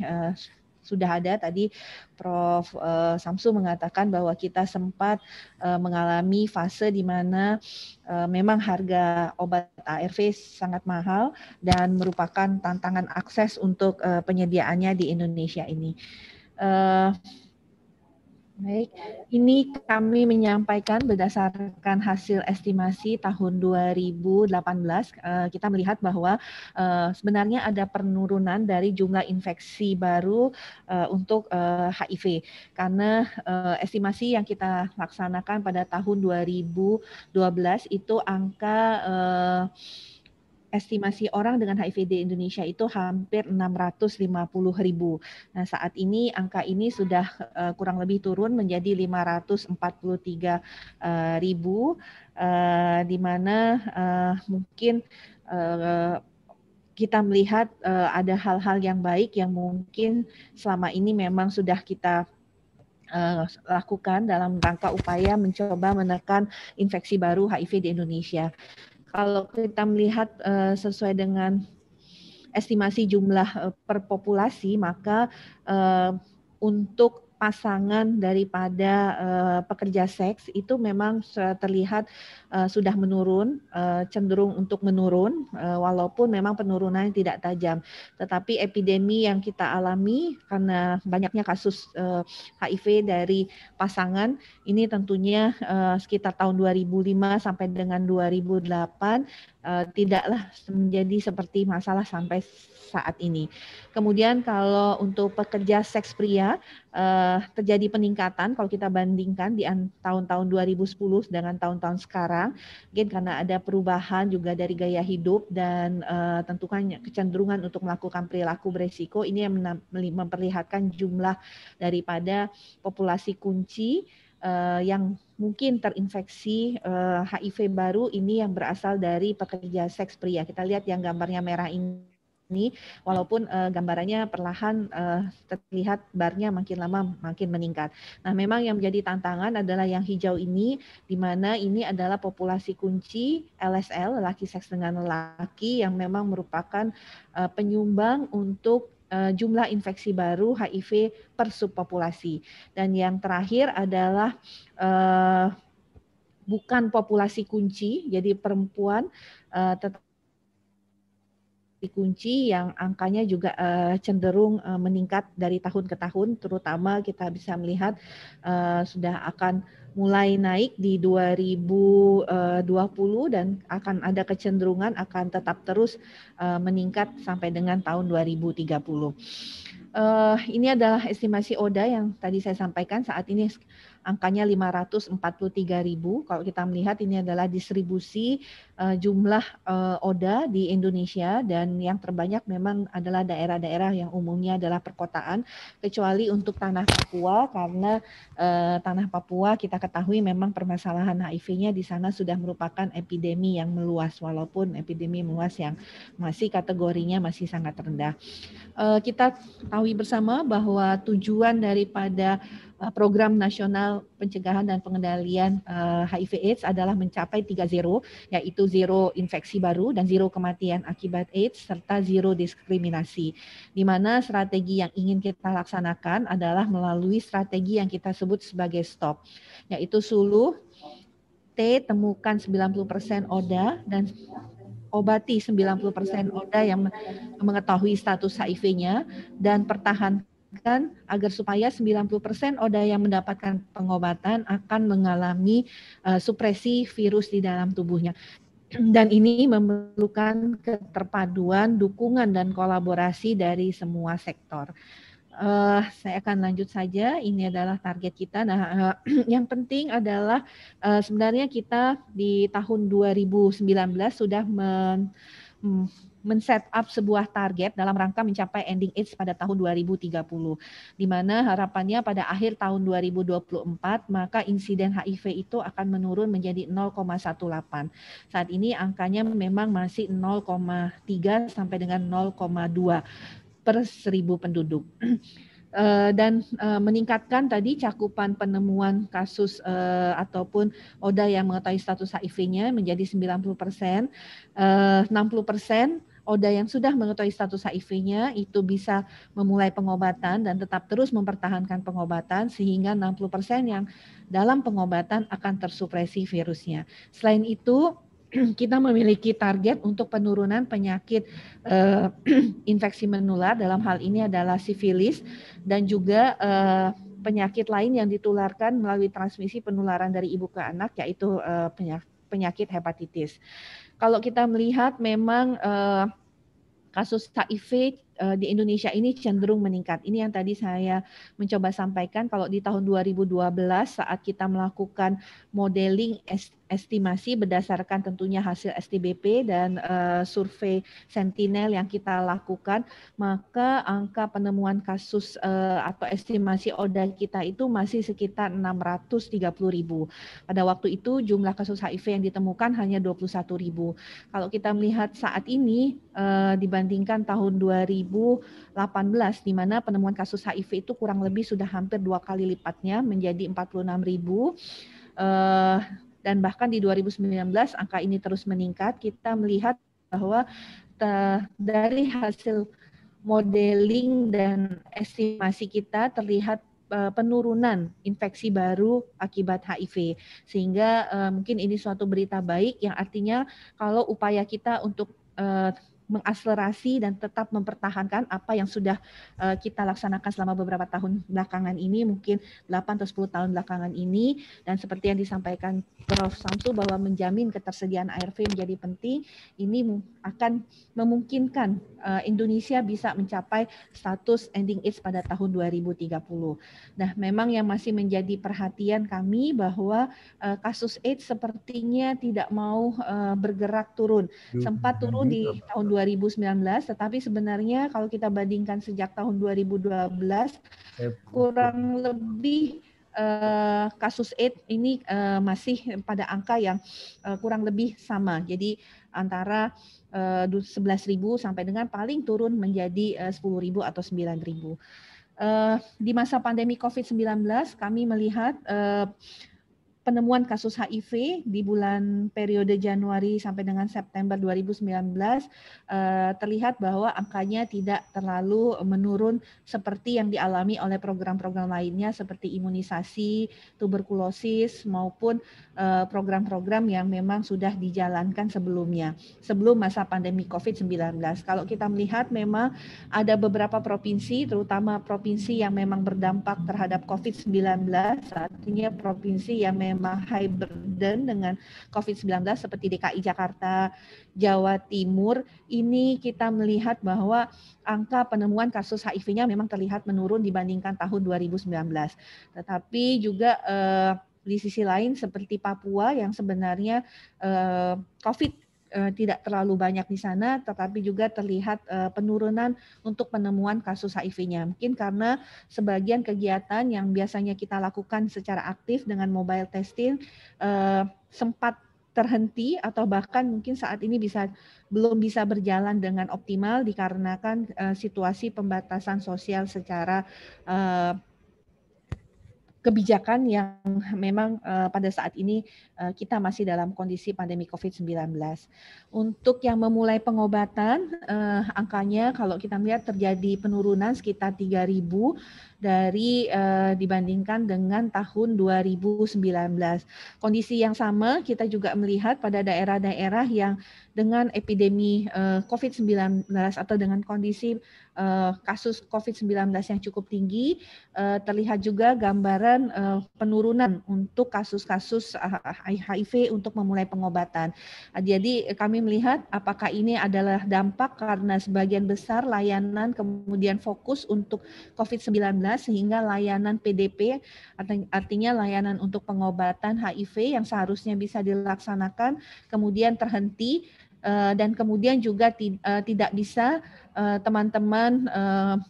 uh, sudah ada tadi Prof eh, Samsu mengatakan bahwa kita sempat eh, mengalami fase di mana memang harga obat ARV sangat mahal dan merupakan tantangan akses untuk penyediaannya di Indonesia ini. Baik, ini kami menyampaikan berdasarkan hasil estimasi tahun 2018 eh, kita melihat bahwa eh, sebenarnya ada penurunan dari jumlah infeksi baru eh, untuk HIV karena estimasi yang kita laksanakan pada tahun 2012 itu angka estimasi orang dengan HIV di Indonesia itu hampir 650 ribu. Nah saat ini angka ini sudah uh, kurang lebih turun menjadi 543 uh, eh, ribu, uh, di mana uh, mungkin uh, kita melihat uh, ada hal-hal yang baik yang mungkin selama ini memang sudah kita Uh, lakukan dalam rangka upaya mencoba menekan infeksi baru HIV di Indonesia kalau kita melihat uh, sesuai dengan estimasi jumlah uh, per populasi maka uh, untuk pasangan daripada uh, pekerja seks itu memang terlihat uh, sudah menurun, uh, cenderung untuk menurun, uh, walaupun memang penurunannya tidak tajam. Tetapi epidemi yang kita alami karena banyaknya kasus uh, HIV dari pasangan ini tentunya uh, sekitar tahun 2005 sampai dengan 2008 uh, tidaklah menjadi seperti masalah sampai saat ini. Kemudian kalau untuk pekerja seks pria eh, terjadi peningkatan kalau kita bandingkan di tahun-tahun 2010 dengan tahun-tahun sekarang sekarang mungkin karena ada perubahan juga dari gaya hidup dan uh, tentukan kecenderungan untuk melakukan perilaku beresiko ini yang memperlihatkan jumlah daripada populasi kunci uh, yang mungkin terinfeksi uh, eh, HIV baru ini yang berasal dari pekerja seks pria. Kita lihat yang gambarnya merah ini ini walaupun uh, gambarannya perlahan uh, terlihat barnya makin lama makin meningkat. Nah, memang yang menjadi tantangan adalah yang hijau ini di mana ini adalah populasi kunci LSL laki-laki seks dengan laki yang memang merupakan uh, penyumbang untuk jumlah infeksi baru HIV per subpopulasi. Dan yang terakhir adalah uh, bukan populasi kunci, jadi perempuan, uh, tetap kunci yang angkanya juga uh, cenderung uh, meningkat dari tahun ke tahun terutama kita bisa melihat uh, sudah akan mulai naik di 2020 dan akan ada kecenderungan akan tetap terus meningkat sampai dengan tahun 2030. ini adalah estimasi ODA yang tadi saya sampaikan saat ini angkanya 543 ribu. Kalau kita melihat ini adalah distribusi uh, jumlah uh, ODA di Indonesia dan yang terbanyak memang adalah daerah-daerah yang umumnya adalah perkotaan kecuali untuk tanah Papua karena uh, tanah Papua kita ketahui memang permasalahan HIV-nya di sana sudah merupakan epidemi yang meluas walaupun epidemi meluas yang masih kategorinya masih sangat rendah. Uh, kita tahu bersama bahwa tujuan daripada Eh, program nasional pencegahan dan pengendalian HIV/AIDS eh, adalah mencapai tiga zero, yaitu zero infeksi baru dan zero kematian akibat AIDS serta zero diskriminasi. Di mana strategi yang ingin kita laksanakan adalah melalui strategi yang kita sebut sebagai STOP, yaitu suluh, T temukan 90% ODA dan obati 90% ODA yang mengetahui status HIV-nya dan pertahankan agar supaya 90% oda yang mendapatkan pengobatan akan mengalami uh, supresi virus di dalam tubuhnya dan ini memerlukan keterpaduan, dukungan, dan kolaborasi dari semua sektor. Uh, saya akan lanjut saja. Ini adalah target kita. Nah, uh, yang penting adalah uh, sebenarnya kita di tahun 2019 sudah men, hmm, men-set up sebuah target dalam rangka mencapai ending AIDS pada tahun 2030 di mana harapannya pada akhir tahun 2024 maka insiden HIV itu akan menurun menjadi 0,18. Saat ini angkanya memang masih 0,3 sampai dengan 0,2 per seribu penduduk. Eh, dan eh, meningkatkan tadi cakupan penemuan kasus eh, ataupun ODA yang mengetahui status HIV-nya menjadi 90 persen, 60 persen ODA yang sudah mengetahui status HIV-nya itu bisa memulai pengobatan dan tetap terus mempertahankan pengobatan sehingga 60% yang dalam pengobatan akan tersupresi virusnya. Selain itu, kita memiliki target untuk penurunan penyakit eh, infeksi menular dalam hal ini adalah sifilis dan juga eh, penyakit lain yang ditularkan melalui transmisi penularan dari ibu ke anak yaitu eh, penyakit hepatitis. Kalau kita melihat memang uh, kasus HIV uh, eh, di Indonesia ini cenderung meningkat. Ini yang tadi saya mencoba sampaikan kalau di tahun 2012 saat kita melakukan modeling estimasi berdasarkan tentunya hasil STBP dan uh, survei Sentinel yang kita lakukan, maka angka penemuan kasus uh, atau estimasi ODA kita itu masih sekitar 630 ribu. Pada waktu itu jumlah kasus HIV yang ditemukan hanya 21 ribu. Kalau kita melihat saat ini uh, dibandingkan tahun 2018 di mana penemuan kasus HIV itu kurang lebih sudah hampir dua kali lipatnya menjadi 46 ribu. Uh, dan bahkan di 2019 angka ini terus meningkat. Kita melihat bahwa dari hasil modeling dan estimasi kita terlihat e, penurunan infeksi baru akibat HIV. Sehingga e, mungkin ini suatu berita baik yang artinya kalau upaya kita untuk e, mengakselerasi dan tetap mempertahankan apa yang sudah uh, kita laksanakan selama beberapa tahun belakangan ini, mungkin 8 atau 10 tahun belakangan ini. Dan seperti yang disampaikan Prof. Samsu bahwa menjamin ketersediaan ARV menjadi penting, ini akan memungkinkan uh, Indonesia bisa mencapai status ending AIDS pada tahun 2030. Nah, memang yang masih menjadi perhatian kami bahwa uh, kasus AIDS sepertinya tidak mau bergerak turun. Sempat turun di gitu, tahun 2019, tetapi sebenarnya kalau kita bandingkan sejak tahun 2012 eh, kurang lebih uh, kasus AIDS ini uh, masih pada angka yang uh, kurang lebih sama. Jadi antara uh, 11.000 sampai dengan paling turun menjadi uh, 10.000 atau 9.000. Uh, di masa pandemi COVID-19 kami melihat uh, penemuan kasus HIV di bulan periode Januari sampai dengan September 2019 eh, terlihat bahwa angkanya tidak terlalu menurun seperti yang dialami oleh program-program lainnya seperti imunisasi, tuberkulosis maupun eh, program-program yang memang sudah dijalankan sebelumnya sebelum masa pandemi COVID-19. Kalau kita melihat memang ada beberapa provinsi terutama provinsi yang memang berdampak terhadap COVID-19 artinya provinsi yang memang memang high burden dengan COVID-19 seperti DKI Jakarta, Jawa Timur, ini kita melihat bahwa angka penemuan kasus HIV-nya memang terlihat menurun dibandingkan tahun 2019. Tetapi juga eh, di sisi lain seperti Papua yang sebenarnya eh, COVID Eh, tidak terlalu banyak di sana, tetapi juga terlihat eh, penurunan untuk penemuan kasus HIV-nya. Mungkin karena sebagian kegiatan yang biasanya kita lakukan secara aktif dengan mobile testing eh, sempat terhenti atau bahkan mungkin saat ini bisa belum bisa berjalan dengan optimal dikarenakan situasi pembatasan sosial secara kebijakan yang memang pada saat ini Eh, kita masih dalam kondisi pandemi COVID-19. Untuk yang memulai pengobatan, eh, angkanya kalau kita melihat terjadi penurunan sekitar 3.000 dari eh, dibandingkan dengan tahun 2019. Kondisi yang sama kita juga melihat pada daerah-daerah yang dengan epidemi eh, COVID-19 atau dengan kondisi eh, kasus COVID-19 yang cukup tinggi, eh, terlihat juga gambaran eh, penurunan untuk kasus-kasus eh, HIV untuk memulai pengobatan. Ah, jadi eh, kami melihat apakah ini adalah dampak karena sebagian besar layanan kemudian fokus untuk COVID-19 sehingga layanan PDP artinya layanan untuk pengobatan HIV yang seharusnya bisa dilaksanakan kemudian terhenti eh, dan kemudian juga eh, tidak bisa teman-teman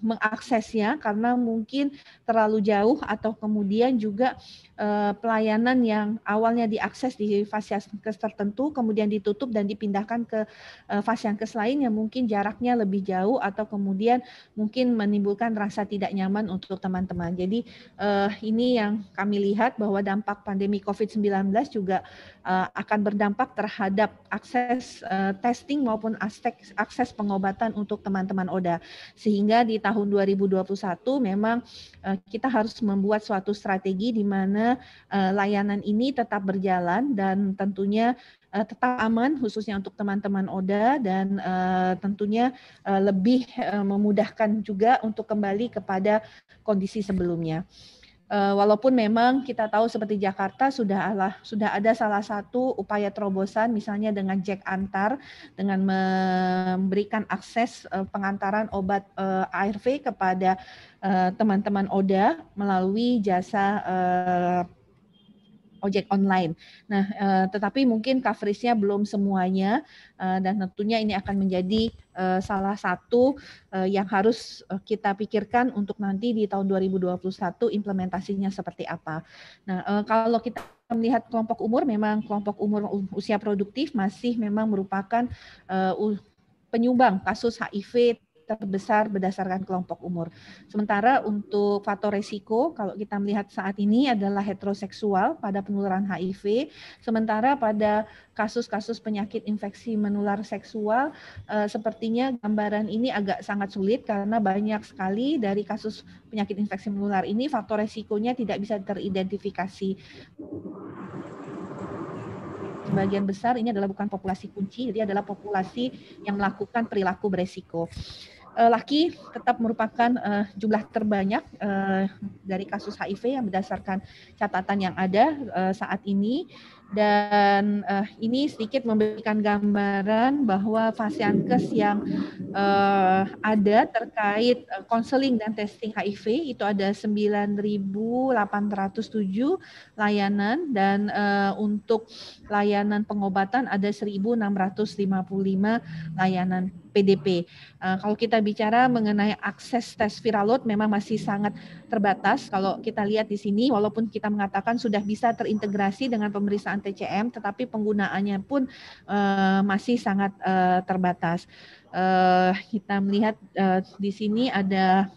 mengaksesnya karena mungkin terlalu jauh atau kemudian juga Eh, pelayanan yang awalnya diakses di fasilitas tertentu kemudian ditutup dan dipindahkan ke eh, fasilitas lain yang mungkin jaraknya lebih jauh atau kemudian mungkin menimbulkan rasa tidak nyaman untuk teman-teman. Jadi eh, ini yang kami lihat bahwa dampak pandemi COVID-19 juga akan berdampak terhadap akses testing maupun akses pengobatan untuk teman-teman ODA. Sehingga di tahun 2021 memang kita harus membuat suatu strategi di mana uh, layanan ini tetap berjalan dan tentunya uh, tetap aman khususnya untuk teman-teman ODA dan uh, tentunya uh, lebih uh, memudahkan juga untuk kembali kepada kondisi sebelumnya. Eh, walaupun memang kita tahu seperti Jakarta sudah alah sudah ada salah satu upaya terobosan misalnya dengan Jack Antar dengan memberikan akses eh, pengantaran obat eh, ARV kepada teman-teman ODA melalui jasa ojek online. Nah, uh, tetapi mungkin coveragenya belum semuanya uh, dan tentunya ini akan menjadi uh, salah satu uh, yang harus kita pikirkan untuk nanti di tahun 2021 implementasinya seperti apa. Nah, uh, kalau kita melihat kelompok umur, memang kelompok umur usia produktif masih memang merupakan uh, penyumbang kasus HIV terbesar berdasarkan kelompok umur. Sementara untuk faktor resiko kalau kita melihat saat ini adalah heteroseksual pada penularan HIV, sementara pada kasus-kasus penyakit infeksi menular seksual eh, sepertinya gambaran ini agak sangat sulit karena banyak sekali dari kasus penyakit infeksi menular ini faktor resikonya tidak bisa teridentifikasi sebagian besar ini adalah bukan populasi kunci, jadi adalah populasi yang melakukan perilaku beresiko. Eh, laki tetap merupakan uh, jumlah terbanyak uh, dari kasus HIV yang berdasarkan catatan yang ada uh, saat ini dan uh, ini sedikit memberikan gambaran bahwa fasiankes yang uh, ada terkait konseling uh, dan testing HIV itu ada 9.807 layanan dan uh, untuk layanan pengobatan ada 1.655 layanan PDP. Uh, eh, kalau kita bicara mengenai akses tes viral load memang masih sangat terbatas. Kalau kita lihat di sini, walaupun kita mengatakan sudah bisa terintegrasi dengan pemeriksaan TCM, tetapi penggunaannya pun uh, masih sangat uh, terbatas. Uh, kita melihat uh, di sini ada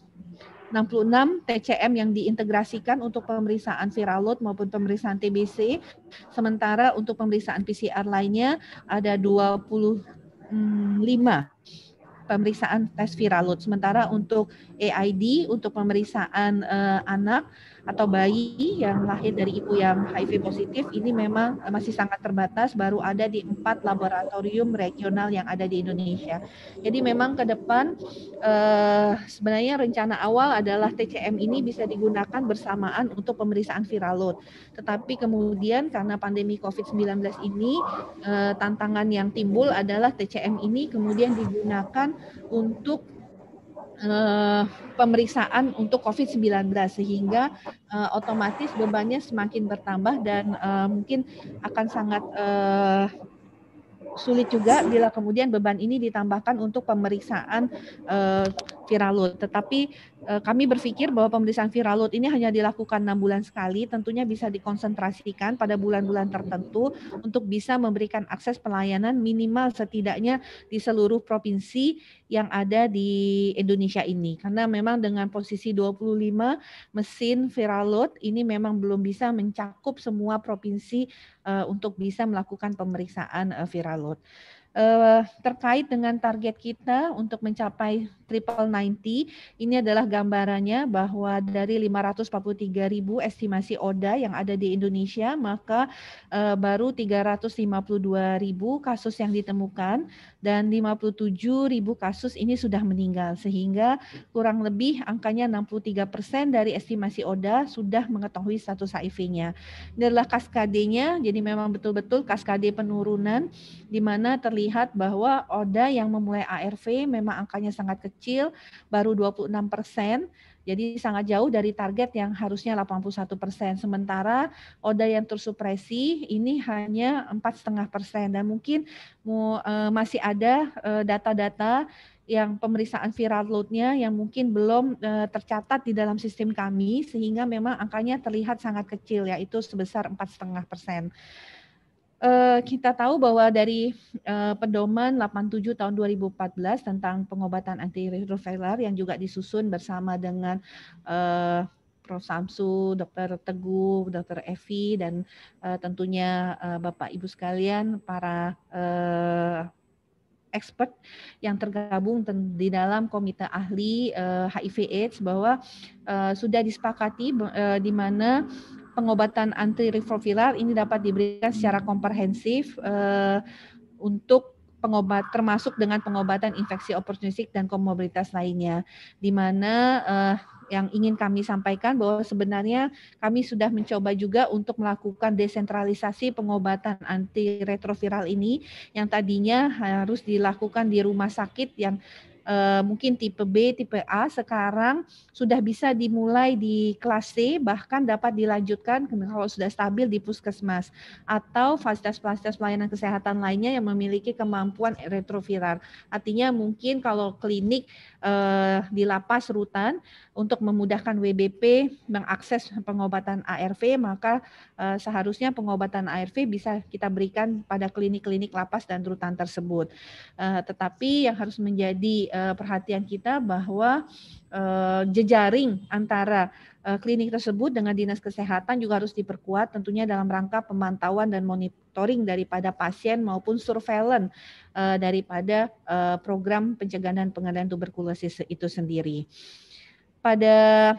66 TCM yang diintegrasikan untuk pemeriksaan viral load maupun pemeriksaan TBC. Sementara untuk pemeriksaan PCR lainnya ada 20. 5 hmm, pemeriksaan tes viral load. Sementara untuk AID untuk pemeriksaan uh, anak atau bayi yang lahir dari ibu yang HIV positif ini memang eh, masih sangat terbatas baru ada di empat laboratorium regional yang ada di Indonesia. Jadi memang ke depan eh, sebenarnya rencana awal adalah TCM ini bisa digunakan bersamaan untuk pemeriksaan viral load. Tetapi kemudian karena pandemi COVID-19 ini eh, tantangan yang timbul adalah TCM ini kemudian digunakan untuk uh, pemeriksaan untuk COVID-19 sehingga uh, otomatis bebannya semakin bertambah dan uh, mungkin akan sangat uh, sulit juga bila kemudian beban ini ditambahkan untuk pemeriksaan uh, viral load. Tetapi Eh, kami berpikir bahwa pemeriksaan viral load ini hanya dilakukan enam bulan sekali, tentunya bisa dikonsentrasikan pada bulan-bulan tertentu untuk bisa memberikan akses pelayanan minimal setidaknya di seluruh provinsi yang ada di Indonesia ini. Karena memang dengan posisi 25 mesin viral load ini memang belum bisa mencakup semua provinsi uh, untuk bisa melakukan pemeriksaan uh, viral load. terkait dengan target kita untuk mencapai triple 90. Ini adalah gambarannya bahwa dari 543 ribu estimasi ODA yang ada di Indonesia, maka uh, baru 352 ribu kasus yang ditemukan dan 57 ribu kasus ini sudah meninggal. Sehingga kurang lebih angkanya 63 persen dari estimasi ODA sudah mengetahui status HIV-nya. Ini adalah kaskadenya, jadi memang betul-betul kaskade penurunan di mana terlihat bahwa ODA yang memulai ARV memang angkanya sangat kecil kecil baru 26 persen, jadi sangat jauh dari target yang harusnya 81 persen. Sementara oda yang tersupresi ini hanya empat setengah persen dan mungkin e, masih ada e, data-data yang pemeriksaan viral load-nya yang mungkin belum e, tercatat di dalam sistem kami sehingga memang angkanya terlihat sangat kecil yaitu sebesar empat setengah persen uh, kita tahu bahwa dari uh, pedoman 87 tahun 2014 tentang pengobatan antiretroviral yang juga disusun bersama dengan uh, Prof. Samsu, Dr. Teguh, Dr. Evi, dan uh, tentunya uh, Bapak Ibu sekalian para uh, expert yang tergabung di dalam komite ahli uh, HIV/AIDS bahwa uh, sudah disepakati uh, di mana pengobatan antiretroviral ini dapat diberikan secara komprehensif eh, untuk pengobat termasuk dengan pengobatan infeksi oportunistik dan komorbiditas lainnya di mana eh, yang ingin kami sampaikan bahwa sebenarnya kami sudah mencoba juga untuk melakukan desentralisasi pengobatan antiretroviral ini yang tadinya harus dilakukan di rumah sakit yang Eh, mungkin tipe B, tipe A sekarang sudah bisa dimulai di kelas C bahkan dapat dilanjutkan kalau sudah stabil di puskesmas atau fasilitas-fasilitas pelayanan kesehatan lainnya yang memiliki kemampuan retroviral. Artinya mungkin kalau klinik uh, di lapas rutan untuk memudahkan WBP mengakses pengobatan ARV, maka uh, seharusnya pengobatan ARV bisa kita berikan pada klinik-klinik lapas dan rutan tersebut. Uh, tetapi yang harus menjadi uh, perhatian kita bahwa uh, jejaring antara Eh, klinik tersebut dengan dinas kesehatan juga harus diperkuat tentunya dalam rangka pemantauan dan monitoring daripada pasien maupun surveillance eh, daripada eh, program pencegahan dan pengendalian tuberkulosis itu sendiri. Pada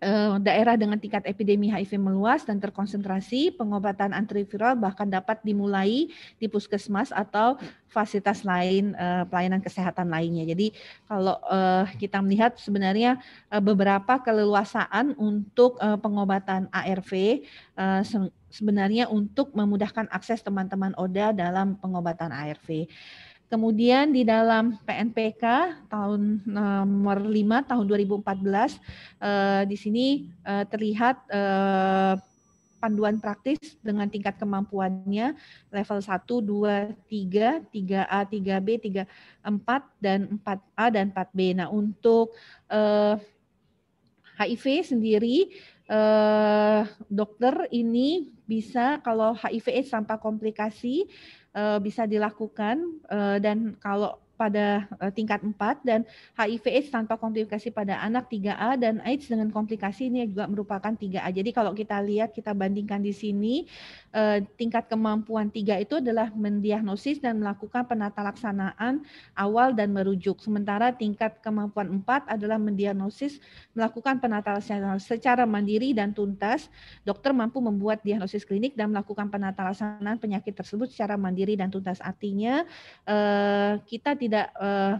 Eh, daerah dengan tingkat epidemi HIV meluas dan terkonsentrasi, pengobatan antiviral bahkan dapat dimulai di puskesmas atau fasilitas lain eh, pelayanan kesehatan lainnya. Jadi kalau eh, kita melihat sebenarnya beberapa keleluasaan untuk pengobatan ARV sebenarnya untuk memudahkan akses teman-teman ODA dalam pengobatan ARV. Kemudian di dalam PNPK tahun eh, nomor 5 tahun 2014 eh, di sini eh, terlihat eh, panduan praktis dengan tingkat kemampuannya level 1 2 3 3A 3B 3 4 dan 4A dan 4B. Nah, untuk HIV eh, sendiri eh, dokter ini bisa kalau HIV/AIDS tanpa komplikasi eh, bisa dilakukan eh, dan kalau pada e, tingkat 4 dan HIV AIDS tanpa komplikasi pada anak 3A dan AIDS dengan komplikasi ini juga merupakan 3A. Jadi kalau kita lihat kita bandingkan di sini e, tingkat kemampuan 3 itu adalah mendiagnosis dan melakukan penata laksanaan awal dan merujuk. Sementara tingkat kemampuan 4 adalah mendiagnosis, melakukan penata laksanaan secara mandiri dan tuntas. Dokter mampu membuat diagnosis klinik dan melakukan penata laksanaan penyakit tersebut secara mandiri dan tuntas. Artinya e, kita tidak tidak uh,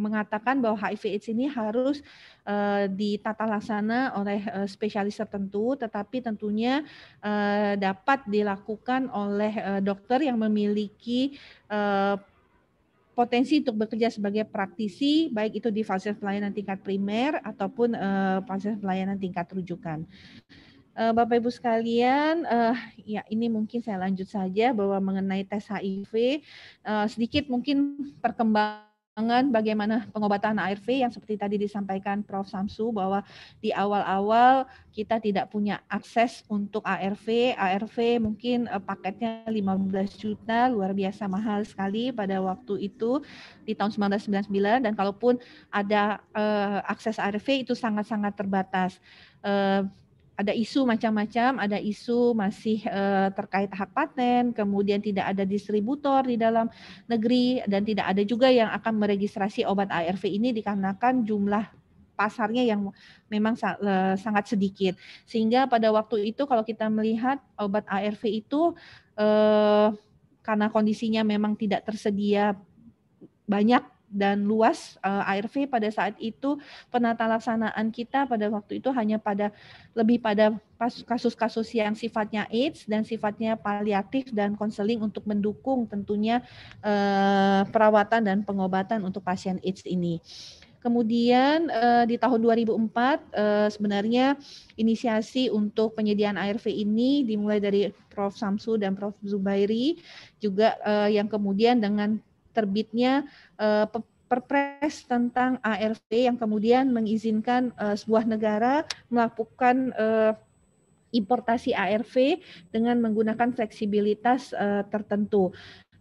mengatakan bahwa HIV/AIDS ini harus uh, ditata laksana oleh uh, spesialis tertentu, tetapi tentunya uh, dapat dilakukan oleh uh, dokter yang memiliki uh, potensi untuk bekerja sebagai praktisi, baik itu di fasilitas pelayanan tingkat primer ataupun uh, fasilitas pelayanan tingkat rujukan. Eh, Bapak Ibu sekalian, uh, ya ini mungkin saya lanjut saja bahwa mengenai tes HIV uh, eh, sedikit mungkin perkembangan bagaimana pengobatan ARV yang seperti tadi disampaikan Prof Samsu bahwa di awal-awal kita tidak punya akses untuk ARV, ARV mungkin uh, paketnya 15 juta, luar biasa mahal sekali pada waktu itu di tahun 1999 dan kalaupun ada akses ARV itu sangat-sangat terbatas ada isu macam-macam, ada isu masih uh, terkait hak paten, kemudian tidak ada distributor di dalam negeri dan tidak ada juga yang akan meregistrasi obat ARV ini dikarenakan jumlah pasarnya yang memang eh, sangat sedikit. Sehingga pada waktu itu kalau kita melihat obat ARV itu uh, karena kondisinya memang tidak tersedia banyak dan luas uh, eh, ARV pada saat itu penata laksanaan kita pada waktu itu hanya pada lebih pada kasus-kasus yang sifatnya AIDS dan sifatnya paliatif dan konseling untuk mendukung tentunya uh, perawatan dan pengobatan untuk pasien AIDS ini. Kemudian uh, di tahun 2004 uh, sebenarnya inisiasi untuk penyediaan ARV ini dimulai dari Prof. Samsu dan Prof. Zubairi juga uh, yang kemudian dengan terbitnya uh, Perpres tentang ARV yang kemudian mengizinkan uh, sebuah negara melakukan uh, importasi ARV dengan menggunakan fleksibilitas uh, tertentu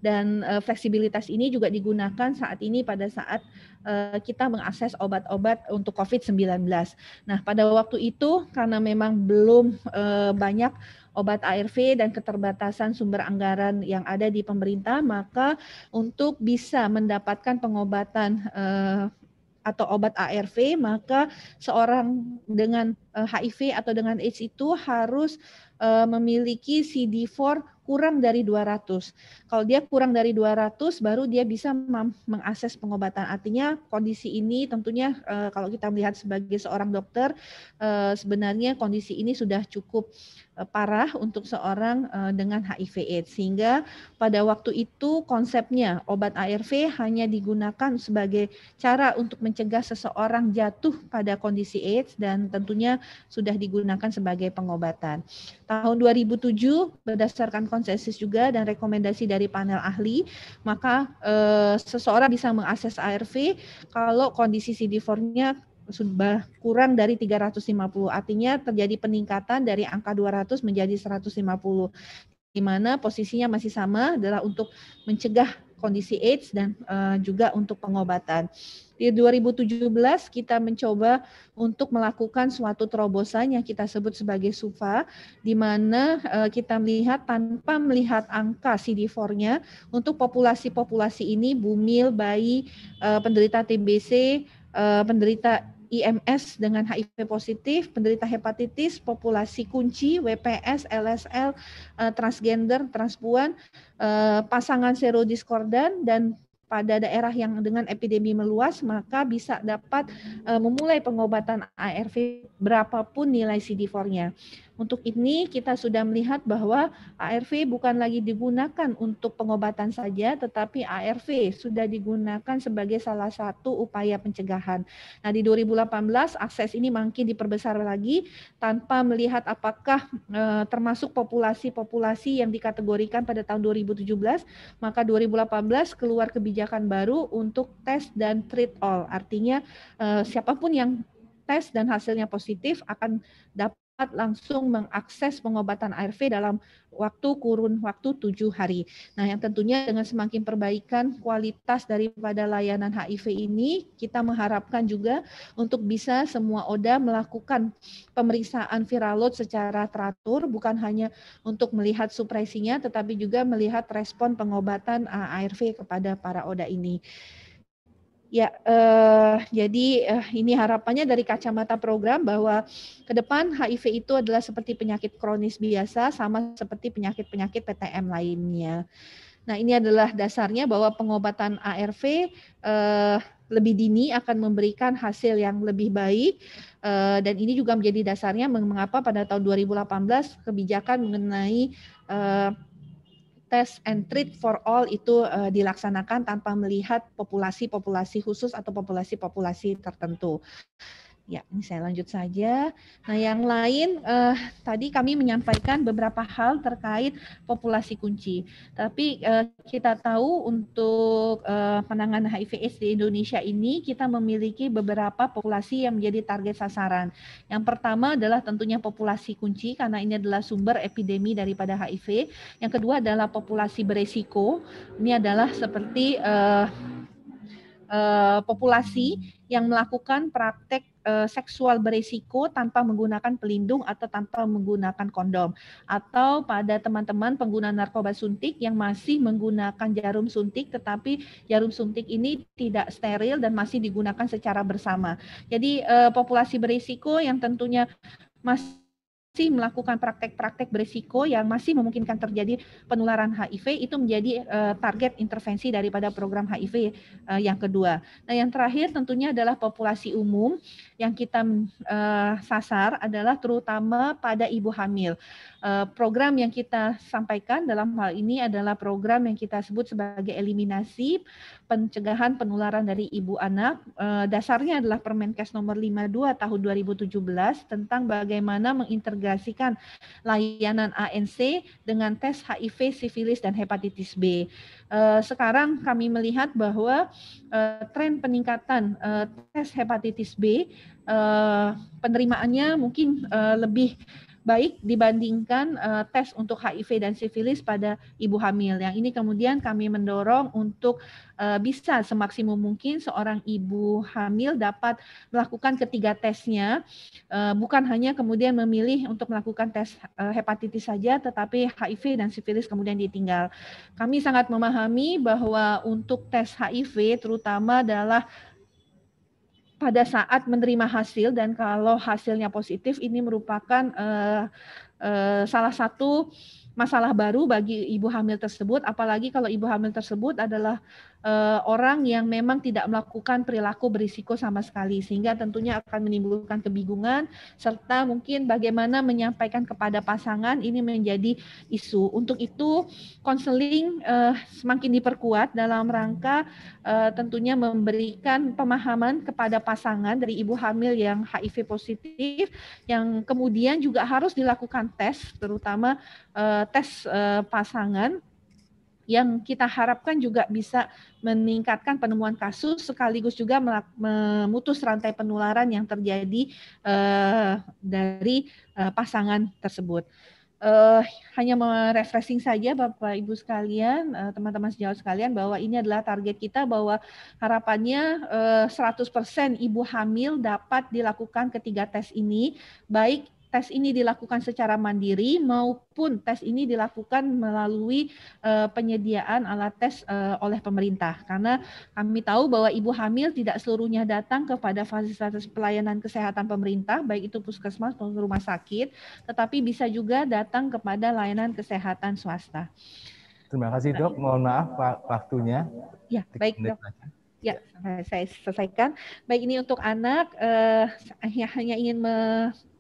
dan uh, fleksibilitas ini juga digunakan saat ini pada saat Eh, kita mengakses obat-obat untuk COVID-19. Nah, pada waktu itu karena memang belum eh, banyak obat ARV dan keterbatasan sumber anggaran yang ada di pemerintah, maka untuk bisa mendapatkan pengobatan eh, atau obat ARV, maka seorang dengan HIV atau dengan AIDS itu harus memiliki CD4 kurang dari 200. Kalau dia kurang dari 200 baru dia bisa mengakses pengobatan. Artinya kondisi ini tentunya e, kalau kita melihat sebagai seorang dokter e, sebenarnya kondisi ini sudah cukup e, parah untuk seorang e, dengan HIV AIDS sehingga pada waktu itu konsepnya obat ARV hanya digunakan sebagai cara untuk mencegah seseorang jatuh pada kondisi AIDS dan tentunya sudah digunakan sebagai pengobatan. Tahun 2007 berdasarkan konsep konsensus juga dan rekomendasi dari panel ahli, maka e, seseorang bisa mengakses ARV kalau kondisi CD4-nya sudah kurang dari 350. Artinya terjadi peningkatan dari angka 200 menjadi 150 di mana posisinya masih sama adalah untuk mencegah kondisi AIDS dan uh, juga untuk pengobatan. Di 2017 kita mencoba untuk melakukan suatu terobosan yang kita sebut sebagai SUFA di mana uh, kita melihat tanpa melihat angka CD4-nya untuk populasi-populasi ini bumil, bayi, uh, penderita TBC, uh, penderita IMS dengan HIV positif, penderita hepatitis, populasi kunci, WPS, LSL, eh, transgender, transpuan, eh, pasangan serodiskordan dan pada daerah yang dengan epidemi meluas maka bisa dapat eh, memulai pengobatan ARV berapapun nilai CD4-nya. Untuk ini kita sudah melihat bahwa ARV bukan lagi digunakan untuk pengobatan saja, tetapi ARV sudah digunakan sebagai salah satu upaya pencegahan. Nah di 2018 akses ini makin diperbesar lagi tanpa melihat apakah e, termasuk populasi-populasi yang dikategorikan pada tahun 2017, maka 2018 keluar kebijakan baru untuk tes dan treat all. Artinya e, siapapun yang tes dan hasilnya positif akan dapat langsung mengakses pengobatan ARV dalam waktu kurun waktu tujuh hari. Nah, yang tentunya dengan semakin perbaikan kualitas daripada layanan HIV ini, kita mengharapkan juga untuk bisa semua ODA melakukan pemeriksaan viral load secara teratur, bukan hanya untuk melihat supresinya, tetapi juga melihat respon pengobatan ARV kepada para ODA ini. Ya, eh, jadi eh, ini harapannya dari kacamata program bahwa ke depan HIV itu adalah seperti penyakit kronis biasa, sama seperti penyakit-penyakit PTM lainnya. Nah, ini adalah dasarnya bahwa pengobatan ARV eh, lebih dini akan memberikan hasil yang lebih baik eh, dan ini juga menjadi dasarnya mengapa pada tahun 2018 kebijakan mengenai eh, test and treat for all itu uh, dilaksanakan tanpa melihat populasi-populasi khusus atau populasi-populasi tertentu. Ya, ini saya lanjut saja. Nah, yang lain eh, tadi kami menyampaikan beberapa hal terkait populasi kunci. Tapi eh, kita tahu untuk eh, penanganan HIV/AIDS di Indonesia ini kita memiliki beberapa populasi yang menjadi target sasaran. Yang pertama adalah tentunya populasi kunci karena ini adalah sumber epidemi daripada HIV. Yang kedua adalah populasi beresiko. Ini adalah seperti eh, eh, populasi yang melakukan praktek uh, seksual berisiko tanpa menggunakan pelindung atau tanpa menggunakan kondom atau pada teman-teman pengguna narkoba suntik yang masih menggunakan jarum suntik tetapi jarum suntik ini tidak steril dan masih digunakan secara bersama. Jadi uh, populasi berisiko yang tentunya masih masih melakukan praktek-praktek berisiko yang masih memungkinkan terjadi penularan HIV itu menjadi uh, target intervensi daripada program HIV uh, eh, yang kedua. Nah, yang terakhir tentunya adalah populasi umum yang kita uh, sasar adalah terutama pada ibu hamil. Eh, program yang kita sampaikan dalam hal ini adalah program yang kita sebut sebagai eliminasi pencegahan penularan dari ibu anak. Eh, dasarnya adalah Permenkes nomor 52 tahun 2017 tentang bagaimana mengintegrasikan layanan ANC dengan tes HIV, sifilis dan hepatitis B. Eh, sekarang kami melihat bahwa tren peningkatan tes hepatitis B penerimaannya mungkin lebih baik dibandingkan uh, tes untuk HIV dan sifilis pada ibu hamil. Yang ini kemudian kami mendorong untuk uh, bisa semaksimum mungkin seorang ibu hamil dapat melakukan ketiga tesnya, uh, bukan hanya kemudian memilih untuk melakukan tes uh, hepatitis saja, tetapi HIV dan sifilis kemudian ditinggal. Kami sangat memahami bahwa untuk tes HIV terutama adalah pada saat menerima hasil dan kalau hasilnya positif ini merupakan uh, uh, salah satu masalah baru bagi ibu hamil tersebut apalagi kalau ibu hamil tersebut adalah Eh, orang yang memang tidak melakukan perilaku berisiko sama sekali sehingga tentunya akan menimbulkan kebingungan serta mungkin bagaimana menyampaikan kepada pasangan ini menjadi isu. Untuk itu konseling uh, semakin diperkuat dalam rangka uh, tentunya memberikan pemahaman kepada pasangan dari ibu hamil yang HIV positif yang kemudian juga harus dilakukan tes terutama uh, tes uh, pasangan yang kita harapkan juga bisa meningkatkan penemuan kasus sekaligus juga memutus rantai penularan yang terjadi uh, dari uh, pasangan tersebut. Uh, hanya merefreshing saja Bapak Ibu sekalian, teman-teman uh, sejawat sekalian bahwa ini adalah target kita bahwa harapannya uh, 100% ibu hamil dapat dilakukan ketiga tes ini baik tes ini dilakukan secara mandiri maupun tes ini dilakukan melalui uh, penyediaan alat tes uh, oleh pemerintah. Karena kami tahu bahwa ibu hamil tidak seluruhnya datang kepada fasilitas pelayanan kesehatan pemerintah, baik itu puskesmas maupun rumah sakit, tetapi bisa juga datang kepada layanan kesehatan swasta. Terima kasih dok, mohon maaf waktunya. Ya, baik dok. Ya, saya selesaikan. Baik ini untuk anak, eh, hanya ingin me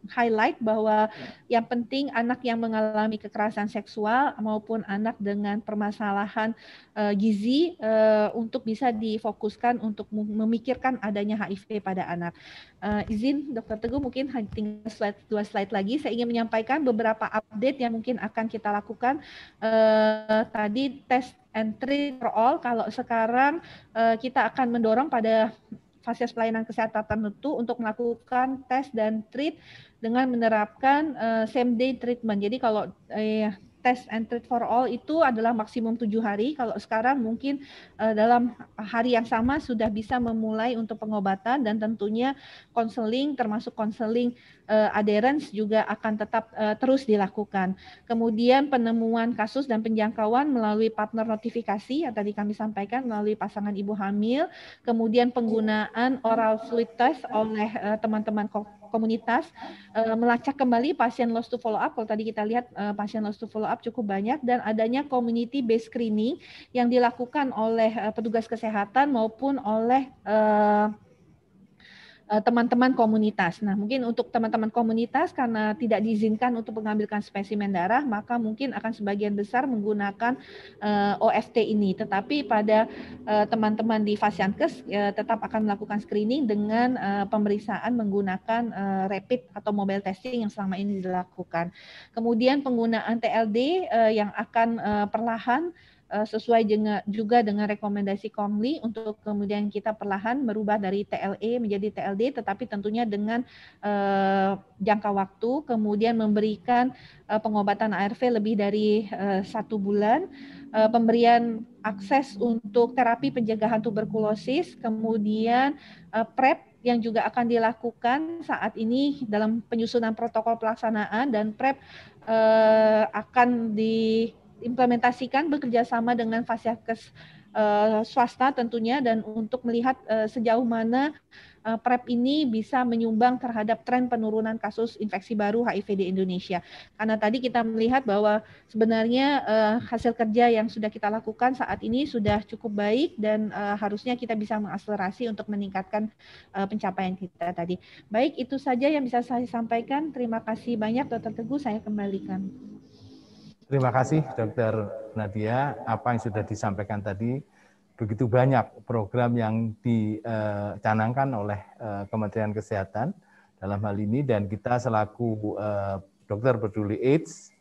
highlight bahwa ya. yang penting anak yang mengalami kekerasan seksual maupun anak dengan permasalahan uh, gizi uh, untuk bisa difokuskan untuk memikirkan adanya HIV pada anak. Uh, izin Dokter Teguh mungkin tinggal slide, dua slide lagi. Saya ingin menyampaikan beberapa update yang mungkin akan kita lakukan uh, tadi tes entry for all. Kalau sekarang uh, kita akan mendorong pada fasilitas pelayanan kesehatan tertentu untuk melakukan tes dan treat dengan menerapkan uh, same day treatment. Jadi kalau uh, test and treat for all itu adalah maksimum tujuh hari. Kalau sekarang mungkin uh, dalam hari yang sama sudah bisa memulai untuk pengobatan dan tentunya konseling termasuk konseling uh, adherence juga akan tetap uh, terus dilakukan. Kemudian penemuan kasus dan penjangkauan melalui partner notifikasi yang tadi kami sampaikan melalui pasangan ibu hamil, kemudian penggunaan oral fluid test oleh eh, teman-teman uh, komunitas melacak kembali pasien lost to follow up. Kalau tadi kita lihat pasien lost to follow up cukup banyak dan adanya community based screening yang dilakukan oleh petugas kesehatan maupun oleh uh, Eh, teman-teman komunitas. Nah, mungkin untuk teman-teman komunitas karena tidak diizinkan untuk mengambilkan spesimen darah, maka mungkin akan sebagian besar menggunakan uh, eh, OFT ini. Tetapi pada eh, teman-teman uh, di Fasiankes uh, tetap akan melakukan screening dengan uh, pemeriksaan menggunakan uh, rapid atau mobile testing yang selama ini dilakukan. Kemudian penggunaan TLD uh, yang akan uh, perlahan Eh, sesuai dengan, juga dengan rekomendasi Komli untuk kemudian kita perlahan merubah dari TLE menjadi TLD tetapi tentunya dengan uh, jangka waktu kemudian memberikan uh, pengobatan ARV lebih dari uh, satu bulan uh, pemberian akses untuk terapi pencegahan tuberkulosis kemudian uh, PrEP yang juga akan dilakukan saat ini dalam penyusunan protokol pelaksanaan dan PrEP e eh, akan di implementasikan bekerja sama dengan fasilitas uh, eh, swasta tentunya dan untuk melihat uh, sejauh mana uh, PrEP ini bisa menyumbang terhadap tren penurunan kasus infeksi baru HIV di Indonesia. Karena tadi kita melihat bahwa sebenarnya uh, hasil kerja yang sudah kita lakukan saat ini sudah cukup baik dan uh, harusnya kita bisa mengakselerasi untuk meningkatkan uh, pencapaian kita tadi. Baik, itu saja yang bisa saya sampaikan. Terima kasih banyak Dr. Teguh, saya kembalikan. Terima kasih Dr. Nadia, apa yang sudah disampaikan tadi begitu banyak program yang dicanangkan oleh eh, Kementerian Kesehatan dalam hal ini dan kita selaku eh, dokter peduli AIDS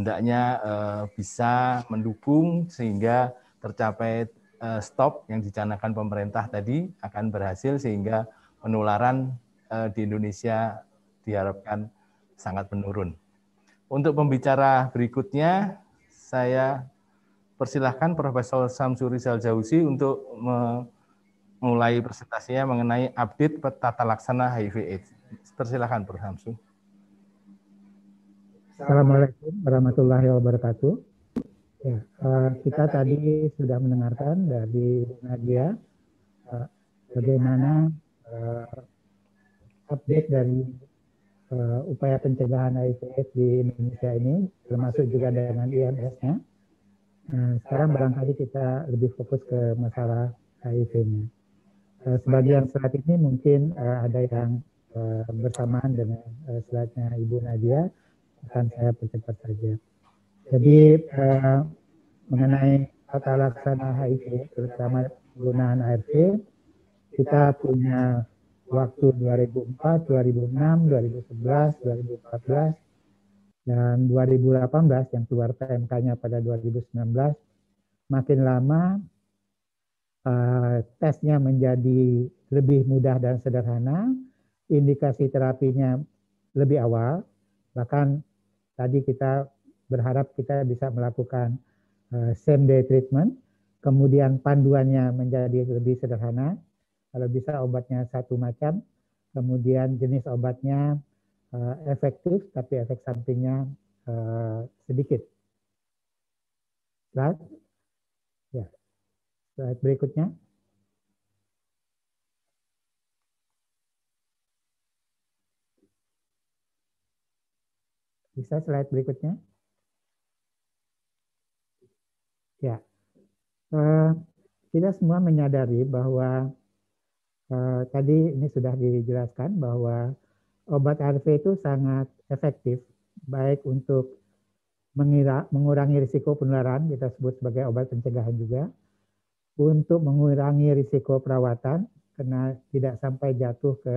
hendaknya eh, bisa mendukung sehingga tercapai stop yang dicanangkan pemerintah tadi akan berhasil sehingga penularan di Indonesia diharapkan sangat menurun. Untuk pembicara berikutnya, saya persilahkan Profesor Samsuri Jauzi untuk memulai presentasinya mengenai update tata laksana HIV/AIDS. Persilahkan, Prof. Samsu. Assalamualaikum warahmatullahi wabarakatuh. Ya, eh, kita tadi sudah mendengarkan dari Nadia eh, bagaimana eh, update dari uh, upaya pencegahan HIV AIDS di Indonesia ini, termasuk juga dengan IMS-nya. Nah, hmm, sekarang barangkali kita lebih fokus ke masalah HIV-nya. Uh, sebagian slide ini mungkin uh, ada yang uh, bersamaan dengan uh, slide Ibu Nadia, akan saya percepat saja. Jadi uh, mengenai tata laksana HIV, terutama penggunaan ARV, kita punya waktu 2004, 2006, 2011, 2014, dan 2018 yang keluar PMK-nya pada 2019, makin lama eh, tesnya menjadi lebih mudah dan sederhana, indikasi terapinya lebih awal, bahkan tadi kita berharap kita bisa melakukan eh, same day treatment, kemudian panduannya menjadi lebih sederhana, kalau bisa obatnya satu macam, kemudian jenis obatnya eh, efektif tapi efek sampingnya eh, sedikit. Last. Ya. Slide berikutnya. Bisa slide berikutnya? Ya. Eh, kita semua menyadari bahwa eh, tadi ini sudah dijelaskan bahwa obat ARV itu sangat efektif baik untuk mengira, mengurangi risiko penularan kita sebut sebagai obat pencegahan juga untuk mengurangi risiko perawatan karena tidak sampai jatuh ke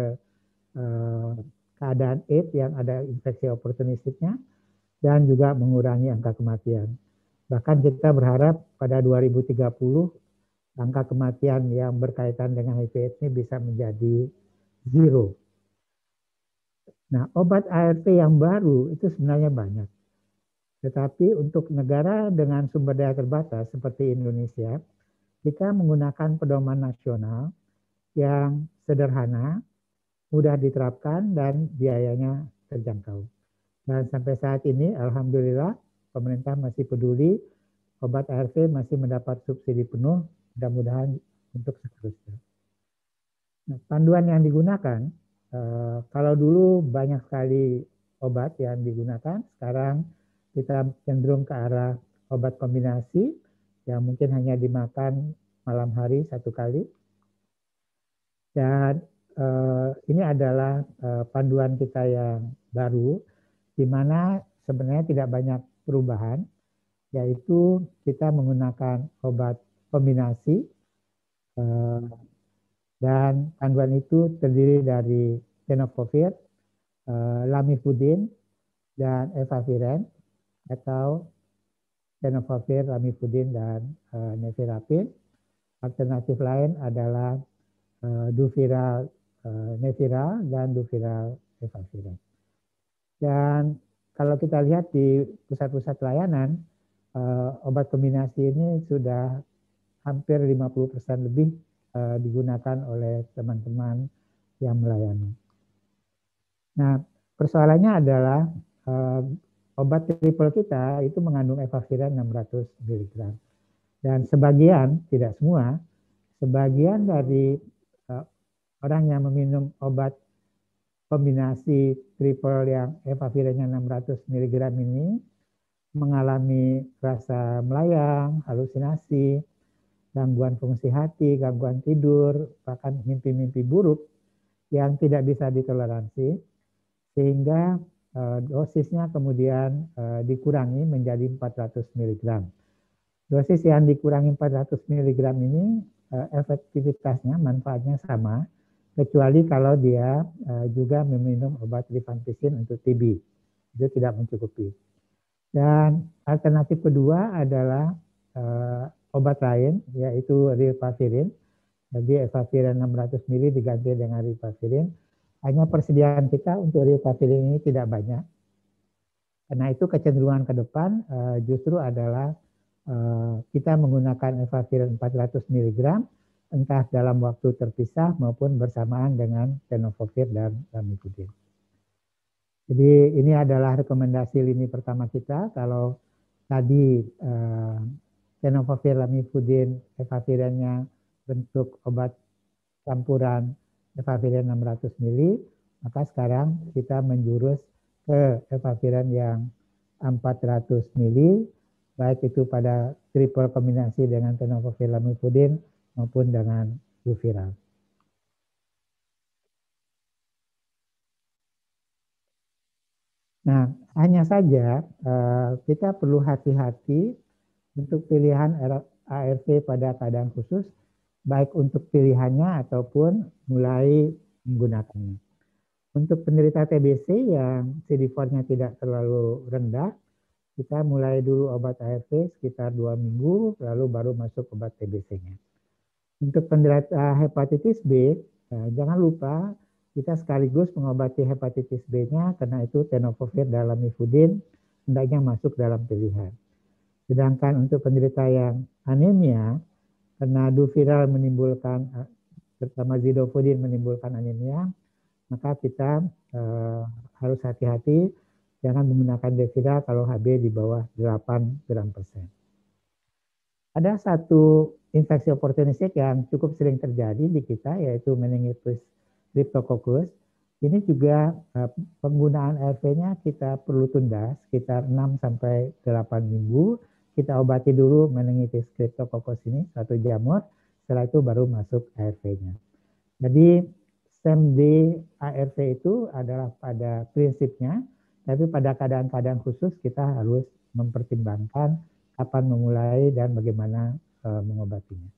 eh, keadaan AIDS yang ada infeksi oportunistiknya dan juga mengurangi angka kematian. Bahkan kita berharap pada 2030 angka kematian yang berkaitan dengan HIV ini bisa menjadi zero. Nah, obat ARV yang baru itu sebenarnya banyak. Tetapi untuk negara dengan sumber daya terbatas seperti Indonesia, kita menggunakan pedoman nasional yang sederhana, mudah diterapkan, dan biayanya terjangkau. Dan sampai saat ini, Alhamdulillah, pemerintah masih peduli, obat ARV masih mendapat subsidi penuh mudah-mudahan untuk seterusnya. Nah, panduan yang digunakan, eh, kalau dulu banyak sekali obat yang digunakan, sekarang kita cenderung ke arah obat kombinasi yang mungkin hanya dimakan malam hari satu kali. Dan eh, ini adalah eh, panduan kita yang baru, di mana sebenarnya tidak banyak perubahan, yaitu kita menggunakan obat kombinasi eh, dan panduan itu terdiri dari tenofovir, eh, lamivudin, dan efavirenz atau tenofovir, lamivudin, dan eh, nevirapin. Alternatif lain adalah duviral neviral dan duviral efavirenz. Dan kalau kita lihat di pusat-pusat layanan, obat kombinasi ini sudah hampir 50% lebih uh, digunakan oleh teman-teman yang melayani. Nah, persoalannya adalah uh, obat triple kita itu mengandung evaviran 600 mg. Dan sebagian, tidak semua, sebagian dari uh, orang yang meminum obat kombinasi triple yang evavirannya 600 mg ini mengalami rasa melayang, halusinasi, gangguan fungsi hati, gangguan tidur, bahkan mimpi-mimpi buruk yang tidak bisa ditoleransi, sehingga eh, dosisnya kemudian eh, dikurangi menjadi 400 mg. Dosis yang dikurangi 400 mg ini eh, efektivitasnya, manfaatnya sama, kecuali kalau dia juga meminum obat rifampicin untuk TB. Itu tidak mencukupi. Dan alternatif kedua adalah obat lain yaitu rifapirin. Jadi rifavirin 600 ml diganti dengan rifapirin. Hanya persediaan kita untuk rifapirin ini tidak banyak. Karena itu kecenderungan ke depan uh, justru adalah uh, kita menggunakan rifavirin 400 mg entah dalam waktu terpisah maupun bersamaan dengan tenofovir dan lamivudin. Jadi ini adalah rekomendasi lini pertama kita. Kalau tadi eh, tenofovir lamivudin, efavirennya bentuk obat campuran efavirin 600 ml, maka sekarang kita menjurus ke efavirin yang 400 ml, baik itu pada triple kombinasi dengan tenofovir lamivudin maupun dengan luviral. Nah, hanya saja eh, kita perlu hati-hati untuk pilihan ARV pada keadaan khusus, baik untuk pilihannya ataupun mulai menggunakannya. Untuk penderita TBC yang CD4-nya tidak terlalu rendah, kita mulai dulu obat ARV sekitar dua minggu, lalu baru masuk obat TBC-nya. Untuk penderita hepatitis B, ya, jangan lupa kita sekaligus mengobati hepatitis B-nya karena itu tenofovir dalam ifudin hendaknya masuk dalam pilihan. Sedangkan untuk penderita yang anemia, karena duviral menimbulkan, terutama zidofudin menimbulkan anemia, maka kita e, harus hati-hati jangan menggunakan devida kalau HB di bawah 8 gram persen. Ada satu infeksi oportunistik yang cukup sering terjadi di kita yaitu meningitis cryptococcus. Ini juga e, penggunaan RV-nya kita perlu tunda sekitar 6 sampai 8 minggu kita obati dulu meningitis streptococcus ini satu jamur, setelah itu baru masuk ARV-nya. Jadi STEM ARV itu adalah pada prinsipnya, tapi pada keadaan-keadaan khusus kita harus mempertimbangkan kapan memulai dan bagaimana e, mengobatinya.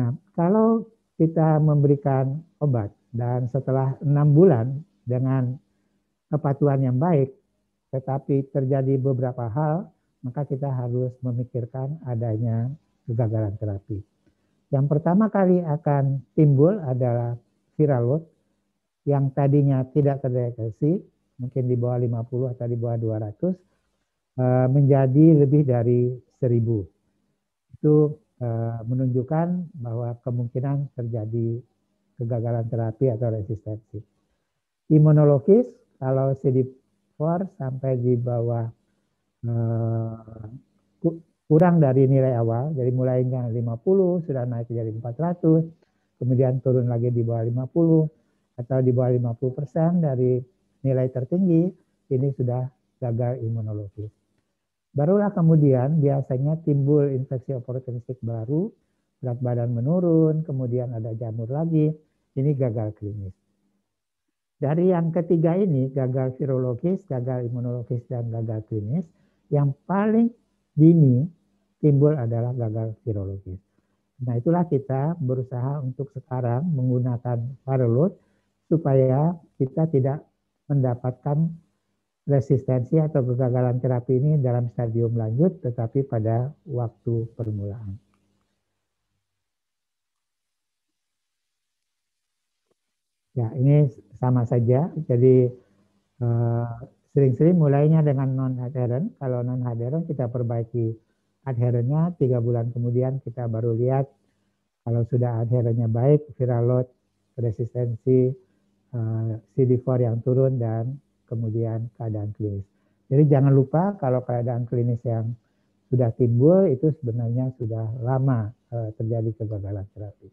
Nah, kalau kita memberikan obat dan setelah enam bulan dengan kepatuhan yang baik, tetapi terjadi beberapa hal, maka kita harus memikirkan adanya kegagalan terapi. Yang pertama kali akan timbul adalah viral load yang tadinya tidak terdeteksi, mungkin di bawah 50 atau di bawah 200, eh, menjadi lebih dari 1000. Itu eh, menunjukkan bahwa kemungkinan terjadi kegagalan terapi atau resistensi. Imunologis, kalau CD, skor sampai di bawah eh, kurang dari nilai awal, jadi mulainya 50, sudah naik jadi 400, kemudian turun lagi di bawah 50, atau di bawah 50 persen dari nilai tertinggi, ini sudah gagal imunologi. Barulah kemudian biasanya timbul infeksi oportunistik baru, berat badan menurun, kemudian ada jamur lagi, ini gagal klinis. Dari yang ketiga ini, gagal virologis, gagal imunologis, dan gagal klinis, yang paling dini timbul adalah gagal virologis. Nah itulah kita berusaha untuk sekarang menggunakan Varload supaya kita tidak mendapatkan resistensi atau kegagalan terapi ini dalam stadium lanjut tetapi pada waktu permulaan. Ya, ini sama saja. Jadi eh, sering-sering mulainya dengan non adherent. Kalau non adherent kita perbaiki adherennya. Tiga bulan kemudian kita baru lihat kalau sudah adherennya baik, viral load, resistensi eh, CD4 yang turun dan kemudian keadaan klinis. Jadi jangan lupa kalau keadaan klinis yang sudah timbul itu sebenarnya sudah lama eh, terjadi kegagalan terapi.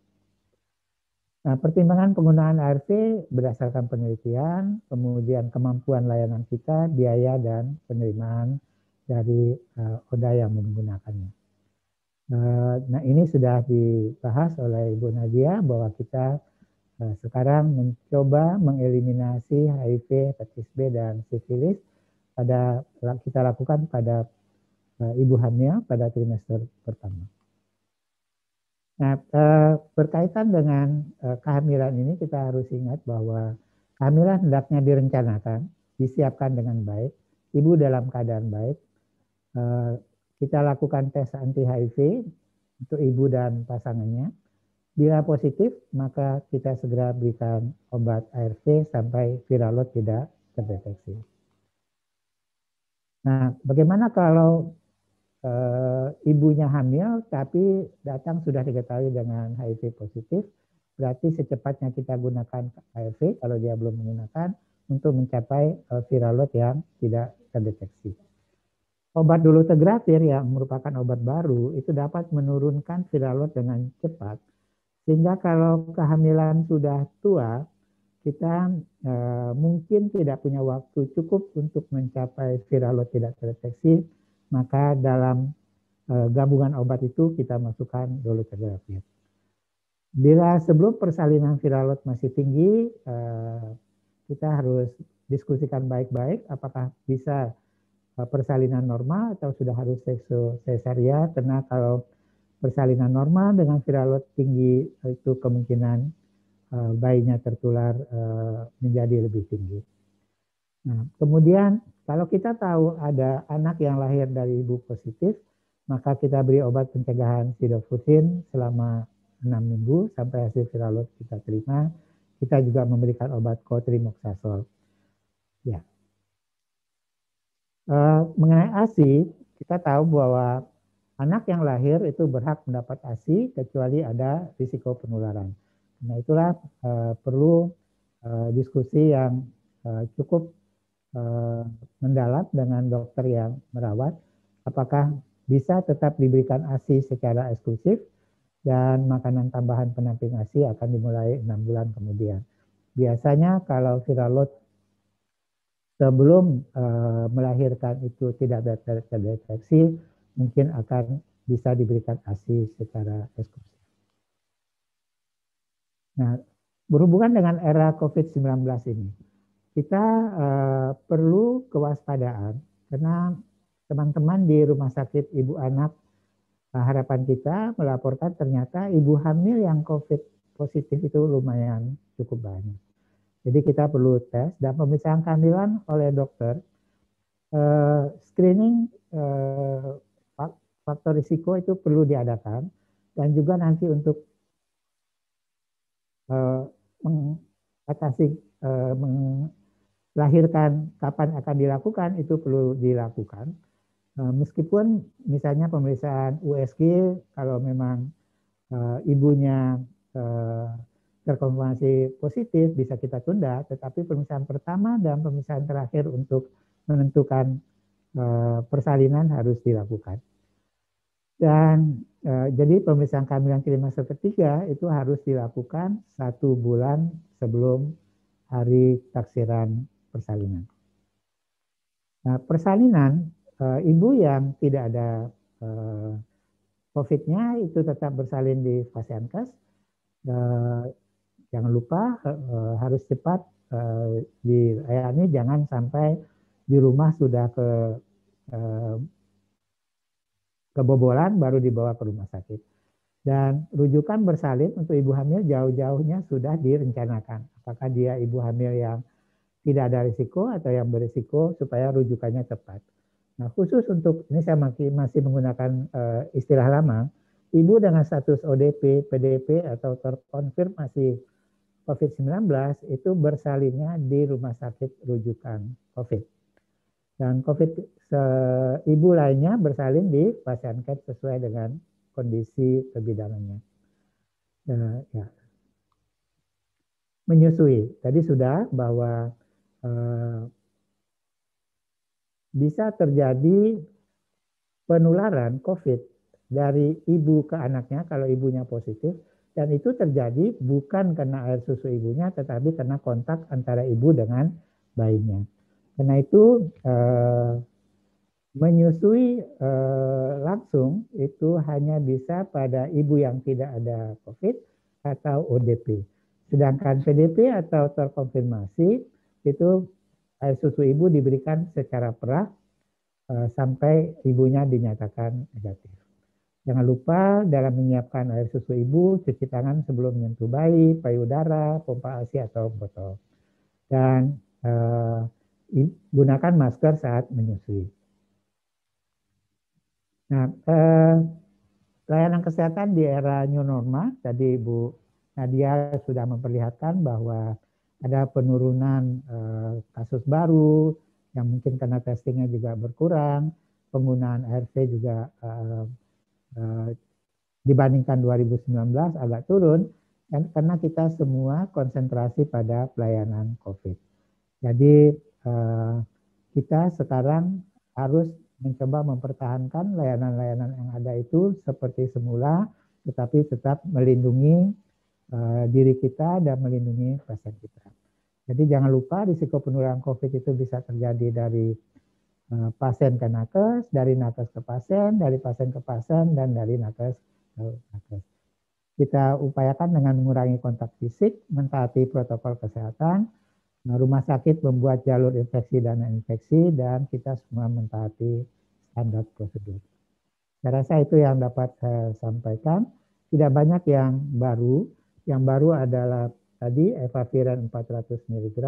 Nah, pertimbangan penggunaan ARV berdasarkan penelitian, kemudian kemampuan layanan kita, biaya dan penerimaan dari uh, eh, ODA yang menggunakannya. Uh, nah, ini sudah dibahas oleh Ibu Nadia bahwa kita uh, sekarang mencoba mengeliminasi HIV, hepatitis B, dan sifilis pada kita lakukan pada uh, ibu hamil pada trimester pertama. Nah, eh, berkaitan dengan eh, kehamilan ini kita harus ingat bahwa kehamilan hendaknya direncanakan, disiapkan dengan baik, ibu dalam keadaan baik. Eh, kita lakukan tes anti HIV untuk ibu dan pasangannya. Bila positif, maka kita segera berikan obat ARV sampai viral load tidak terdeteksi. Nah, bagaimana kalau e, ibunya hamil tapi datang sudah diketahui dengan HIV positif, berarti secepatnya kita gunakan HIV kalau dia belum menggunakan untuk mencapai e, viral load yang tidak terdeteksi. Obat dulu tegravir yang merupakan obat baru itu dapat menurunkan viral load dengan cepat sehingga kalau kehamilan sudah tua kita e, mungkin tidak punya waktu cukup untuk mencapai viral load tidak terdeteksi maka dalam eh, gabungan obat itu kita masukkan dolutegravir. Bila sebelum persalinan viral load masih tinggi, eh, kita harus diskusikan baik-baik apakah bisa eh, persalinan normal atau sudah harus sesaria karena kalau persalinan normal dengan viral load tinggi itu kemungkinan bayinya tertular menjadi lebih tinggi. Nah, kemudian kalau kita tahu ada anak yang lahir dari ibu positif, maka kita beri obat pencegahan sidofusin selama 6 minggu sampai hasil load kita terima. Kita juga memberikan obat kotrimoxazole. Ya. E, mengenai ASI, kita tahu bahwa anak yang lahir itu berhak mendapat ASI kecuali ada risiko penularan. Nah itulah e, perlu e, diskusi yang e, cukup Eh, mendalam dengan dokter yang merawat, apakah bisa tetap diberikan ASI secara eksklusif dan makanan tambahan penamping ASI akan dimulai enam bulan kemudian. Biasanya kalau viral load sebelum eh, melahirkan itu tidak terdeteksi, mungkin akan bisa diberikan ASI secara eksklusif. Nah, berhubungan dengan era COVID-19 ini, kita uh, perlu kewaspadaan karena teman-teman di rumah sakit ibu anak uh, eh, harapan kita melaporkan ternyata ibu hamil yang COVID positif itu lumayan cukup banyak. Jadi kita perlu tes dan pemeriksaan kehamilan oleh dokter. Uh, screening uh, faktor risiko itu perlu diadakan dan juga nanti untuk uh, mengatasi lahirkan kapan akan dilakukan itu perlu dilakukan. Eh, meskipun misalnya pemeriksaan USG kalau memang eh, ibunya eh, terkonfirmasi positif bisa kita tunda, tetapi pemeriksaan pertama dan pemeriksaan terakhir untuk menentukan persalinan harus dilakukan. Dan jadi pemeriksaan kehamilan trimester ketiga itu harus dilakukan satu bulan sebelum hari taksiran persalinan. Nah, persalinan e, ibu yang tidak ada e, COVID-nya itu tetap bersalin di Fasiankes. E, eh, jangan lupa e, harus cepat e, dilayani, jangan sampai di rumah sudah ke e, kebobolan baru dibawa ke rumah sakit. Dan rujukan bersalin untuk ibu hamil jauh-jauhnya sudah direncanakan. Apakah dia ibu hamil yang tidak ada risiko atau yang berisiko supaya rujukannya tepat. Nah khusus untuk ini saya masih menggunakan uh, istilah lama, ibu dengan status ODP, PDP atau terkonfirmasi COVID-19 itu bersalinnya di rumah sakit rujukan COVID. Dan COVID eh, ibu lainnya bersalin di pasien pasienkes sesuai dengan kondisi kebidanannya. Nah, eh, ya. Menyusui, tadi sudah bahwa Eh, bisa terjadi penularan COVID dari ibu ke anaknya kalau ibunya positif dan itu terjadi bukan karena air susu ibunya tetapi karena kontak antara ibu dengan bayinya. Karena itu eh, menyusui eh, langsung itu hanya bisa pada ibu yang tidak ada COVID atau ODP. Sedangkan PDP atau terkonfirmasi itu air susu ibu diberikan secara perah eh, sampai ibunya dinyatakan negatif. Jangan lupa dalam menyiapkan air susu ibu, cuci tangan sebelum menyentuh bayi, payudara, pompa ASI atau botol. Dan eh, gunakan masker saat menyusui. Nah, eh, layanan kesehatan di era new normal, tadi Bu Nadia sudah memperlihatkan bahwa ada penurunan eh, kasus baru yang mungkin karena testingnya juga berkurang, penggunaan ARV juga eh, eh, dibandingkan 2019 agak turun, dan karena kita semua konsentrasi pada pelayanan COVID. Jadi kita sekarang harus mencoba mempertahankan layanan-layanan yang ada itu seperti semula, tetapi tetap melindungi Eh, diri kita dan melindungi pasien kita. Jadi jangan lupa risiko penularan COVID itu bisa terjadi dari eh, pasien ke nakes, dari nakes ke pasien, dari pasien ke pasien, dan dari nakes ke nakes. Kita upayakan dengan mengurangi kontak fisik, mentaati protokol kesehatan, eh, rumah sakit membuat jalur infeksi dan infeksi, dan kita semua mentaati standar prosedur. Saya rasa itu yang dapat saya sampaikan. Tidak banyak yang baru, yang baru adalah tadi evapiran 400 mg,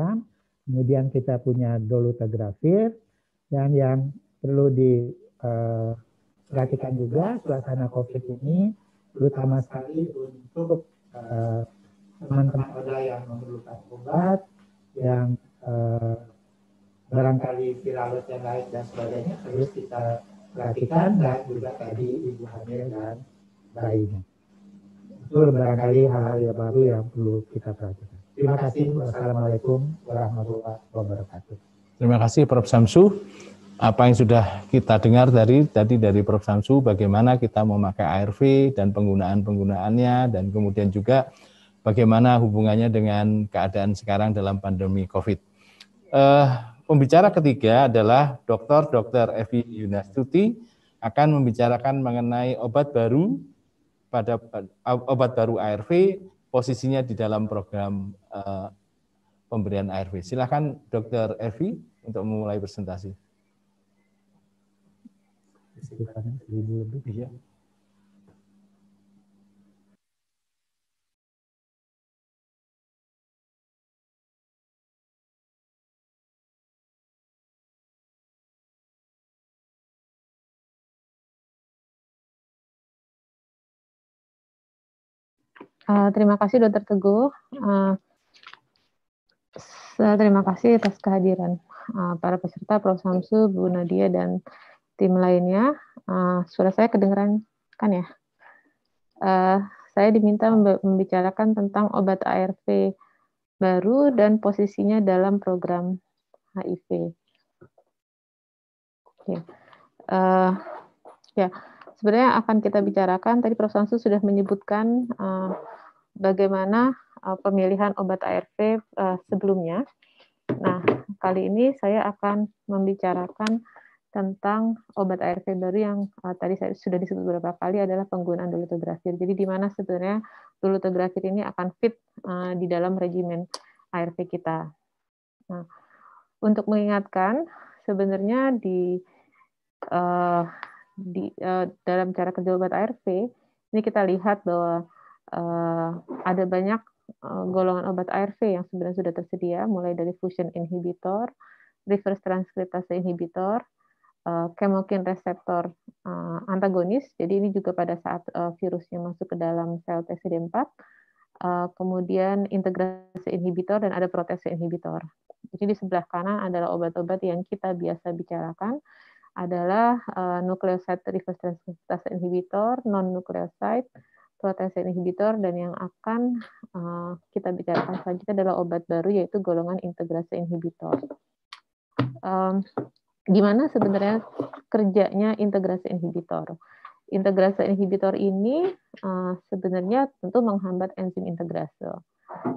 kemudian kita punya dolutegravir, dan yang perlu diperhatikan eh, uh, juga suasana COVID ini terutama sekali untuk eh, teman-teman uh, yang memerlukan obat, yang uh, barangkali viral yang naik dan sebagainya terus kita perhatikan dan juga tadi ibu hamil dan bayinya betul barangkali hal-hal yang baru yang perlu kita perhatikan. Terima kasih. Wassalamualaikum warahmatullahi wabarakatuh. Terima kasih Prof. Samsu. Apa yang sudah kita dengar dari tadi dari Prof. Samsu, bagaimana kita memakai ARV dan penggunaan-penggunaannya, dan kemudian juga bagaimana hubungannya dengan keadaan sekarang dalam pandemi COVID. Uh, pembicara ketiga adalah Dr. Dr. Evi Yunastuti akan membicarakan mengenai obat baru pada eh, obat baru ARV posisinya di dalam program eh, pemberian ARV. Silakan Dr. Evi untuk memulai presentasi. lebih. ya. Eh, terima kasih Dokter Teguh. Uh, terima kasih atas kehadiran uh, para peserta Prof. Samsu, Bu Nadia, dan tim lainnya. Uh, suara saya kedengeran kan ya? Uh, saya diminta membicarakan tentang obat ARV baru dan posisinya dalam program HIV. Ya, uh, ya. sebenarnya akan kita bicarakan. Tadi Prof. Samsu sudah menyebutkan uh, bagaimana uh, pemilihan obat ARV uh, eh, sebelumnya. Nah, kali ini saya akan membicarakan tentang obat ARV baru yang uh, tadi saya sudah disebut beberapa kali adalah penggunaan dolutegravir. Jadi di mana sebenarnya dolutegravir ini akan fit uh, di dalam regimen ARV kita. Nah, untuk mengingatkan sebenarnya di uh, di uh, dalam cara kerja obat ARV ini kita lihat bahwa Eh, ada banyak eh, golongan obat ARV yang sebenarnya sudah tersedia, mulai dari fusion inhibitor, reverse transcriptase inhibitor, kemokin eh, reseptor antagonis. Jadi ini juga pada saat virusnya masuk ke dalam sel TCD4, kemudian integrasi inhibitor dan ada protease inhibitor. Jadi di sebelah kanan adalah obat-obat yang kita biasa bicarakan adalah nucleoside reverse transcriptase inhibitor, non nucleoside, Protease inhibitor dan yang akan eh, kita bicarakan selanjutnya adalah obat baru yaitu golongan integrase inhibitor. gimana sebenarnya kerjanya integrase inhibitor? Integrase inhibitor ini eh, sebenarnya tentu menghambat enzim integrase.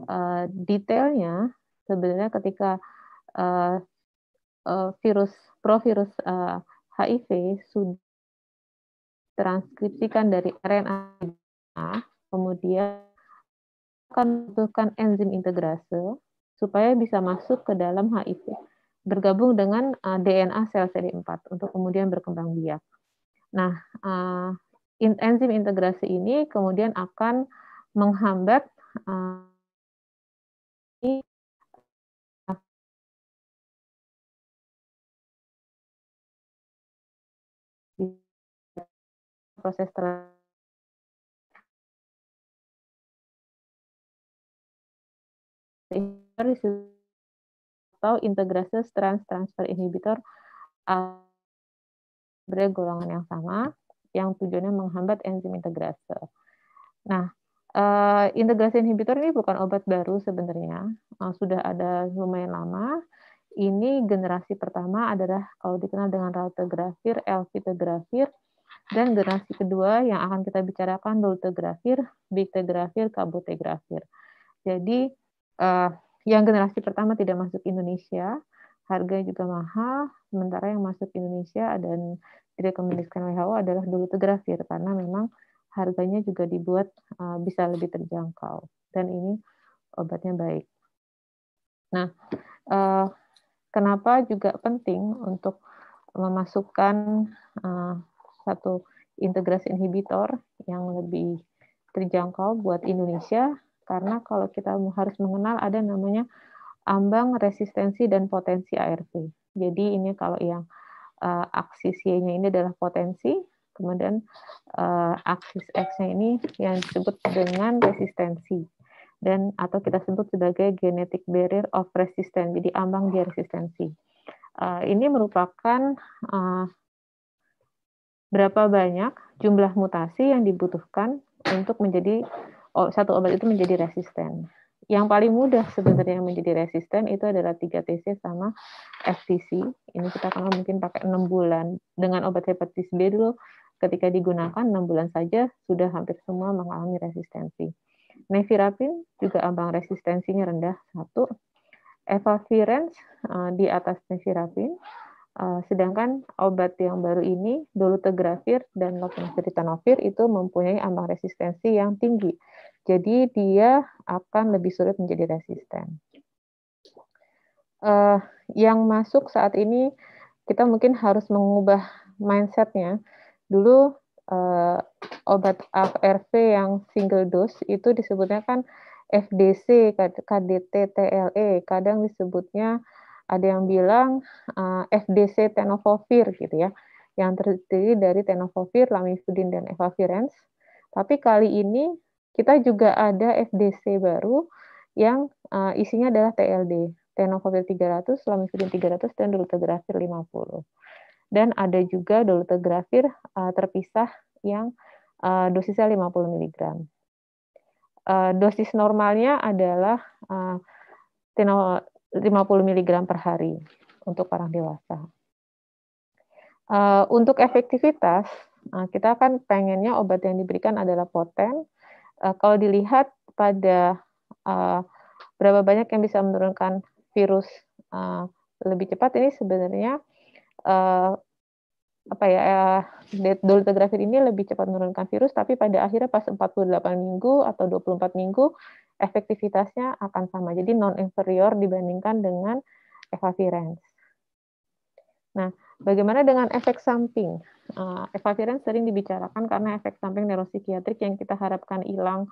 Eh, detailnya sebenarnya ketika uh, uh, virus provirus HIV sudah transkripsikan dari RNA kemudian akan membutuhkan enzim integrase supaya bisa masuk ke dalam HIV, bergabung dengan eh, DNA sel CD4 untuk kemudian berkembang biak. Nah, eh, enzim integrasi ini kemudian akan menghambat eh, proses trans inhibitor atau integrase trans transfer inhibitor berada golongan yang sama yang tujuannya menghambat enzim integrase. Nah, uh, integrasi inhibitor ini bukan obat baru sebenarnya, uh, sudah ada lumayan lama. Ini generasi pertama adalah kalau dikenal dengan raltegravir, elvitegravir, dan generasi kedua yang akan kita bicarakan dolutegravir, bictegravir, kabutegravir. Jadi uh, yang generasi pertama tidak masuk Indonesia, harga juga mahal, sementara yang masuk Indonesia dan direkomendasikan WHO adalah dulu tegrafir karena memang harganya juga dibuat uh, bisa lebih terjangkau dan ini obatnya baik. Nah, uh, kenapa juga penting untuk memasukkan uh, satu integrasi inhibitor yang lebih terjangkau buat Indonesia karena kalau kita harus mengenal ada namanya ambang resistensi dan potensi ARV. Jadi ini kalau yang uh, aksis Y-nya ini adalah potensi, kemudian uh, aksis X-nya ini yang disebut dengan resistensi dan atau kita sebut sebagai genetic barrier of resistance, jadi ambang dia resistensi. Uh, ini merupakan uh, berapa banyak jumlah mutasi yang dibutuhkan untuk menjadi satu obat itu menjadi resisten. Yang paling mudah sebenarnya yang menjadi resisten itu adalah 3TC sama FTC. Ini kita kan mungkin pakai 6 bulan. Dengan obat hepatitis B dulu, ketika digunakan 6 bulan saja, sudah hampir semua mengalami resistensi. Nevirapin juga ambang resistensinya rendah, satu. Evavirens eh, di atas nevirapin, Eh, sedangkan obat yang baru ini, dolutegravir dan lopinavir itu mempunyai ambang resistensi yang tinggi. Jadi dia akan lebih sulit menjadi resisten. Eh, yang masuk saat ini kita mungkin harus mengubah mindsetnya. Dulu eh, obat ARV yang single dose itu disebutnya kan FDC, KDT, TLE, kadang disebutnya ada yang bilang uh, eh, FDC tenofovir gitu ya, yang terdiri dari tenofovir, lamivudin dan efavirenz. Tapi kali ini kita juga ada FDC baru yang uh, isinya adalah TLD, tenofovir 300, lamivudin 300 dan dolutegravir 50. Dan ada juga dolutegravir uh, terpisah yang uh, dosisnya 50 mg. Uh, dosis normalnya adalah uh, 50 mg per hari untuk orang dewasa. Uh, untuk efektivitas, uh, kita kan pengennya obat yang diberikan adalah poten. Uh, kalau dilihat pada uh, berapa banyak yang bisa menurunkan virus uh, lebih cepat, ini sebenarnya uh, apa ya uh, dolutegravir ini lebih cepat menurunkan virus, tapi pada akhirnya pas 48 minggu atau 24 minggu efektivitasnya akan sama. Jadi non inferior dibandingkan dengan efavirenz. Nah, bagaimana dengan efek samping? Efavirenz eh, sering dibicarakan karena efek samping neuropsikiatrik yang kita harapkan hilang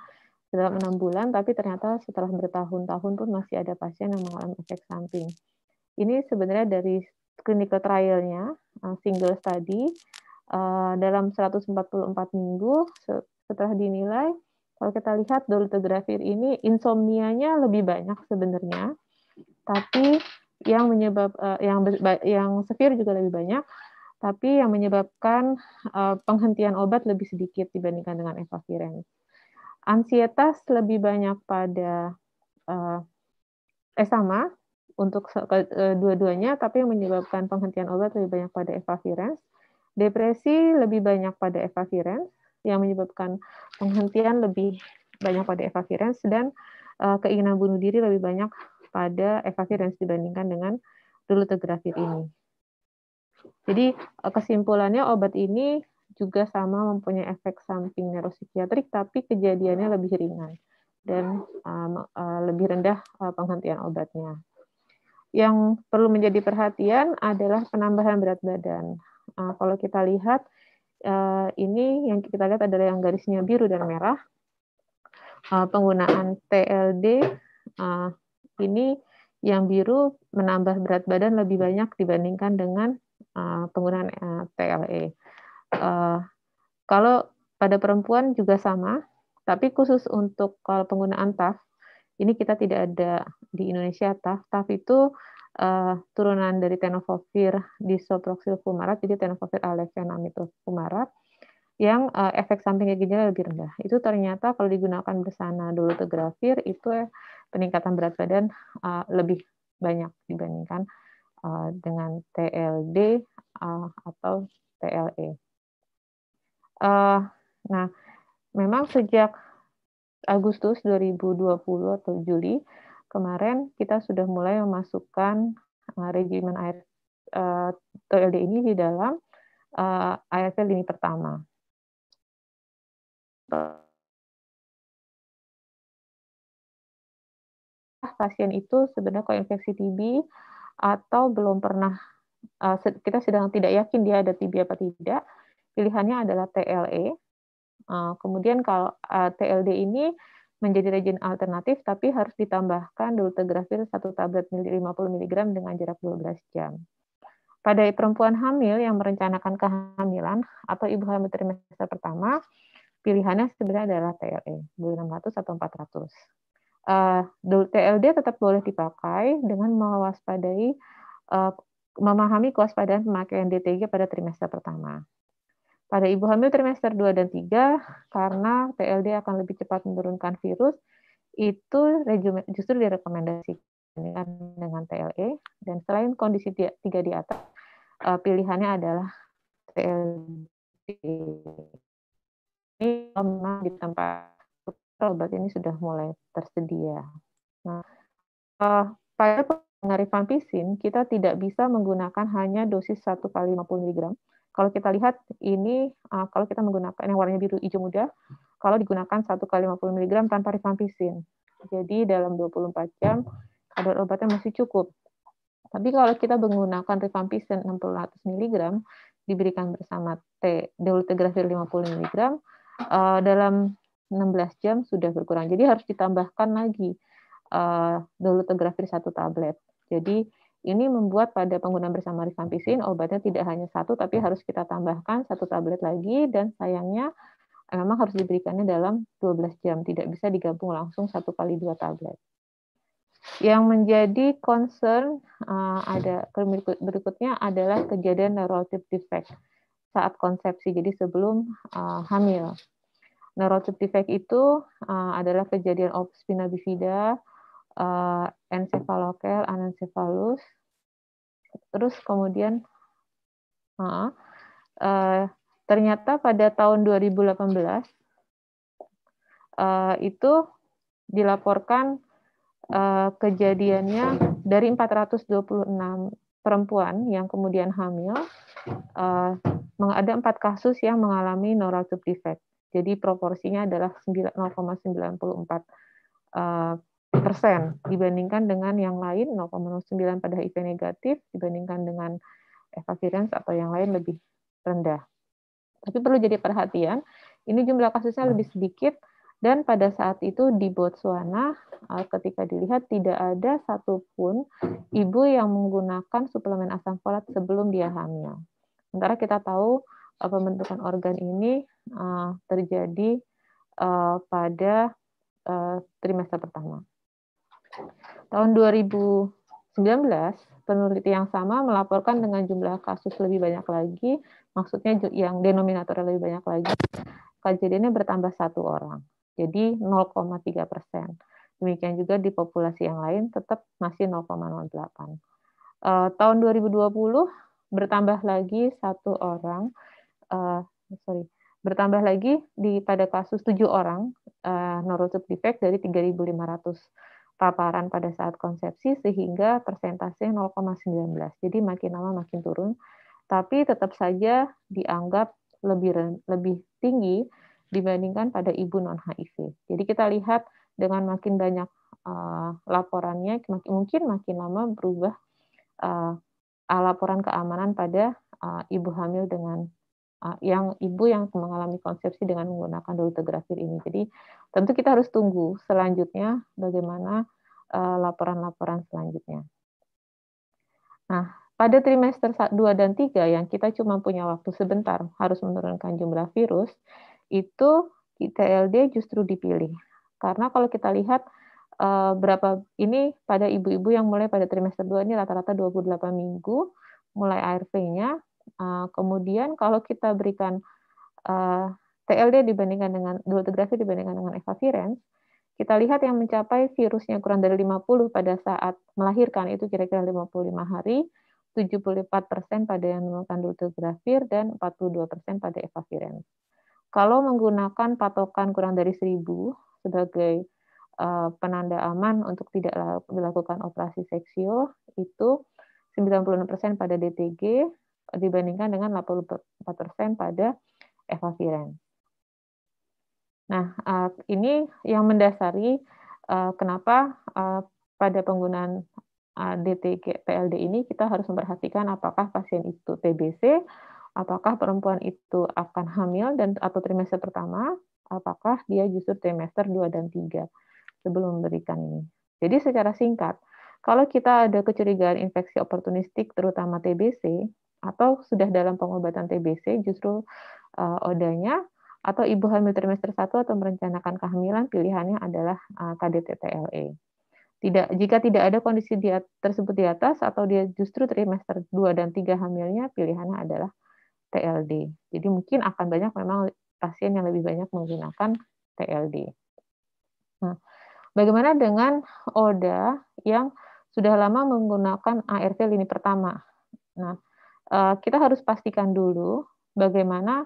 dalam enam bulan, tapi ternyata setelah bertahun-tahun pun masih ada pasien yang mengalami efek samping. Ini sebenarnya dari clinical trial-nya, eh, single study, eh, dalam 144 minggu setelah dinilai kalau kita lihat dolutegravir ini insomnianya lebih banyak sebenarnya, tapi yang menyebab eh, yang yang severe juga lebih banyak, tapi yang menyebabkan eh, penghentian obat lebih sedikit dibandingkan dengan efavirenz Ansietas lebih banyak pada eh, eh sama untuk dua-duanya, tapi yang menyebabkan penghentian obat lebih banyak pada efavirenz Depresi lebih banyak pada efavirenz yang menyebabkan penghentian lebih banyak pada evavirens dan uh, keinginan bunuh diri lebih banyak pada evavirens dibandingkan dengan dolutegravir ini. Jadi eh, kesimpulannya obat ini juga sama mempunyai efek samping neuropsikiatrik tapi kejadiannya lebih ringan dan uh, uh, lebih rendah uh, penghentian obatnya. Yang perlu menjadi perhatian adalah penambahan berat badan. Uh, kalau kita lihat Eh, ini yang kita lihat adalah yang garisnya biru dan merah. Eh, penggunaan TLD eh, ini yang biru menambah berat badan lebih banyak dibandingkan dengan penggunaan TLE. Kalau pada perempuan juga sama, tapi khusus untuk kalau penggunaan TAF, ini kita tidak ada di Indonesia TAF. TAF itu uh, turunan dari tenofovir disoproxil fumarat, jadi tenofovir alafenamide fumarat, yang uh, efek sampingnya ginjal lebih rendah. Itu ternyata kalau digunakan bersama dolutegravir itu eh, peningkatan berat badan uh, lebih banyak dibandingkan uh, dengan TLD uh, atau TLE. Uh, nah, memang sejak Agustus 2020 atau Juli kemarin kita sudah mulai memasukkan eh, regimen air eh, TLD ini di dalam eh, ASL lini pertama. Pasien itu sebenarnya koinfeksi TB atau belum pernah kita sedang tidak yakin dia ada TB apa tidak, pilihannya adalah TLE. Kemudian kalau TLD ini menjadi regen alternatif tapi harus ditambahkan dolutegravir satu tablet 50 mg dengan jarak 12 jam. Pada perempuan hamil yang merencanakan kehamilan atau ibu hamil trimester pertama, pilihannya sebenarnya adalah TLE, e, 2600 atau 400. Uh, TLD tetap boleh dipakai dengan mewaspadai uh, memahami kewaspadaan pemakaian DTG pada trimester pertama. Pada ibu hamil trimester 2 dan 3, karena TLD akan lebih cepat menurunkan virus, itu justru direkomendasikan dengan TLE. Dan selain kondisi tiga di atas, eh, pilihannya adalah TLD. Ini memang di tempat obat ini sudah mulai tersedia. Nah, eh, pada pengarifan pisin, kita tidak bisa menggunakan hanya dosis 1 kali 50 mg kalau kita lihat ini, eh, kalau kita menggunakan yang warnanya biru hijau muda, kalau digunakan 1 kali 50 mg tanpa rifampisin. Jadi dalam 24 jam kadar obatnya masih cukup. Tapi kalau kita menggunakan rifampisin 600 mg diberikan bersama T dolutegravir 50 mg eh, dalam 16 jam sudah berkurang. Jadi harus ditambahkan lagi eh, dolutegravir satu tablet. Jadi ini membuat pada pengguna bersama rifampisin obatnya tidak hanya satu tapi harus kita tambahkan satu tablet lagi dan sayangnya memang harus diberikannya dalam 12 jam, tidak bisa digabung langsung satu kali dua tablet. Yang menjadi concern uh, ada berikutnya adalah kejadian neurotip defect saat konsepsi, jadi sebelum uh, hamil. Neurotip defect itu uh, adalah kejadian spina bifida uh, eh, encephalocele, anencephalus, terus kemudian uh, uh, ternyata pada tahun 2018 uh, eh, itu dilaporkan uh, kejadiannya dari 426 perempuan yang kemudian hamil uh, ada empat kasus yang mengalami neural tube defect. Jadi proporsinya adalah 0,94 uh, Persen dibandingkan dengan yang lain 0,09 pada HIV negatif dibandingkan dengan evavirens atau yang lain lebih rendah. Tapi perlu jadi perhatian, ini jumlah kasusnya lebih sedikit dan pada saat itu di Botswana eh, ketika dilihat tidak ada satupun ibu yang menggunakan suplemen asam folat sebelum dia hamil. Sementara kita tahu eh, pembentukan organ ini eh, terjadi pada trimester pertama. Tahun 2019, peneliti yang sama melaporkan dengan jumlah kasus lebih banyak lagi, maksudnya yang denominatornya lebih banyak lagi, kejadiannya bertambah satu orang, jadi 0,3 persen. Demikian juga di populasi yang lain tetap masih 0,08. Uh, eh, tahun 2020 bertambah lagi satu orang, uh, sorry, bertambah lagi di pada kasus tujuh orang uh, eh, neurotype defect dari 3.500 paparan pada saat konsepsi sehingga persentase 0,19. Jadi makin lama makin turun, tapi tetap saja dianggap lebih lebih tinggi dibandingkan pada ibu non HIV. Jadi kita lihat dengan makin banyak eh, laporannya mungkin makin lama berubah eh, laporan keamanan pada eh, ibu hamil dengan Ah, yang ibu yang mengalami konsepsi dengan menggunakan dolutegravir ini. Jadi tentu kita harus tunggu selanjutnya bagaimana eh, laporan-laporan selanjutnya. Nah, pada trimester 2 dan 3 yang kita cuma punya waktu sebentar harus menurunkan jumlah virus, itu ITLD justru dipilih. Karena kalau kita lihat eh, berapa ini pada ibu-ibu yang mulai pada trimester 2 ini rata-rata 28 minggu mulai ARV-nya Eh, kemudian kalau kita berikan eh, TLD dibandingkan dengan dolutegravir dibandingkan dengan efavirenz, kita lihat yang mencapai virusnya kurang dari 50 pada saat melahirkan itu kira-kira 55 hari, 74% pada yang menggunakan dolutegravir dan 42% pada efavirenz. Kalau menggunakan patokan kurang dari 1000 sebagai uh, penanda aman untuk tidak dilakukan operasi seksio itu 96% pada DTG, dibandingkan dengan 84% pada efaviren. Nah, eh, ini yang mendasari eh, kenapa eh, pada penggunaan DTG PLD ini kita harus memperhatikan apakah pasien itu TBC, apakah perempuan itu akan hamil dan atau trimester pertama, apakah dia justru trimester 2 dan 3 sebelum memberikan ini. Jadi secara singkat, kalau kita ada kecurigaan infeksi oportunistik terutama TBC, atau sudah dalam pengobatan TBC justru uh, odanya atau ibu hamil trimester 1 atau merencanakan kehamilan pilihannya adalah uh, eh, KDTTLE. Tidak jika tidak ada kondisi di, tersebut di atas atau dia justru trimester 2 dan 3 hamilnya pilihannya adalah TLD. Jadi mungkin akan banyak memang pasien yang lebih banyak menggunakan TLD. Nah, bagaimana dengan ODA yang sudah lama menggunakan ARV lini pertama? Nah, Eh, kita harus pastikan dulu bagaimana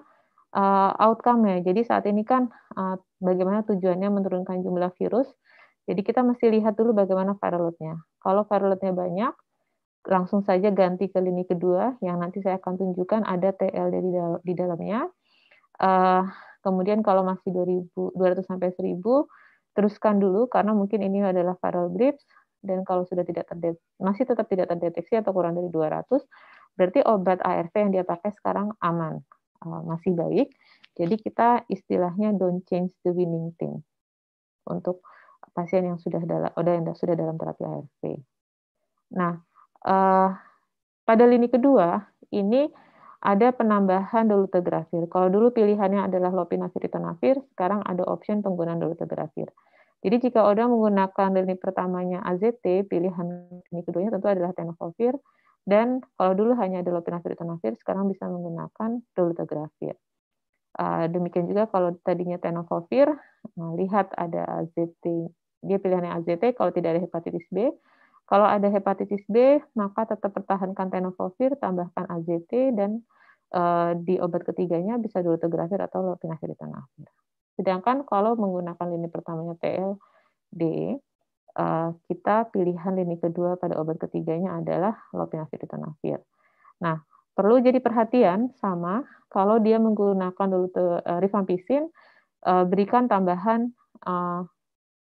uh, outcome-nya. Jadi saat ini kan uh, bagaimana tujuannya menurunkan jumlah virus. Jadi kita mesti lihat dulu bagaimana viral load-nya. Kalau viral load-nya banyak, langsung saja ganti ke lini kedua yang nanti saya akan tunjukkan ada TL di, dal di dalamnya. Uh, kemudian kalau masih 2000, 200 sampai 1000 teruskan dulu karena mungkin ini adalah viral grips dan kalau sudah tidak terdeteksi, masih tetap tidak terdeteksi atau kurang dari 200 Berarti obat ARV yang dia pakai sekarang aman, eh, masih baik. Jadi kita istilahnya don't change the winning team untuk pasien yang sudah dalam, oh, yang sudah dalam terapi ARV. Nah, eh, pada lini kedua ini ada penambahan dolutegravir. Kalau dulu pilihannya adalah lopinavir ritonavir, sekarang ada option penggunaan dolutegravir. Jadi jika Oda menggunakan lini pertamanya AZT, pilihan lini keduanya tentu adalah tenofovir. Dan kalau dulu hanya ada dan tenofovir, sekarang bisa menggunakan dolutegravir. Ah, demikian juga kalau tadinya tenofovir, ah, lihat ada AZT, dia pilihannya AZT kalau tidak ada hepatitis B. Kalau ada hepatitis B, maka tetap pertahankan tenofovir, tambahkan AZT, dan eh, di obat ketiganya bisa dolutegravir atau lopinavir tenofovir. Sedangkan kalau menggunakan lini pertamanya TLD. Eh, kita pilihan lini kedua pada obat ketiganya adalah lopinavir ritonavir. Nah, perlu jadi perhatian sama kalau dia menggunakan dulu eh, rifampisin eh, berikan tambahan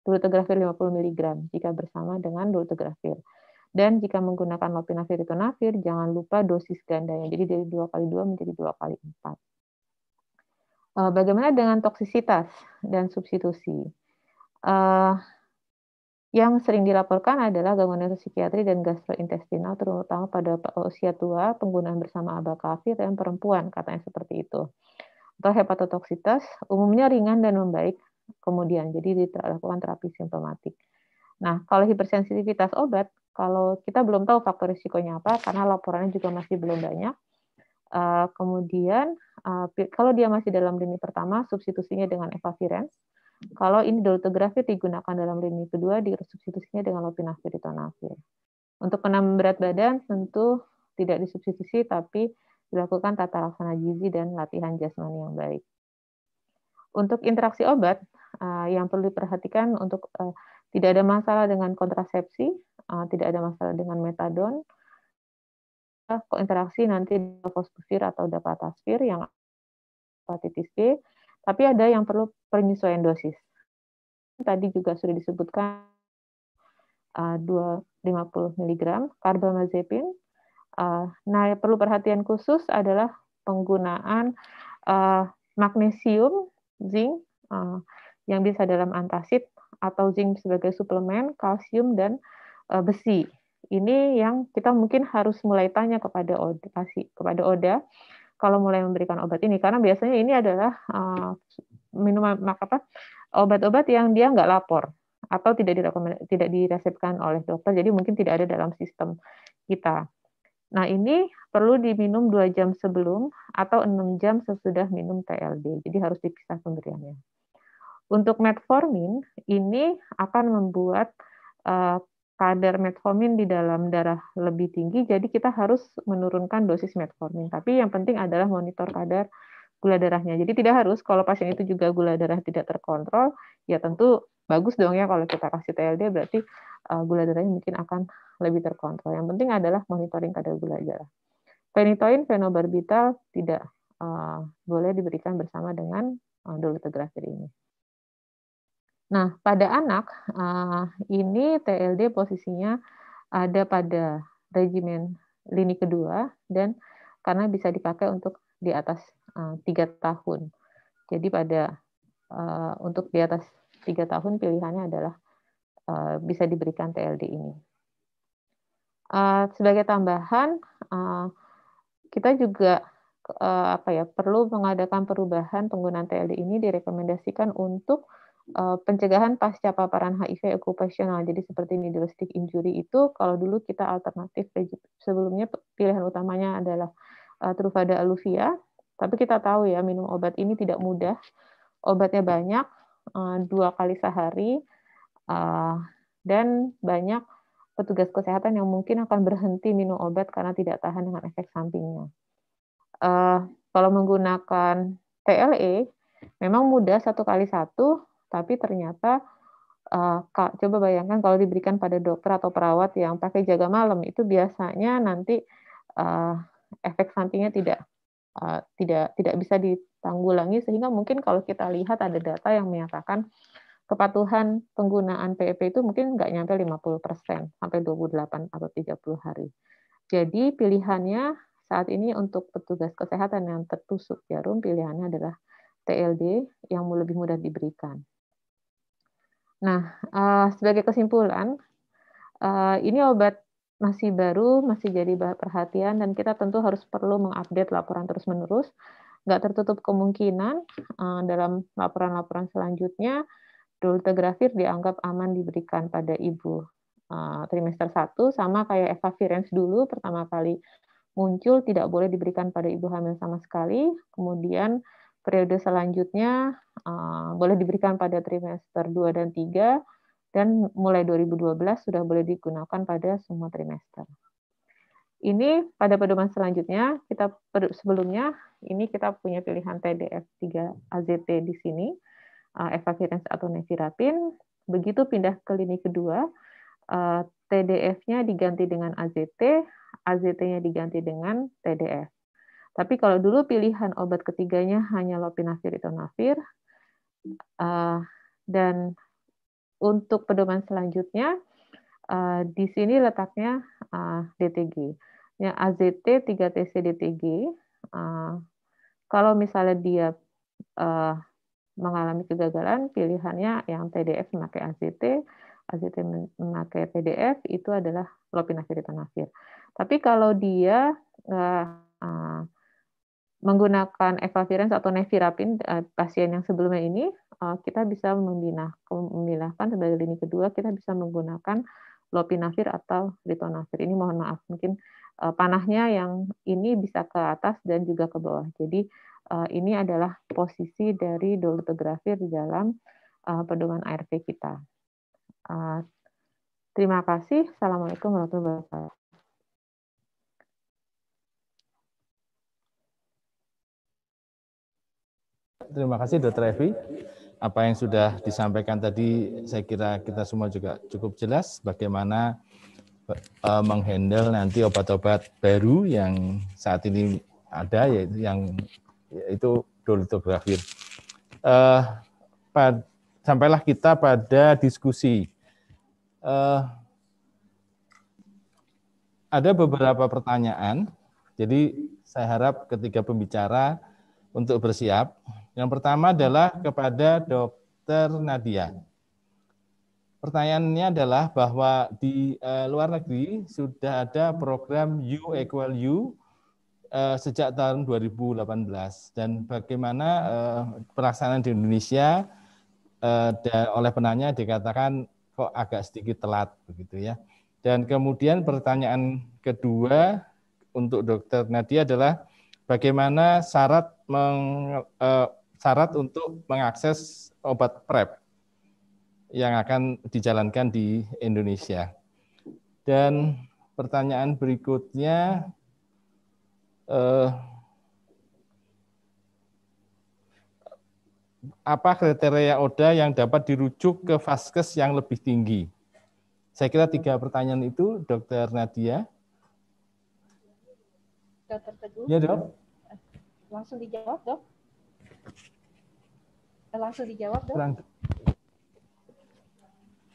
dolutegravir 50 mg jika bersama dengan dolutegravir. Dan jika menggunakan lopinavir ritonavir, jangan lupa dosis gandanya. Jadi dari 2 kali 2 menjadi 2 kali 4. Bagaimana dengan toksisitas dan substitusi? Yang sering dilaporkan adalah gangguan psikiatri dan gastrointestinal, terutama pada usia tua, penggunaan bersama aba kafir, dan perempuan, katanya seperti itu. Atau hepatotoksitas, umumnya ringan dan membaik kemudian. Jadi dilakukan terapi simptomatik. Nah, kalau hipersensitivitas obat, kalau kita belum tahu faktor risikonya apa, karena laporannya juga masih belum banyak, eh, kemudian eh, kalau dia masih dalam lini pertama, substitusinya dengan evavirens, kalau ini dolutografi digunakan dalam lini kedua di disubstitusinya dengan lopinavir ritonavir. Untuk penambah berat badan tentu tidak disubstitusi tapi dilakukan tata laksana gizi dan latihan jasmani yang baik. Untuk interaksi obat eh, yang perlu diperhatikan untuk eh, tidak ada masalah dengan kontrasepsi, eh, tidak ada masalah dengan metadon, interaksi nanti fosfovir atau dapatasfir yang hepatitis B tapi ada yang perlu penyesuaian dosis. Tadi juga sudah disebutkan uh, 250 mg carbamazepin. Uh, nah, perlu perhatian khusus adalah penggunaan uh, magnesium, zinc uh, yang bisa dalam antasit atau zinc sebagai suplemen, kalsium dan uh, besi. Ini yang kita mungkin harus mulai tanya kepada Oda, kepada Oda kalau mulai memberikan obat ini karena biasanya ini adalah uh, minuman apa obat-obat yang dia nggak lapor atau tidak tidak diresepkan oleh dokter jadi mungkin tidak ada dalam sistem kita. Nah, ini perlu diminum dua jam sebelum atau 6 jam sesudah minum TLD. Jadi harus dipisah pemberiannya. Untuk metformin ini akan membuat uh, kadar metformin di dalam darah lebih tinggi, jadi kita harus menurunkan dosis metformin. Tapi yang penting adalah monitor kadar gula darahnya. Jadi tidak harus kalau pasien itu juga gula darah tidak terkontrol, ya tentu bagus dong ya kalau kita kasih TLD berarti eh, gula darahnya mungkin akan lebih terkontrol. Yang penting adalah monitoring kadar gula darah. Penitoin fenobarbital tidak uh, boleh diberikan bersama dengan uh, dolutegravir ini. Nah, pada anak eh, ini TLD posisinya ada pada regimen lini kedua dan karena bisa dipakai untuk di atas eh, tiga tahun. Jadi pada eh, untuk di atas tiga tahun pilihannya adalah bisa diberikan TLD ini. Sebagai tambahan, kita juga apa ya perlu mengadakan perubahan penggunaan TLD ini direkomendasikan untuk Eh, pencegahan pasca paparan HIV okupasional. Jadi seperti needlestick injury itu, kalau dulu kita alternatif sebelumnya pilihan utamanya adalah eh, Truvada Aluvia. tapi kita tahu ya minum obat ini tidak mudah. Obatnya banyak, eh, dua kali sehari, dan banyak petugas kesehatan yang mungkin akan berhenti minum obat karena tidak tahan dengan efek sampingnya. Kalau menggunakan TLE, memang mudah satu kali satu, tapi ternyata uh, coba bayangkan kalau diberikan pada dokter atau perawat yang pakai jaga malam itu biasanya nanti uh, efek sampingnya tidak uh, tidak tidak bisa ditanggulangi sehingga mungkin kalau kita lihat ada data yang menyatakan kepatuhan penggunaan PEP e itu mungkin nggak nyampe 50% sampai 28 atau 30 hari. Jadi pilihannya saat ini untuk petugas kesehatan yang tertusuk jarum pilihannya adalah TLD yang lebih mudah diberikan Nah, uh, sebagai kesimpulan, uh, ini obat masih baru, masih jadi perhatian, dan kita tentu harus perlu mengupdate laporan terus-menerus. Nggak tertutup kemungkinan uh, dalam laporan-laporan selanjutnya, dolutegravir dianggap aman diberikan pada ibu uh, trimester 1, sama kayak evavirens dulu pertama kali muncul, tidak boleh diberikan pada ibu hamil sama sekali, kemudian Periode selanjutnya uh, boleh diberikan pada trimester 2 dan 3 dan mulai 2012 sudah boleh digunakan pada semua trimester. Ini pada pedoman selanjutnya, kita sebelumnya ini kita punya pilihan TDF 3 AZT di sini, uh, atau nevirapin. Begitu pindah ke lini kedua, uh, eh, TDF-nya diganti dengan AZT, AZT-nya diganti dengan TDF. Tapi kalau dulu pilihan obat ketiganya hanya lopinavir ritonavir uh, eh, dan untuk pedoman selanjutnya uh, di sini letaknya uh, eh, DTG. Ya AZT 3TC DTG. Uh, kalau misalnya dia uh, mengalami kegagalan, pilihannya yang TDF memakai AZT, AZT memakai TDF itu adalah lopinavir ritonavir. Tapi kalau dia uh, uh, menggunakan efavirenz atau nevirapin eh, pasien yang sebelumnya ini eh, kita bisa membina memilahkan sebagai lini kedua kita bisa menggunakan lopinavir atau ritonavir ini mohon maaf mungkin eh, panahnya yang ini bisa ke atas dan juga ke bawah jadi ini adalah posisi dari dolutegravir di dalam pedoman ARV kita terima kasih assalamualaikum warahmatullahi wabarakatuh terima kasih Dr. Evi. Apa yang sudah disampaikan tadi, saya kira kita semua juga cukup jelas bagaimana eh, menghandle nanti obat-obat baru yang saat ini ada, yaitu yang itu dolutografir. Uh, eh, sampailah kita pada diskusi. Uh, ada beberapa pertanyaan, jadi saya harap ketiga pembicara untuk bersiap yang pertama adalah kepada Dokter Nadia. Pertanyaannya adalah bahwa di uh, luar negeri sudah ada program U Equal U uh, eh, sejak tahun 2018 dan bagaimana uh, eh, pelaksanaan di Indonesia uh, oleh penanya dikatakan kok agak sedikit telat begitu ya. Dan kemudian pertanyaan kedua untuk Dokter Nadia adalah bagaimana syarat meng, uh, syarat untuk mengakses obat PrEP e yang akan dijalankan di Indonesia. Dan pertanyaan berikutnya, eh, apa kriteria ODA yang dapat dirujuk ke vaskes yang lebih tinggi? Saya kira tiga pertanyaan itu, Dokter Nadia. Dokter Teguh. Ya dok. Langsung dijawab dok. Langsung dijawab dong. Lang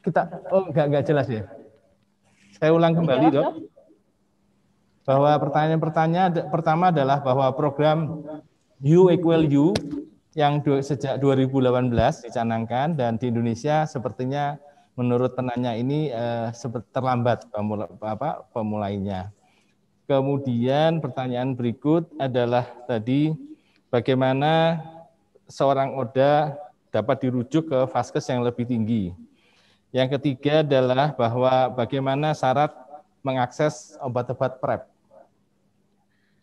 kita oh nggak nggak jelas ya. Saya ulang kembali dijawab, Bahwa pertanyaan-pertanyaan pertama adalah bahwa program U equal U yang du, sejak 2018 dicanangkan dan di Indonesia sepertinya menurut penanya ini eh, terlambat pemula, apa, pemulainya. Kemudian pertanyaan berikut adalah tadi bagaimana seorang Oda dapat dirujuk ke vaskes yang lebih tinggi. Yang ketiga adalah bahwa bagaimana syarat mengakses obat-obat PrEP.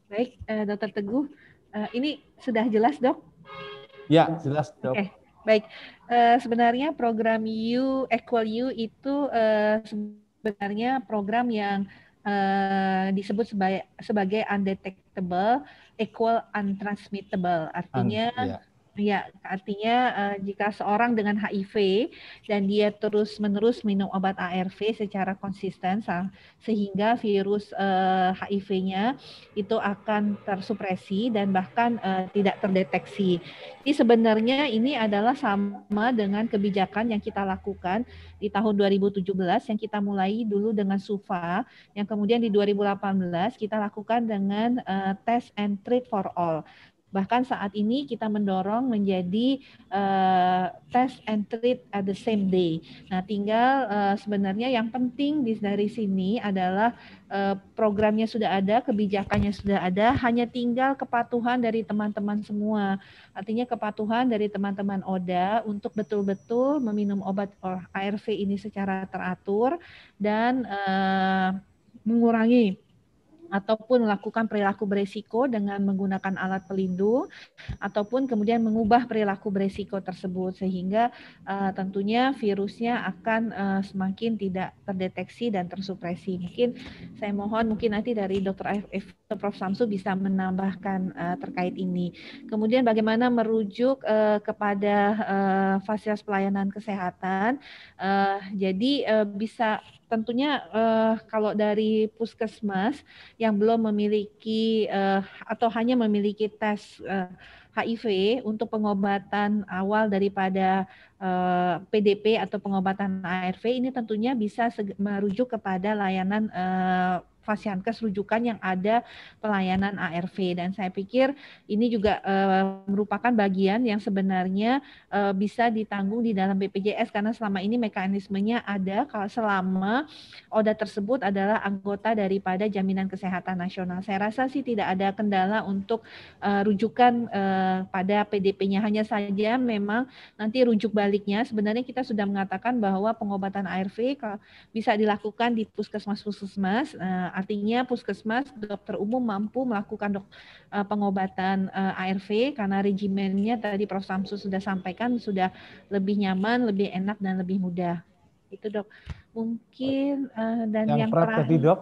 Baik, uh, Dokter Teguh, uh, ini sudah jelas dok? Ya, jelas dok. Okay. Baik, uh, sebenarnya program You Equal You itu uh, sebenarnya program yang uh, disebut sebagai, sebagai undetectable equal untransmittable. Artinya Un, ya. Ya, artinya uh, jika seorang dengan HIV dan dia terus-menerus minum obat ARV secara konsisten sehingga virus uh, eh, HIV-nya itu akan tersupresi dan bahkan uh, tidak terdeteksi. Jadi sebenarnya ini adalah sama dengan kebijakan yang kita lakukan di tahun 2017 yang kita mulai dulu dengan SUFA, yang kemudian di 2018 kita lakukan dengan uh, test and treat for all. Bahkan saat ini kita mendorong menjadi uh, test and treat at the same day. Nah, tinggal uh, sebenarnya yang penting di dari sini adalah uh, programnya sudah ada, kebijakannya sudah ada, hanya tinggal kepatuhan dari teman-teman semua. Artinya kepatuhan dari teman-teman ODA untuk betul-betul meminum obat ARV ini secara teratur dan uh, mengurangi ataupun melakukan perilaku beresiko dengan menggunakan alat pelindung ataupun kemudian mengubah perilaku beresiko tersebut sehingga uh, tentunya virusnya akan uh, semakin tidak terdeteksi dan tersupresi. Mungkin saya mohon mungkin nanti dari Dr. F, Prof Samsu bisa menambahkan uh, terkait ini. Kemudian bagaimana merujuk uh, kepada uh, fasilitas pelayanan kesehatan. Uh, jadi uh, bisa tentunya uh, kalau dari puskesmas yang belum memiliki uh, atau hanya memiliki tes uh, eh, HIV untuk pengobatan awal daripada uh, PDP atau pengobatan ARV ini tentunya bisa merujuk kepada layanan uh, fasiankes rujukan yang ada pelayanan ARV dan saya pikir ini juga e, merupakan bagian yang sebenarnya e, bisa ditanggung di dalam BPJS karena selama ini mekanismenya ada kalau selama ODA tersebut adalah anggota daripada jaminan kesehatan nasional. Saya rasa sih tidak ada kendala untuk e, rujukan e, pada PDP-nya hanya saja memang nanti rujuk baliknya sebenarnya kita sudah mengatakan bahwa pengobatan ARV bisa dilakukan di puskesmas-puskesmas Artinya puskesmas, dokter umum mampu melakukan dok, uh, pengobatan uh, eh, ARV karena regimennya tadi Prof Samsu sudah sampaikan sudah lebih nyaman, lebih enak dan lebih mudah. Itu dok. Mungkin uh, dan yang, yang terakhir tadi dok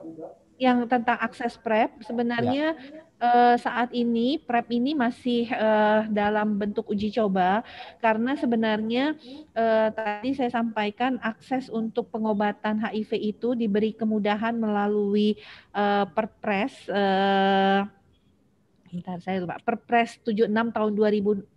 yang tentang akses PrEP sebenarnya ya. Uh, saat ini PrEP ini masih uh, dalam bentuk uji coba karena sebenarnya uh, tadi saya sampaikan akses untuk pengobatan HIV itu diberi kemudahan melalui Perpres bentar saya lupa Perpres 76 tahun 2016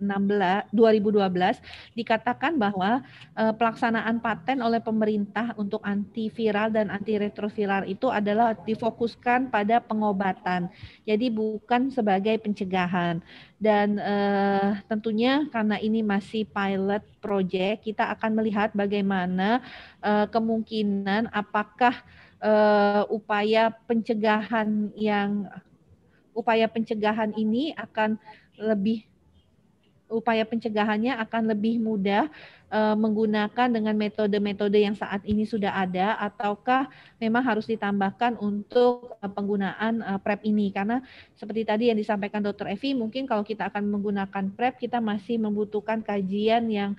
2012 dikatakan bahwa eh, pelaksanaan paten oleh pemerintah untuk antiviral dan antiretroviral itu adalah difokuskan pada pengobatan. Jadi bukan sebagai pencegahan dan eh, tentunya karena ini masih pilot project kita akan melihat bagaimana eh, kemungkinan apakah uh, upaya pencegahan yang upaya pencegahan ini akan lebih upaya pencegahannya akan lebih mudah eh, menggunakan dengan metode-metode yang saat ini sudah ada ataukah memang harus ditambahkan untuk eh, penggunaan eh, PrEP ini karena seperti tadi yang disampaikan Dr. Evi mungkin kalau kita akan menggunakan PrEP kita masih membutuhkan kajian yang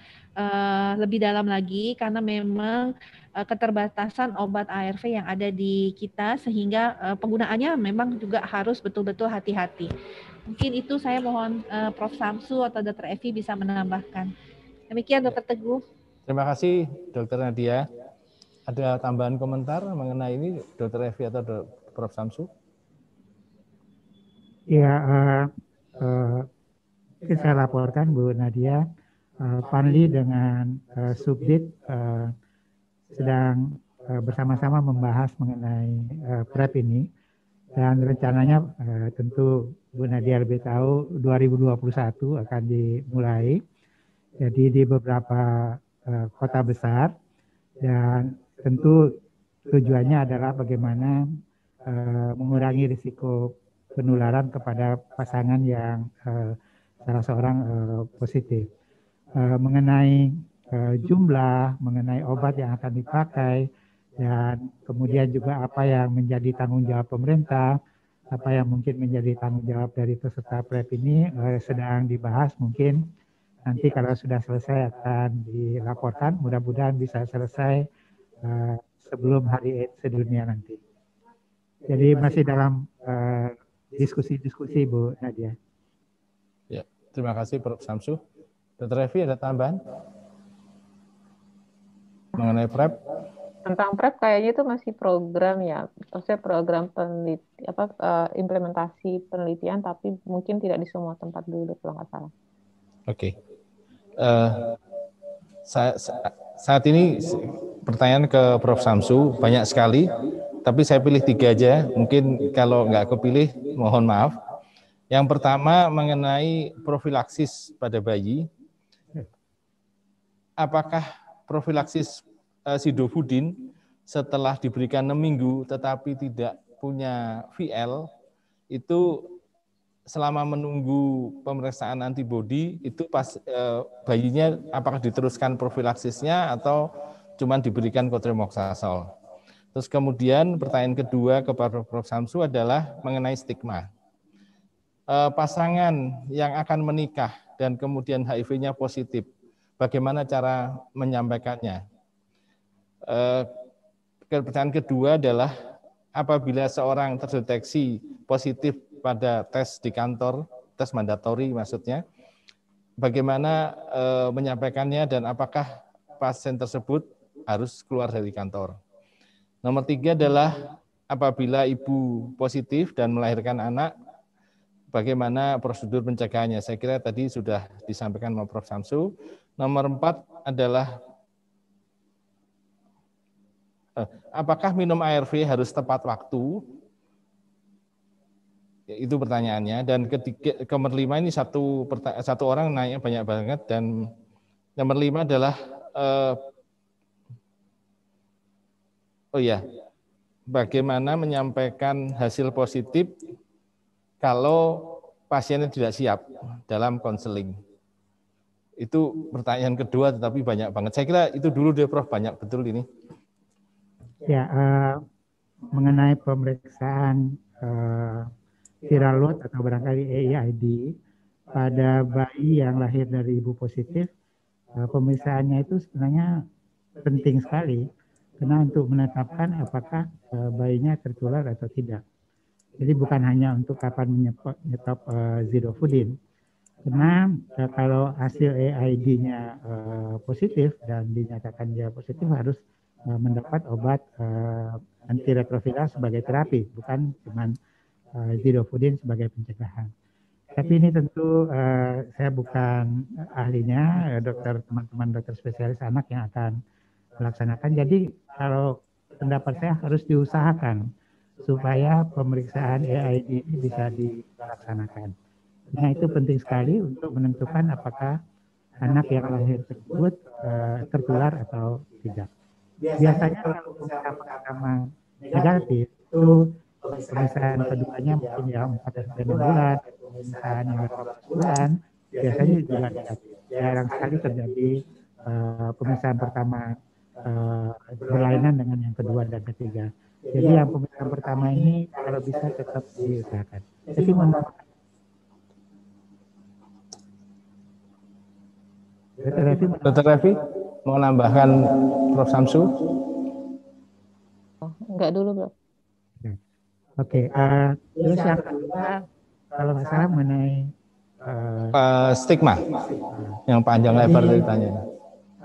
lebih dalam lagi karena memang keterbatasan obat ARV yang ada di kita sehingga penggunaannya memang juga harus betul-betul hati-hati. Mungkin itu saya mohon uh, Prof. Samsu atau Dr. Evi bisa menambahkan. Demikian Dr. Teguh. Terima kasih Dr. Nadia. Ada tambahan komentar mengenai ini Dr. Evi atau Dr. Prof. Samsu? Ya, uh, uh, saya laporkan Bu Nadia, uh, Panli dengan uh, Subdit uh, sedang uh, bersama-sama membahas mengenai uh, PrEP ini dan rencananya uh, tentu Bu Nadia lebih tahu 2021 akan dimulai. Jadi di beberapa eh, kota besar dan tentu tujuannya adalah bagaimana eh, mengurangi risiko penularan kepada pasangan yang eh, salah seorang positif. mengenai jumlah, mengenai obat yang akan dipakai dan kemudian juga apa yang menjadi tanggung jawab pemerintah apa yang mungkin menjadi tanggung jawab dari peserta PrEP ini eh, sedang dibahas mungkin nanti kalau sudah selesai akan dilaporkan mudah-mudahan bisa selesai eh, sebelum hari AIDS sedunia nanti. Jadi masih dalam eh, diskusi-diskusi eh, Bu Nadia. Ya, terima kasih Prof Samsu. Dr. Revi ada tambahan mengenai PrEP? tentang prep kayaknya itu masih program ya maksudnya program peneliti apa uh, implementasi penelitian tapi mungkin tidak di semua tempat dulu kalau nggak salah oke okay. uh, eh, saat, saat ini pertanyaan ke Prof Samsu banyak sekali tapi saya pilih tiga aja mungkin kalau nggak kepilih mohon maaf yang pertama mengenai profilaksis pada bayi apakah profilaksis Eh, Sidofudin setelah diberikan 6 minggu tetapi tidak punya VL itu selama menunggu pemeriksaan antibodi itu pas eh, bayinya apakah diteruskan profilaksisnya atau cuma diberikan kotrimoxazol. Terus kemudian pertanyaan kedua kepada Prof. Samsu adalah mengenai stigma. Eh, pasangan yang akan menikah dan kemudian HIV-nya positif, bagaimana cara menyampaikannya? Eh, Pertanyaan kedua adalah apabila seorang terdeteksi positif pada tes di kantor, tes mandatori maksudnya, bagaimana eh, menyampaikannya dan apakah pasien tersebut harus keluar dari kantor? Nomor tiga adalah apabila ibu positif dan melahirkan anak, bagaimana prosedur pencegahannya? Saya kira tadi sudah disampaikan oleh Prof. Samsu. Nomor empat adalah Eh, apakah minum ARV harus tepat waktu? Ya, itu pertanyaannya. Dan ketiga, nomor lima ini satu, satu orang nanya banyak banget. Dan nomor lima adalah, eh, oh ya, bagaimana menyampaikan hasil positif kalau pasiennya tidak siap dalam konseling itu pertanyaan kedua tetapi banyak banget. Saya kira itu dulu deh Prof, banyak betul ini. Ya, uh, mengenai pemeriksaan uh, viral load atau barangkali AID pada bayi yang lahir dari ibu positif, uh, pemeriksaannya itu sebenarnya penting sekali karena untuk menetapkan apakah uh, bayinya tertular atau tidak. Jadi bukan hanya untuk kapan menyetop uh, zidofudin, karena uh, kalau hasil AID-nya uh, positif dan dinyatakan dia positif harus Eh, mendapat obat eh, antiretroviral sebagai terapi, bukan cuma zidofudin eh, sebagai pencegahan. Tapi ini tentu uh, saya bukan ahlinya, dokter teman-teman dokter spesialis anak yang akan melaksanakan. Jadi kalau pendapat saya harus diusahakan supaya pemeriksaan AID ini bisa dilaksanakan. Nah itu penting sekali untuk menentukan apakah anak yang lahir tersebut uh, tertular atau tidak. Biasanya kalau pertama negatif itu pemeriksaan keduanya mungkin ya empat dan bulan, pemeriksaan yang 12 bulan, biasanya juga negatif. Jarang sekali terjadi eh, pemeriksaan pertama eh, berlainan dengan yang kedua dan ketiga. Jadi yang pemeriksaan pertama ini kalau bisa tetap diusahakan. Jadi Dokter Dokter Revi? Mau nambahkan Prof. Samsu? Oh, enggak dulu, Prof. Ya. Oke, okay, uh, terus yang kedua kalau nggak salah mengenai uh, uh, stigma yang panjang iya. lebar tanya. Uh,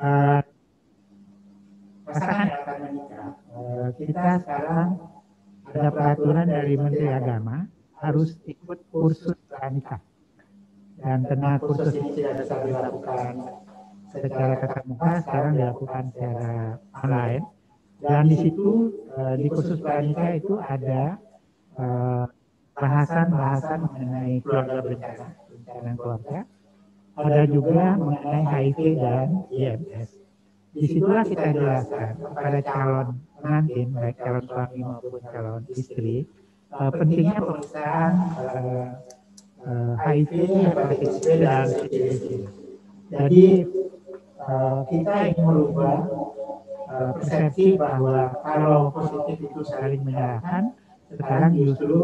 eh, pasangan Uh, kita sekarang ada peraturan dari Menteri Agama harus ikut kursus pranikah dan tenaga kursus ini tidak bisa dilakukan secara tatap muka sekarang dilakukan secara online dan di situ eh, di khusus pernikah itu ada eh, bahasan-bahasan mengenai keluarga berencana rencana keluarga ada juga mengenai HIV dan IMS situlah kita jelaskan kepada calon pengantin baik calon suami maupun calon istri eh, pentingnya pemeriksaan HIV dan HIV. jadi Eh, kita ingin merubah eh, persepsi bahwa kalau positif itu saling menyalahkan, sekarang justru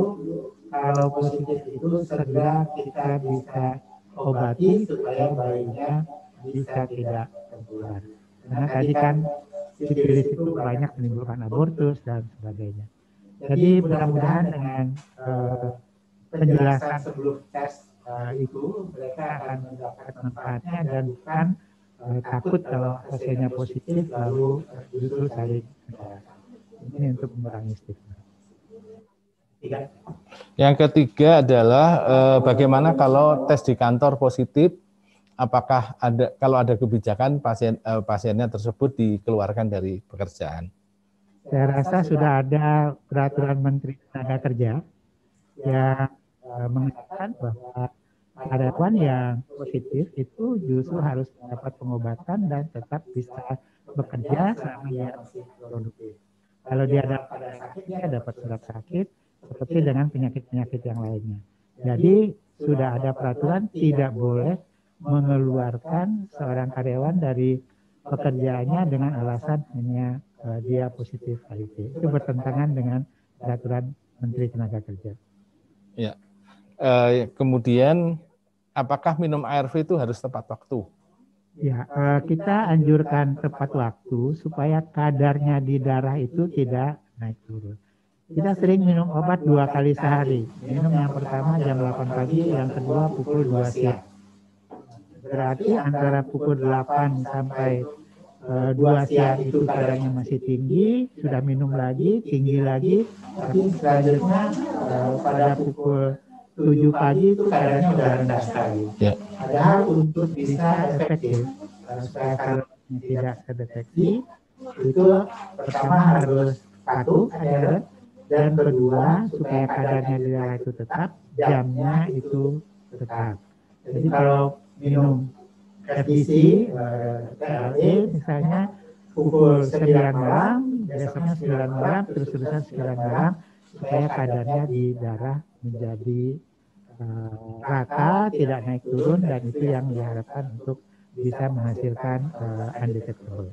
kalau positif itu segera kita bisa obati supaya bayinya bisa tidak tertular. Karena tadi kan sifilis itu banyak menimbulkan abortus dan sebagainya. Jadi mudah-mudahan dengan eh, penjelasan sebelum tes itu mereka akan mendapatkan manfaatnya dan bukan Eh, takut kalau hasilnya positif lalu justru saling Ini untuk mengurangi stigma. Yang ketiga adalah eh, bagaimana kalau tes di kantor positif, apakah ada kalau ada kebijakan pasien eh, pasiennya tersebut dikeluarkan dari pekerjaan? Saya rasa sudah ada peraturan Menteri Tenaga Kerja yang mengatakan bahwa karyawan yang positif itu justru harus mendapat pengobatan dan tetap bisa bekerja sama yang produktif. Kalau dia dapat sakit, dia dapat surat sakit, seperti dengan penyakit-penyakit yang lainnya. Jadi sudah ada peraturan tidak boleh mengeluarkan seorang karyawan dari pekerjaannya dengan alasan hanya eh, dia positif HIV. Itu bertentangan dengan peraturan Menteri Tenaga Kerja. Ya, uh, kemudian apakah minum ARV itu harus tepat waktu? Ya, eh, kita anjurkan tepat waktu supaya kadarnya di darah itu tidak naik turun. Kita sering minum obat dua kali sehari. Minum yang pertama jam 8 pagi, yang kedua pukul 2 siang. Berarti antara pukul 8 sampai eh, dua siang itu kadarnya masih tinggi, sudah minum lagi, tinggi lagi, tapi selanjutnya eh, pada pukul 7 pagi itu keadaannya udah rendah sekali. Ya. Padahal untuk bisa efektif, eh, supaya kalau tidak terdeteksi, itu pertama harus satu adalah dan kedua supaya kadarnya di darah itu tetap jamnya itu tetap jadi kalau minum FTC, TLE eh, misalnya pukul 9 malam biasanya 9 malam terus terusan 9 malam supaya kadarnya di darah menjadi uh, rata, tidak naik turun, dan itu yang diharapkan untuk bisa menghasilkan uh, undetectable.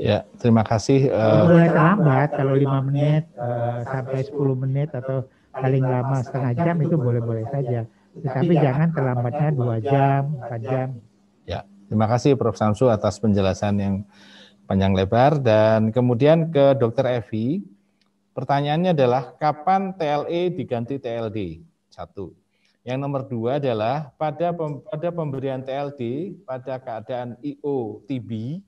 Ya, terima kasih. Uh, Mulai terlambat kalau 5 menit uh, sampai 10 menit atau paling lama setengah jam itu boleh-boleh saja. Tetapi jangan terlambatnya 2 jam, 4 jam. Ya, terima kasih Prof. Samsu atas penjelasan yang panjang lebar. Dan kemudian ke Dr. Evi. Pertanyaannya adalah kapan TLE diganti TLD? Satu. Yang nomor dua adalah pada pem, pada pemberian TLD pada keadaan IO TB,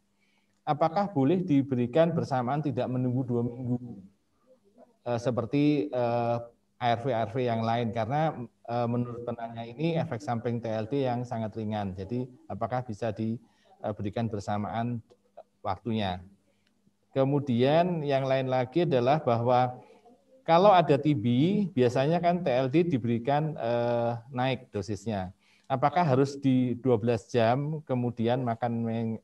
apakah boleh diberikan bersamaan tidak menunggu dua minggu e, seperti e, eh, ARV ARV yang lain? Karena e, menurut penanya ini efek samping TLD yang sangat ringan. Jadi apakah bisa diberikan bersamaan waktunya? Kemudian yang lain lagi adalah bahwa kalau ada TB, biasanya kan TLD diberikan eh, naik dosisnya. Apakah harus di 12 jam kemudian makan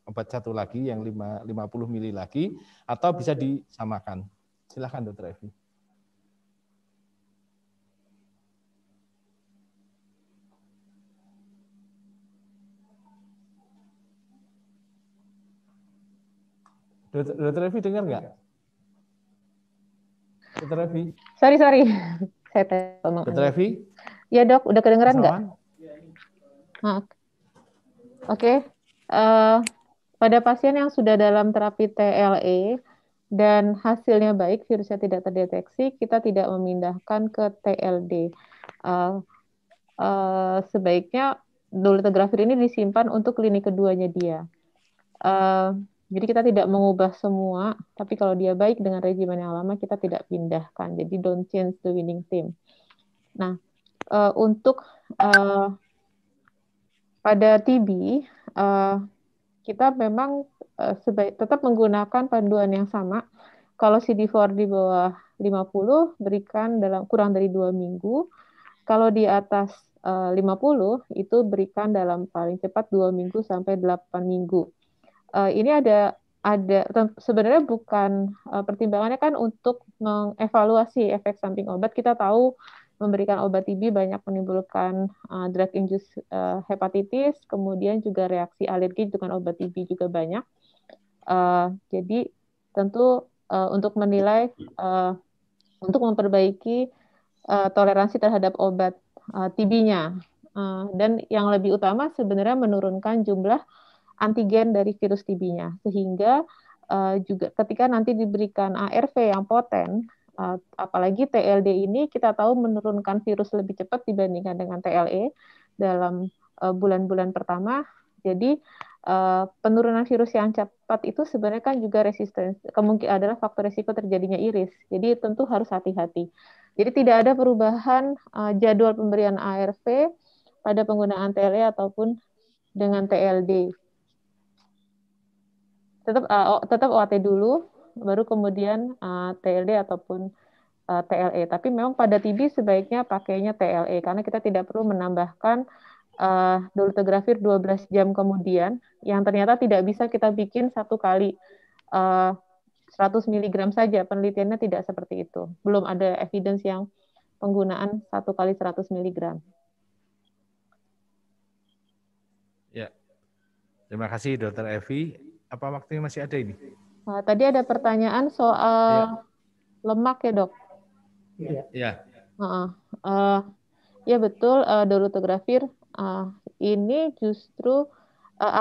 obat satu lagi yang 50 mili lagi atau bisa disamakan? Silahkan Dr. Evi. Dokter, Evi dengar nggak? Dokter Evi. Sorry sorry, saya telepon. Dokter Evi. Ya dok, udah kedengeran nggak? Oke. Okay. Uh, eh, pada pasien yang sudah dalam terapi TLE dan hasilnya baik, virusnya tidak terdeteksi, kita tidak memindahkan ke TLD. Uh, eh, uh, eh, sebaiknya dolutegravir ini disimpan untuk klinik keduanya dia. Uh, jadi kita tidak mengubah semua, tapi kalau dia baik dengan rejimen yang lama kita tidak pindahkan. Jadi don't change the winning team. Nah, uh, untuk uh, pada TB uh, eh, kita memang uh, sebaik, tetap menggunakan panduan yang sama. Kalau CD4 di bawah 50 berikan dalam kurang dari dua minggu. Kalau di atas uh, 50 itu berikan dalam paling cepat dua minggu sampai 8 minggu uh, ini ada ada sebenarnya bukan uh, pertimbangannya kan untuk mengevaluasi efek samping obat. Kita tahu memberikan obat TB banyak menimbulkan uh, drug induced uh, hepatitis, kemudian juga reaksi alergi dengan obat TB juga banyak. Uh, jadi tentu uh, untuk menilai uh, untuk memperbaiki uh, toleransi terhadap obat uh, TB-nya. Uh, dan yang lebih utama sebenarnya menurunkan jumlah uh, antigen dari virus TB-nya sehingga uh, juga ketika nanti diberikan ARV yang poten uh, apalagi TLD ini kita tahu menurunkan virus lebih cepat dibandingkan dengan TLE dalam bulan eh, bulan-bulan pertama jadi uh, penurunan virus yang cepat itu sebenarnya kan juga resistensi, kemungkinan adalah faktor resiko terjadinya iris. Jadi tentu harus hati-hati. Jadi tidak ada perubahan uh, jadwal pemberian ARV pada penggunaan TLE ataupun dengan TLD tetap uh, eh, tetap OAT dulu baru kemudian uh, eh, TLD ataupun uh, eh, TLE tapi memang pada TB sebaiknya pakainya TLE karena kita tidak perlu menambahkan uh, dolutegravir 12 jam kemudian yang ternyata tidak bisa kita bikin satu kali uh, 100 mg saja penelitiannya tidak seperti itu belum ada evidence yang penggunaan satu kali 100 mg. Ya, terima kasih Dokter Evi. Apa waktunya masih ada ini? Nah, tadi ada pertanyaan soal ya. lemak ya dok? Iya. Uh, uh, ya betul uh, eh, dorutografir uh, eh, ini justru uh,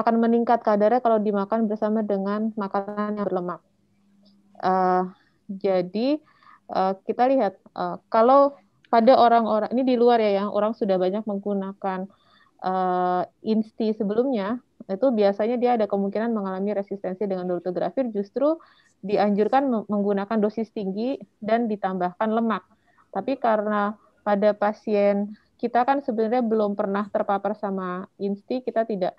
akan meningkat kadarnya kalau dimakan bersama dengan makanan yang berlemak. Uh, jadi uh, kita lihat uh, kalau pada orang-orang ini di luar ya yang orang sudah banyak menggunakan uh, insti sebelumnya itu biasanya dia ada kemungkinan mengalami resistensi dengan dolutegravir justru dianjurkan menggunakan dosis tinggi dan ditambahkan lemak. Tapi karena pada pasien kita kan sebenarnya belum pernah terpapar sama insti, kita tidak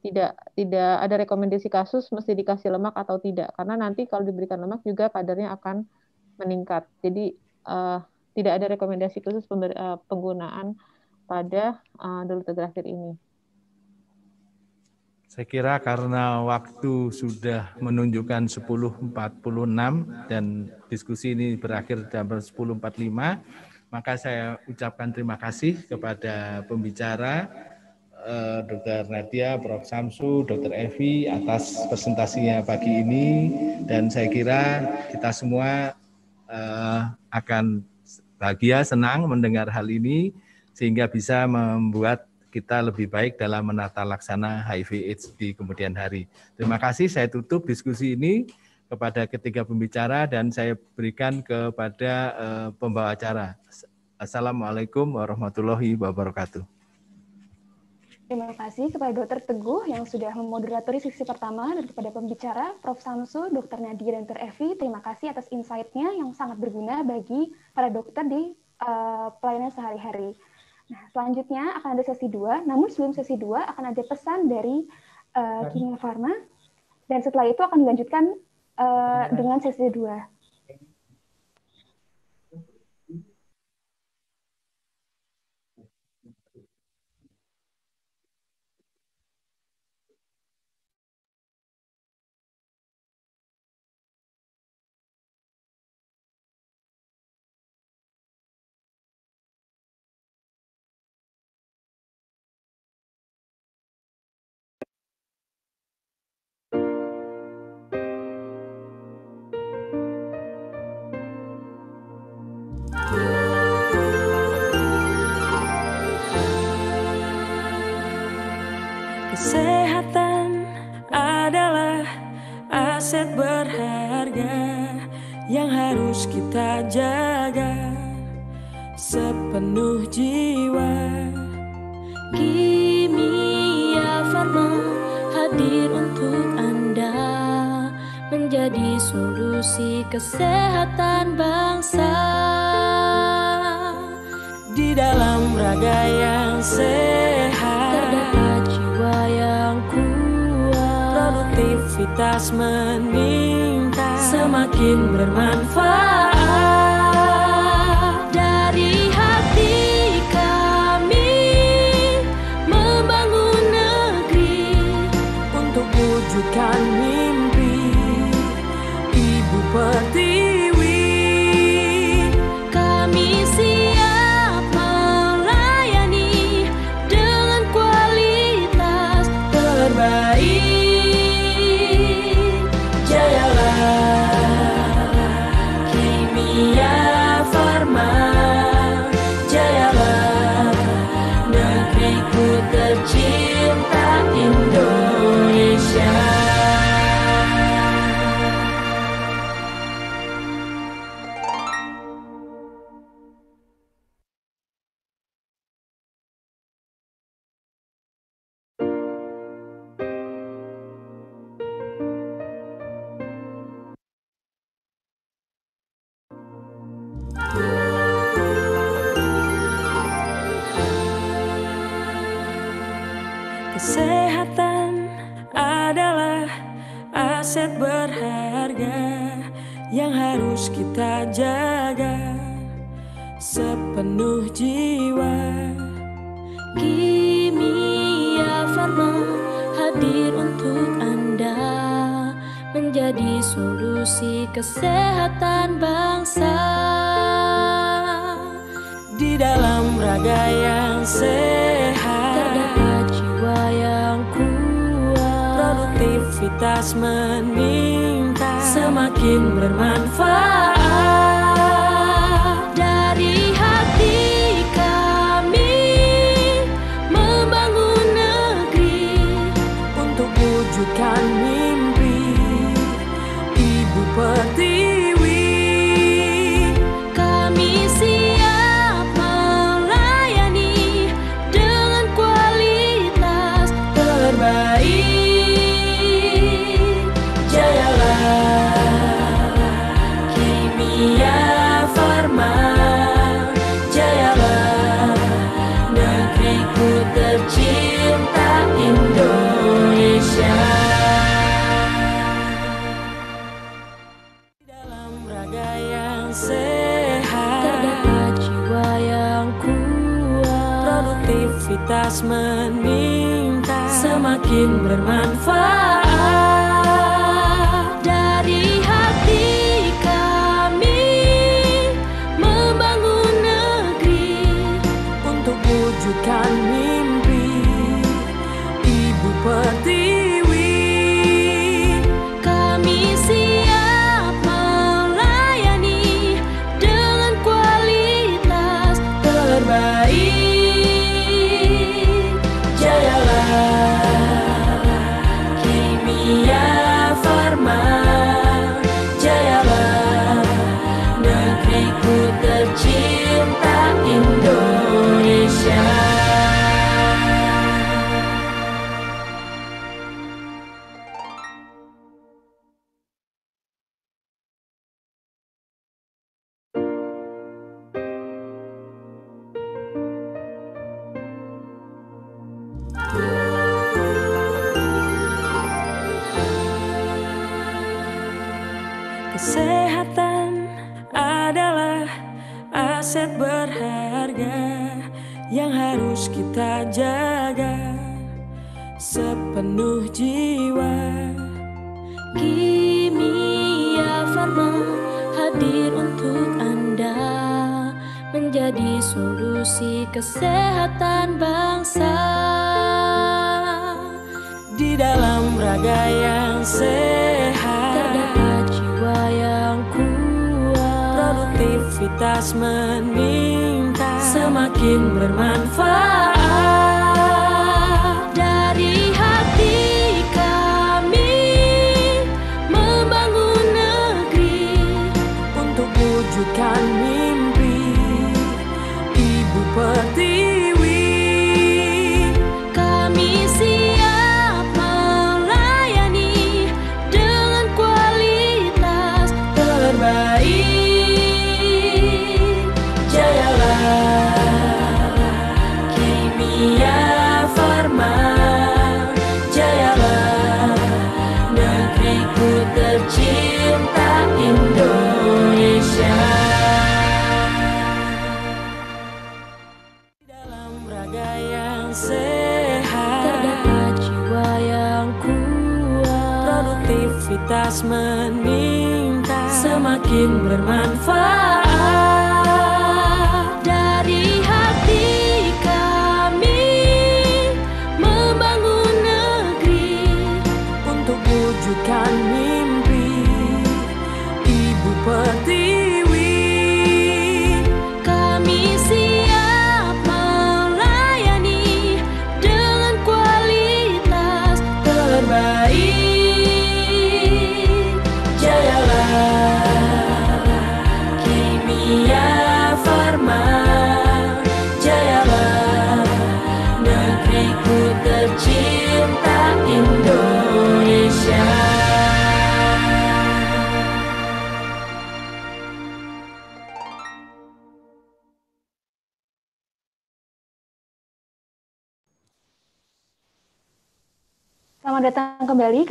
tidak tidak ada rekomendasi kasus mesti dikasih lemak atau tidak karena nanti kalau diberikan lemak juga kadarnya akan meningkat. Jadi uh, tidak ada rekomendasi khusus pember, uh, penggunaan pada uh, eh, dolutegravir ini. Saya kira karena waktu sudah menunjukkan 10.46 dan diskusi ini berakhir jam 10.45, maka saya ucapkan terima kasih kepada pembicara eh, Dr. Nadia, Prof. Samsu, Dr. Evi atas presentasinya pagi ini dan saya kira kita semua eh, akan bahagia, senang mendengar hal ini sehingga bisa membuat kita lebih baik dalam menata laksana HIV AIDS di kemudian hari. Terima kasih, saya tutup diskusi ini kepada ketiga pembicara dan saya berikan kepada uh, pembawa acara. Assalamualaikum warahmatullahi wabarakatuh. Terima kasih kepada Dr. Teguh yang sudah memoderatori sesi pertama dan kepada pembicara Prof. Samsu, Dr. Nadia, dan Dr. Evi. Terima kasih atas insight-nya yang sangat berguna bagi para dokter di uh, pelayanan sehari-hari. Nah, selanjutnya akan ada sesi dua namun sebelum sesi dua akan ada pesan dari uh, Kimia Farma, dan setelah itu akan dilanjutkan uh, dengan sesi dua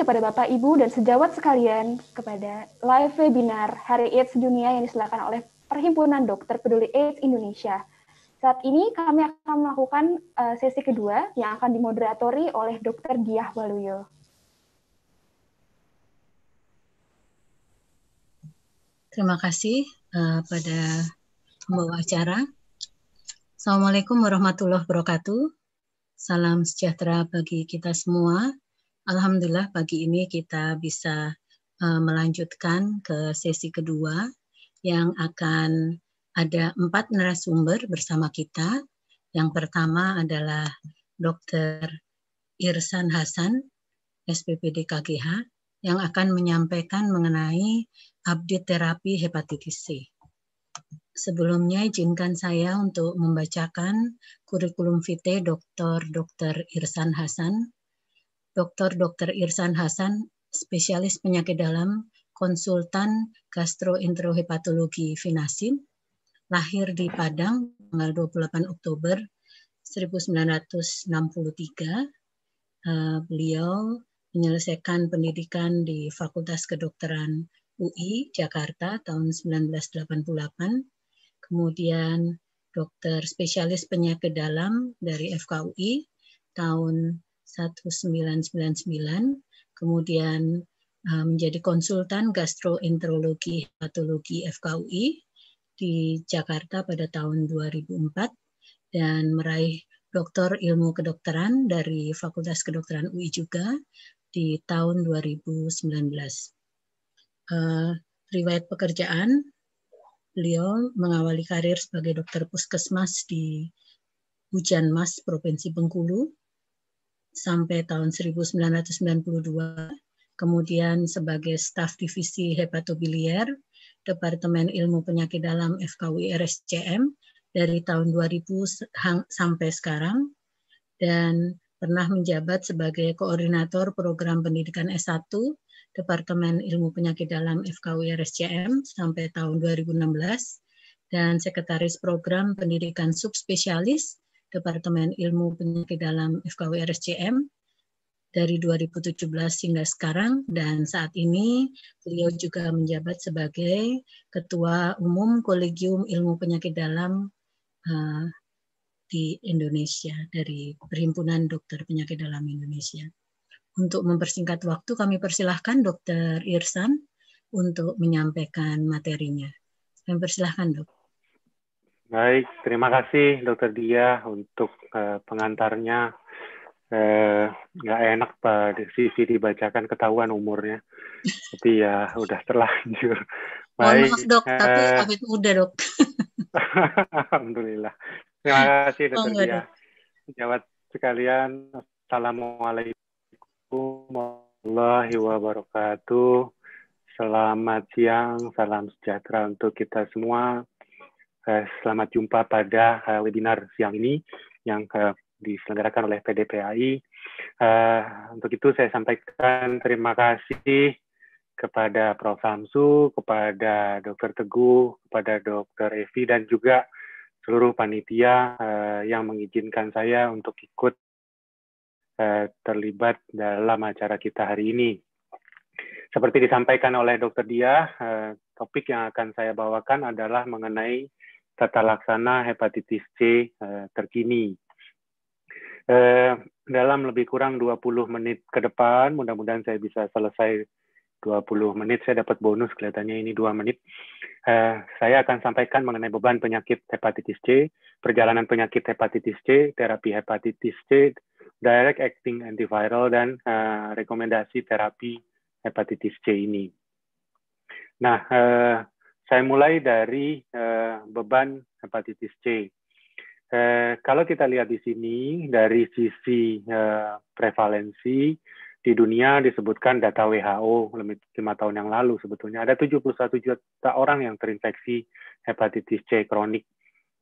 kepada Bapak, Ibu, dan sejawat sekalian kepada live webinar Hari AIDS Dunia yang diselenggarakan oleh Perhimpunan Dokter Peduli AIDS Indonesia. Saat ini kami akan melakukan eh, sesi kedua yang akan dimoderatori oleh Dr. Diah Waluyo. Terima kasih uh, pada pembawa acara. Assalamualaikum warahmatullahi wabarakatuh. Salam sejahtera bagi kita semua Alhamdulillah pagi ini kita bisa eh, melanjutkan ke sesi kedua yang akan ada empat narasumber bersama kita. Yang pertama adalah Dr. Irsan Hasan, SPPD KGH, yang akan menyampaikan mengenai update terapi hepatitis C. Sebelumnya izinkan saya untuk membacakan kurikulum vitae Dr. Dr. Irsan Hasan Dr. Dr. Irsan Hasan, spesialis penyakit dalam, konsultan gastroenterohepatologi Finasim, lahir di Padang tanggal 28 Oktober 1963. Uh, eh, beliau menyelesaikan pendidikan di Fakultas Kedokteran UI Jakarta tahun 1988. Kemudian dokter spesialis penyakit dalam dari FKUI tahun 1999, kemudian eh, menjadi konsultan gastroenterologi patologi FKUI di Jakarta pada tahun 2004 dan meraih doktor ilmu kedokteran dari Fakultas Kedokteran UI juga di tahun 2019. Uh, eh, riwayat pekerjaan, beliau mengawali karir sebagai dokter puskesmas di Hujan Mas, Provinsi Bengkulu, sampai tahun 1992, kemudian sebagai staf divisi hepatobiliar Departemen Ilmu Penyakit Dalam FKUI RSCM dari tahun 2000 sampai sekarang dan pernah menjabat sebagai koordinator program pendidikan S1 Departemen Ilmu Penyakit Dalam FKUI RSCM sampai tahun 2016 dan sekretaris program pendidikan subspesialis Departemen Ilmu Penyakit Dalam FKW RSCM dari 2017 hingga sekarang dan saat ini beliau juga menjabat sebagai Ketua Umum Kolegium Ilmu Penyakit Dalam uh, di Indonesia dari Perhimpunan Dokter Penyakit Dalam Indonesia. Untuk mempersingkat waktu kami persilahkan Dokter Irsan untuk menyampaikan materinya. Kami persilahkan dok. Baik, terima kasih Dokter Dia untuk uh, pengantarnya. Eh, nggak uh, enak Pak di Sisi dibacakan ketahuan umurnya, tapi ya udah terlanjur. Baik. maaf dok, uh, tapi itu eh, udah dok. Alhamdulillah. Terima kasih Dokter oh, Dia. Jawab sekalian, Assalamualaikum warahmatullahi wabarakatuh. Selamat siang, salam sejahtera untuk kita semua. Eh, selamat jumpa pada eh, webinar siang ini yang eh, diselenggarakan oleh PDPAI. Untuk itu saya sampaikan terima kasih kepada Prof. Samsu, kepada Dr. Teguh, kepada Dr. Evi, dan juga seluruh panitia yang mengizinkan saya untuk ikut terlibat dalam acara kita hari ini. Seperti disampaikan oleh Dr. Dia, topik yang akan saya bawakan adalah mengenai tata laksana hepatitis C eh, terkini. Eh, dalam lebih kurang 20 menit ke depan, mudah-mudahan saya bisa selesai 20 menit, saya dapat bonus kelihatannya ini 2 menit. Eh, saya akan sampaikan mengenai beban penyakit hepatitis C, perjalanan penyakit hepatitis C, terapi hepatitis C, direct acting antiviral, dan rekomendasi terapi hepatitis C ini. Nah, saya mulai dari uh, beban hepatitis C. Uh, kalau kita lihat di sini dari sisi uh, prevalensi di dunia disebutkan data WHO lima tahun yang lalu sebetulnya ada 71 juta orang yang terinfeksi hepatitis C kronik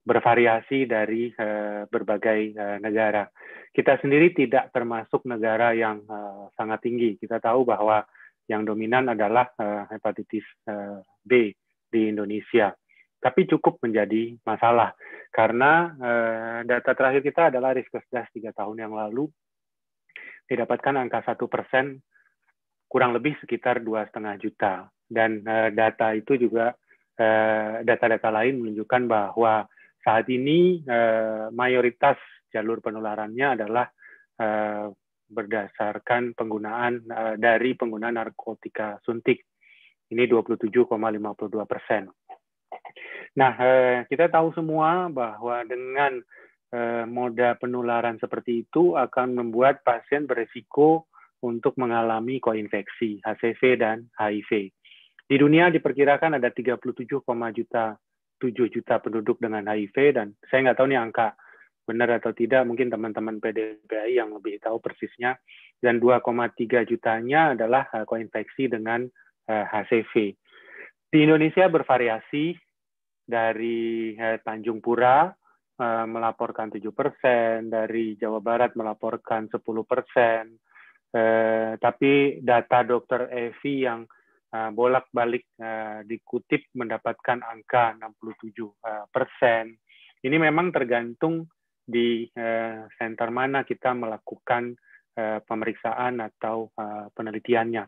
bervariasi dari uh, berbagai uh, negara. Kita sendiri tidak termasuk negara yang uh, sangat tinggi. Kita tahu bahwa yang dominan adalah uh, hepatitis uh, B di Indonesia. Tapi cukup menjadi masalah karena eh, data terakhir kita adalah Riskesdas tiga tahun yang lalu didapatkan angka satu persen kurang lebih sekitar dua setengah juta dan eh, data itu juga data eh, data-data lain menunjukkan bahwa saat ini eh, mayoritas jalur penularannya adalah eh, berdasarkan penggunaan eh, dari penggunaan narkotika suntik ini 27,52 persen. Nah, eh, kita tahu semua bahwa dengan eh, moda penularan seperti itu akan membuat pasien beresiko untuk mengalami koinfeksi HCV dan HIV. Di dunia diperkirakan ada 37, juta 7 juta penduduk dengan HIV dan saya nggak tahu nih angka benar atau tidak mungkin teman-teman PDPI yang lebih tahu persisnya dan 2,3 jutanya adalah eh, koinfeksi dengan HCV. Eh, di Indonesia bervariasi dari eh, Tanjung Pura eh, melaporkan 7 persen, dari Jawa Barat melaporkan 10 persen, tapi data dokter Evi yang bolak-balik dikutip mendapatkan angka 67 persen. Ini memang tergantung di center mana kita melakukan pemeriksaan atau penelitiannya.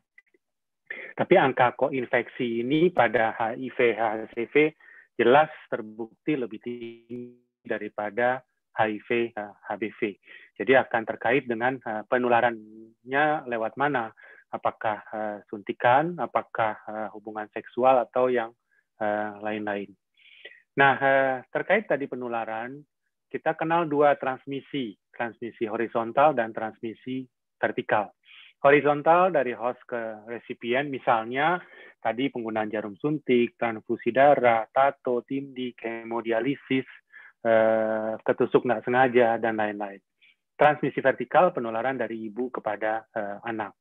Tapi angka koinfeksi ini pada HIV, HCV jelas terbukti lebih tinggi daripada HIV, HBV. Jadi akan terkait dengan eh, penularannya lewat mana, apakah eh, suntikan, apakah eh, hubungan seksual atau yang lain-lain. Nah, terkait tadi penularan, kita kenal dua transmisi, transmisi horizontal dan transmisi vertikal horizontal dari host ke resipien, misalnya tadi penggunaan jarum suntik, transfusi darah, tato, tindi, kemodialisis, eh, ketusuk nggak sengaja, dan lain-lain. Transmisi vertikal penularan dari ibu kepada eh, anak.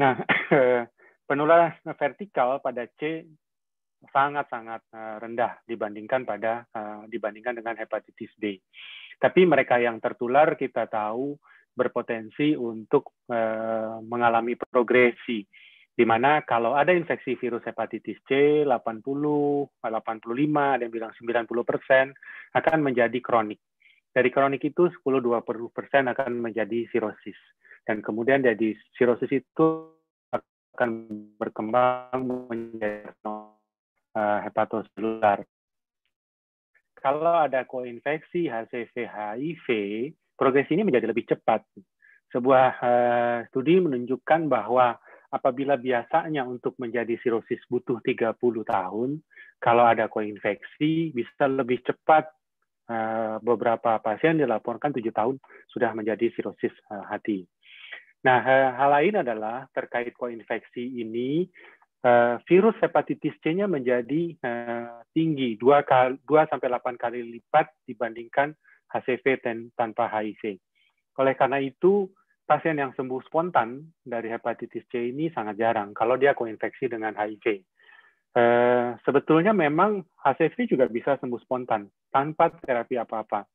Nah, penularan vertikal pada C sangat-sangat eh, rendah dibandingkan pada dibandingkan dengan hepatitis B. Tapi mereka yang tertular kita tahu berpotensi untuk uh, mengalami progresi. Di mana kalau ada infeksi virus hepatitis C 80, 85, ada yang bilang 90 persen akan menjadi kronik. Dari kronik itu 10-20 persen akan menjadi sirosis. Dan kemudian dari sirosis itu akan berkembang menjadi eh, hepatoselular. Kalau ada koinfeksi HCV HIV, progresi ini menjadi lebih cepat. Sebuah uh, studi menunjukkan bahwa apabila biasanya untuk menjadi sirosis butuh 30 tahun, kalau ada koinfeksi bisa lebih cepat uh, beberapa pasien dilaporkan 7 tahun sudah menjadi sirosis uh, hati. Nah, hal lain adalah terkait koinfeksi ini virus hepatitis C-nya menjadi tinggi 2 kali sampai delapan kali lipat dibandingkan HCV dan tanpa HIV. Oleh karena itu, pasien yang sembuh spontan dari hepatitis C ini sangat jarang kalau dia koinfeksi dengan HIV. Eh, sebetulnya memang HCV juga bisa sembuh spontan tanpa terapi apa-apa.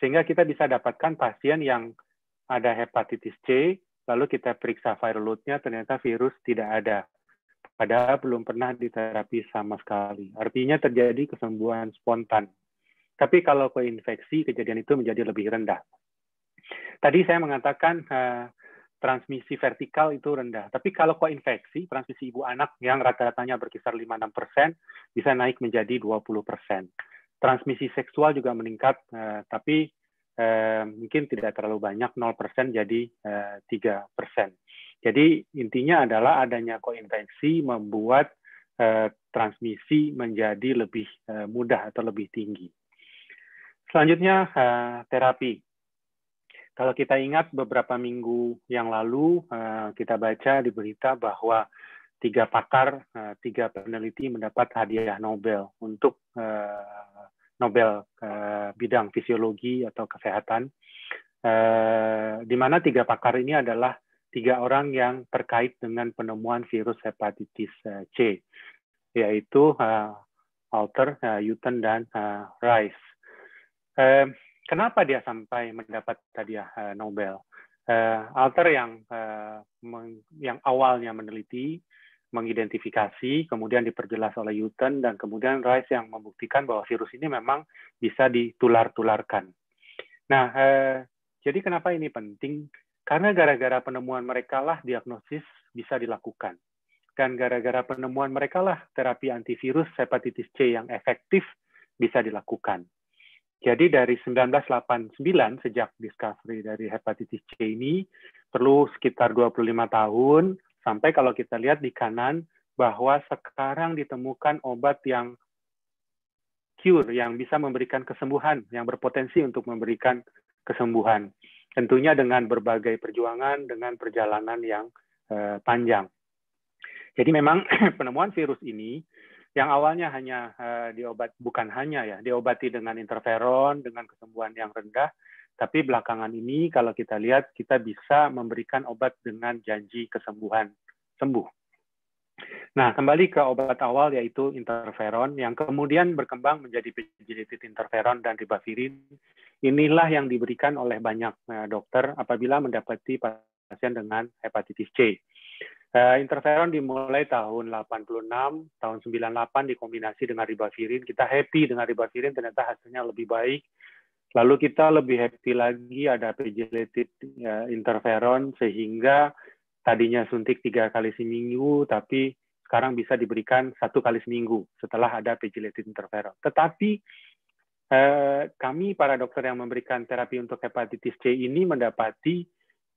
Sehingga kita bisa dapatkan pasien yang ada hepatitis C, lalu kita periksa viral load-nya, ternyata virus tidak ada. Padahal belum pernah diterapi sama sekali. Artinya terjadi kesembuhan spontan. Tapi kalau koinfeksi, kejadian itu menjadi lebih rendah. Tadi saya mengatakan uh, transmisi vertikal itu rendah. Tapi kalau koinfeksi, transmisi ibu anak yang rata-ratanya berkisar 5-6 persen, bisa naik menjadi 20 persen. Transmisi seksual juga meningkat, uh, tapi uh, mungkin tidak terlalu banyak, 0 persen jadi uh, 3 persen. Jadi intinya adalah adanya koinfeksi membuat transmisi menjadi lebih mudah atau lebih tinggi. Selanjutnya eh, terapi. Kalau kita ingat beberapa minggu yang lalu eh, kita baca di berita bahwa tiga pakar, eh, tiga peneliti mendapat hadiah Nobel untuk Nobel bidang fisiologi atau kesehatan. Di mana tiga pakar ini adalah tiga orang yang terkait dengan penemuan virus hepatitis C, yaitu Alter, Yuten, dan Rice Eh, kenapa dia sampai mendapat tadi eh, Nobel? Eh, Alter yang eh, meng, yang awalnya meneliti, mengidentifikasi, kemudian diperjelas oleh Newton dan kemudian Rice yang membuktikan bahwa virus ini memang bisa ditular-tularkan. Nah, eh, jadi kenapa ini penting? Karena gara-gara penemuan mereka lah diagnosis bisa dilakukan. Dan gara-gara penemuan mereka lah terapi antivirus hepatitis C yang efektif bisa dilakukan. Jadi dari 1989 sejak discovery dari hepatitis C ini perlu sekitar 25 tahun sampai kalau kita lihat di kanan bahwa sekarang ditemukan obat yang cure yang bisa memberikan kesembuhan yang berpotensi untuk memberikan kesembuhan. Tentunya dengan berbagai perjuangan dengan perjalanan yang eh, panjang. Jadi memang penemuan virus ini yang awalnya hanya uh, eh, diobat bukan hanya ya diobati dengan interferon dengan kesembuhan yang rendah tapi belakangan ini kalau kita lihat kita bisa memberikan obat dengan janji kesembuhan sembuh. Nah, kembali ke obat awal yaitu interferon yang kemudian berkembang menjadi pegylated interferon dan ribavirin. Inilah yang diberikan oleh banyak eh, dokter apabila mendapati pasien dengan hepatitis C. Uh, interferon dimulai tahun 86, tahun 98 dikombinasi dengan ribavirin. Kita happy dengan ribavirin, ternyata hasilnya lebih baik. Lalu kita lebih happy lagi ada pegylated uh, eh, interferon sehingga tadinya suntik tiga kali seminggu, tapi sekarang bisa diberikan satu kali seminggu setelah ada pegylated interferon. Tetapi uh, kami para dokter yang memberikan terapi untuk hepatitis C ini mendapati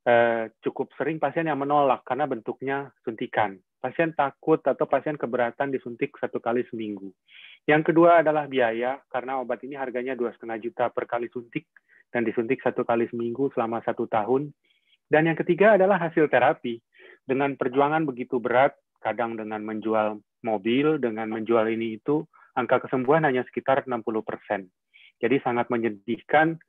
Eh, cukup sering pasien yang menolak karena bentuknya suntikan. Pasien takut atau pasien keberatan disuntik satu kali seminggu. Yang kedua adalah biaya, karena obat ini harganya dua juta per kali suntik dan disuntik satu kali seminggu selama satu tahun. Dan yang ketiga adalah hasil terapi. Dengan perjuangan begitu berat, kadang dengan menjual mobil, dengan menjual ini itu, angka kesembuhan hanya sekitar 60 Jadi sangat menyedihkan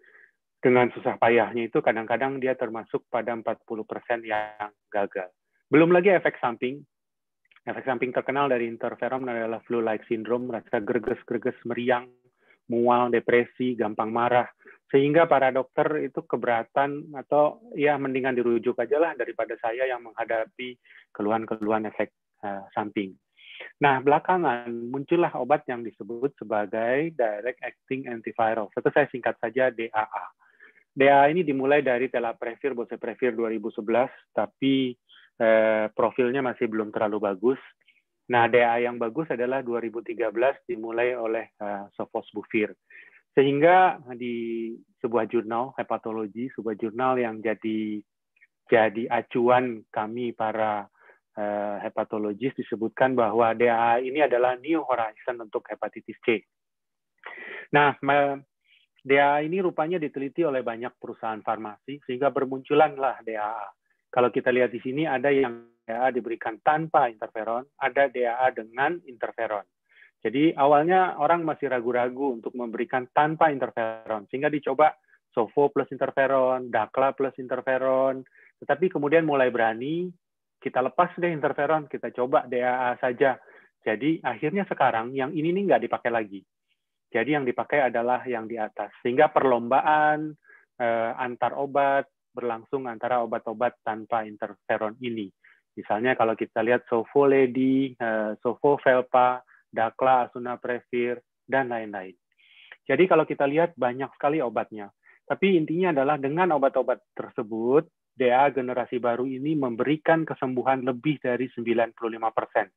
dengan susah payahnya itu kadang-kadang dia termasuk pada 40% persen yang gagal. Belum lagi efek samping. Efek samping terkenal dari interferon adalah flu-like syndrome, rasa gerges gerges, meriang, mual, depresi, gampang marah. Sehingga para dokter itu keberatan atau ya mendingan dirujuk aja lah daripada saya yang menghadapi keluhan-keluhan efek uh, samping. Nah, belakangan muncullah obat yang disebut sebagai direct acting antiviral. Satu saya singkat saja DAA. DA ini dimulai dari Telaprevir, prefir 2011, tapi eh, profilnya masih belum terlalu bagus. Nah, DA yang bagus adalah 2013 dimulai oleh eh, Bufir. Sehingga di sebuah jurnal hepatologi, sebuah jurnal yang jadi jadi acuan kami para eh, hepatologis disebutkan bahwa DA ini adalah new horizon untuk hepatitis C. Nah, DAA ini rupanya diteliti oleh banyak perusahaan farmasi sehingga bermunculanlah DAA. Kalau kita lihat di sini ada yang DAA diberikan tanpa interferon, ada DAA dengan interferon. Jadi awalnya orang masih ragu-ragu untuk memberikan tanpa interferon, sehingga dicoba SOFO plus interferon, Dakla plus interferon, tetapi kemudian mulai berani, kita lepas deh interferon, kita coba DAA saja. Jadi akhirnya sekarang yang ini nih nggak dipakai lagi. Jadi yang dipakai adalah yang di atas. Sehingga perlombaan eh, antar obat berlangsung antara obat-obat tanpa interferon ini. Misalnya kalau kita lihat sofoledi, eh, sofovelpa, dakla, asunaprevir, dan lain-lain. Jadi kalau kita lihat banyak sekali obatnya. Tapi intinya adalah dengan obat-obat tersebut, DA generasi baru ini memberikan kesembuhan lebih dari 95%.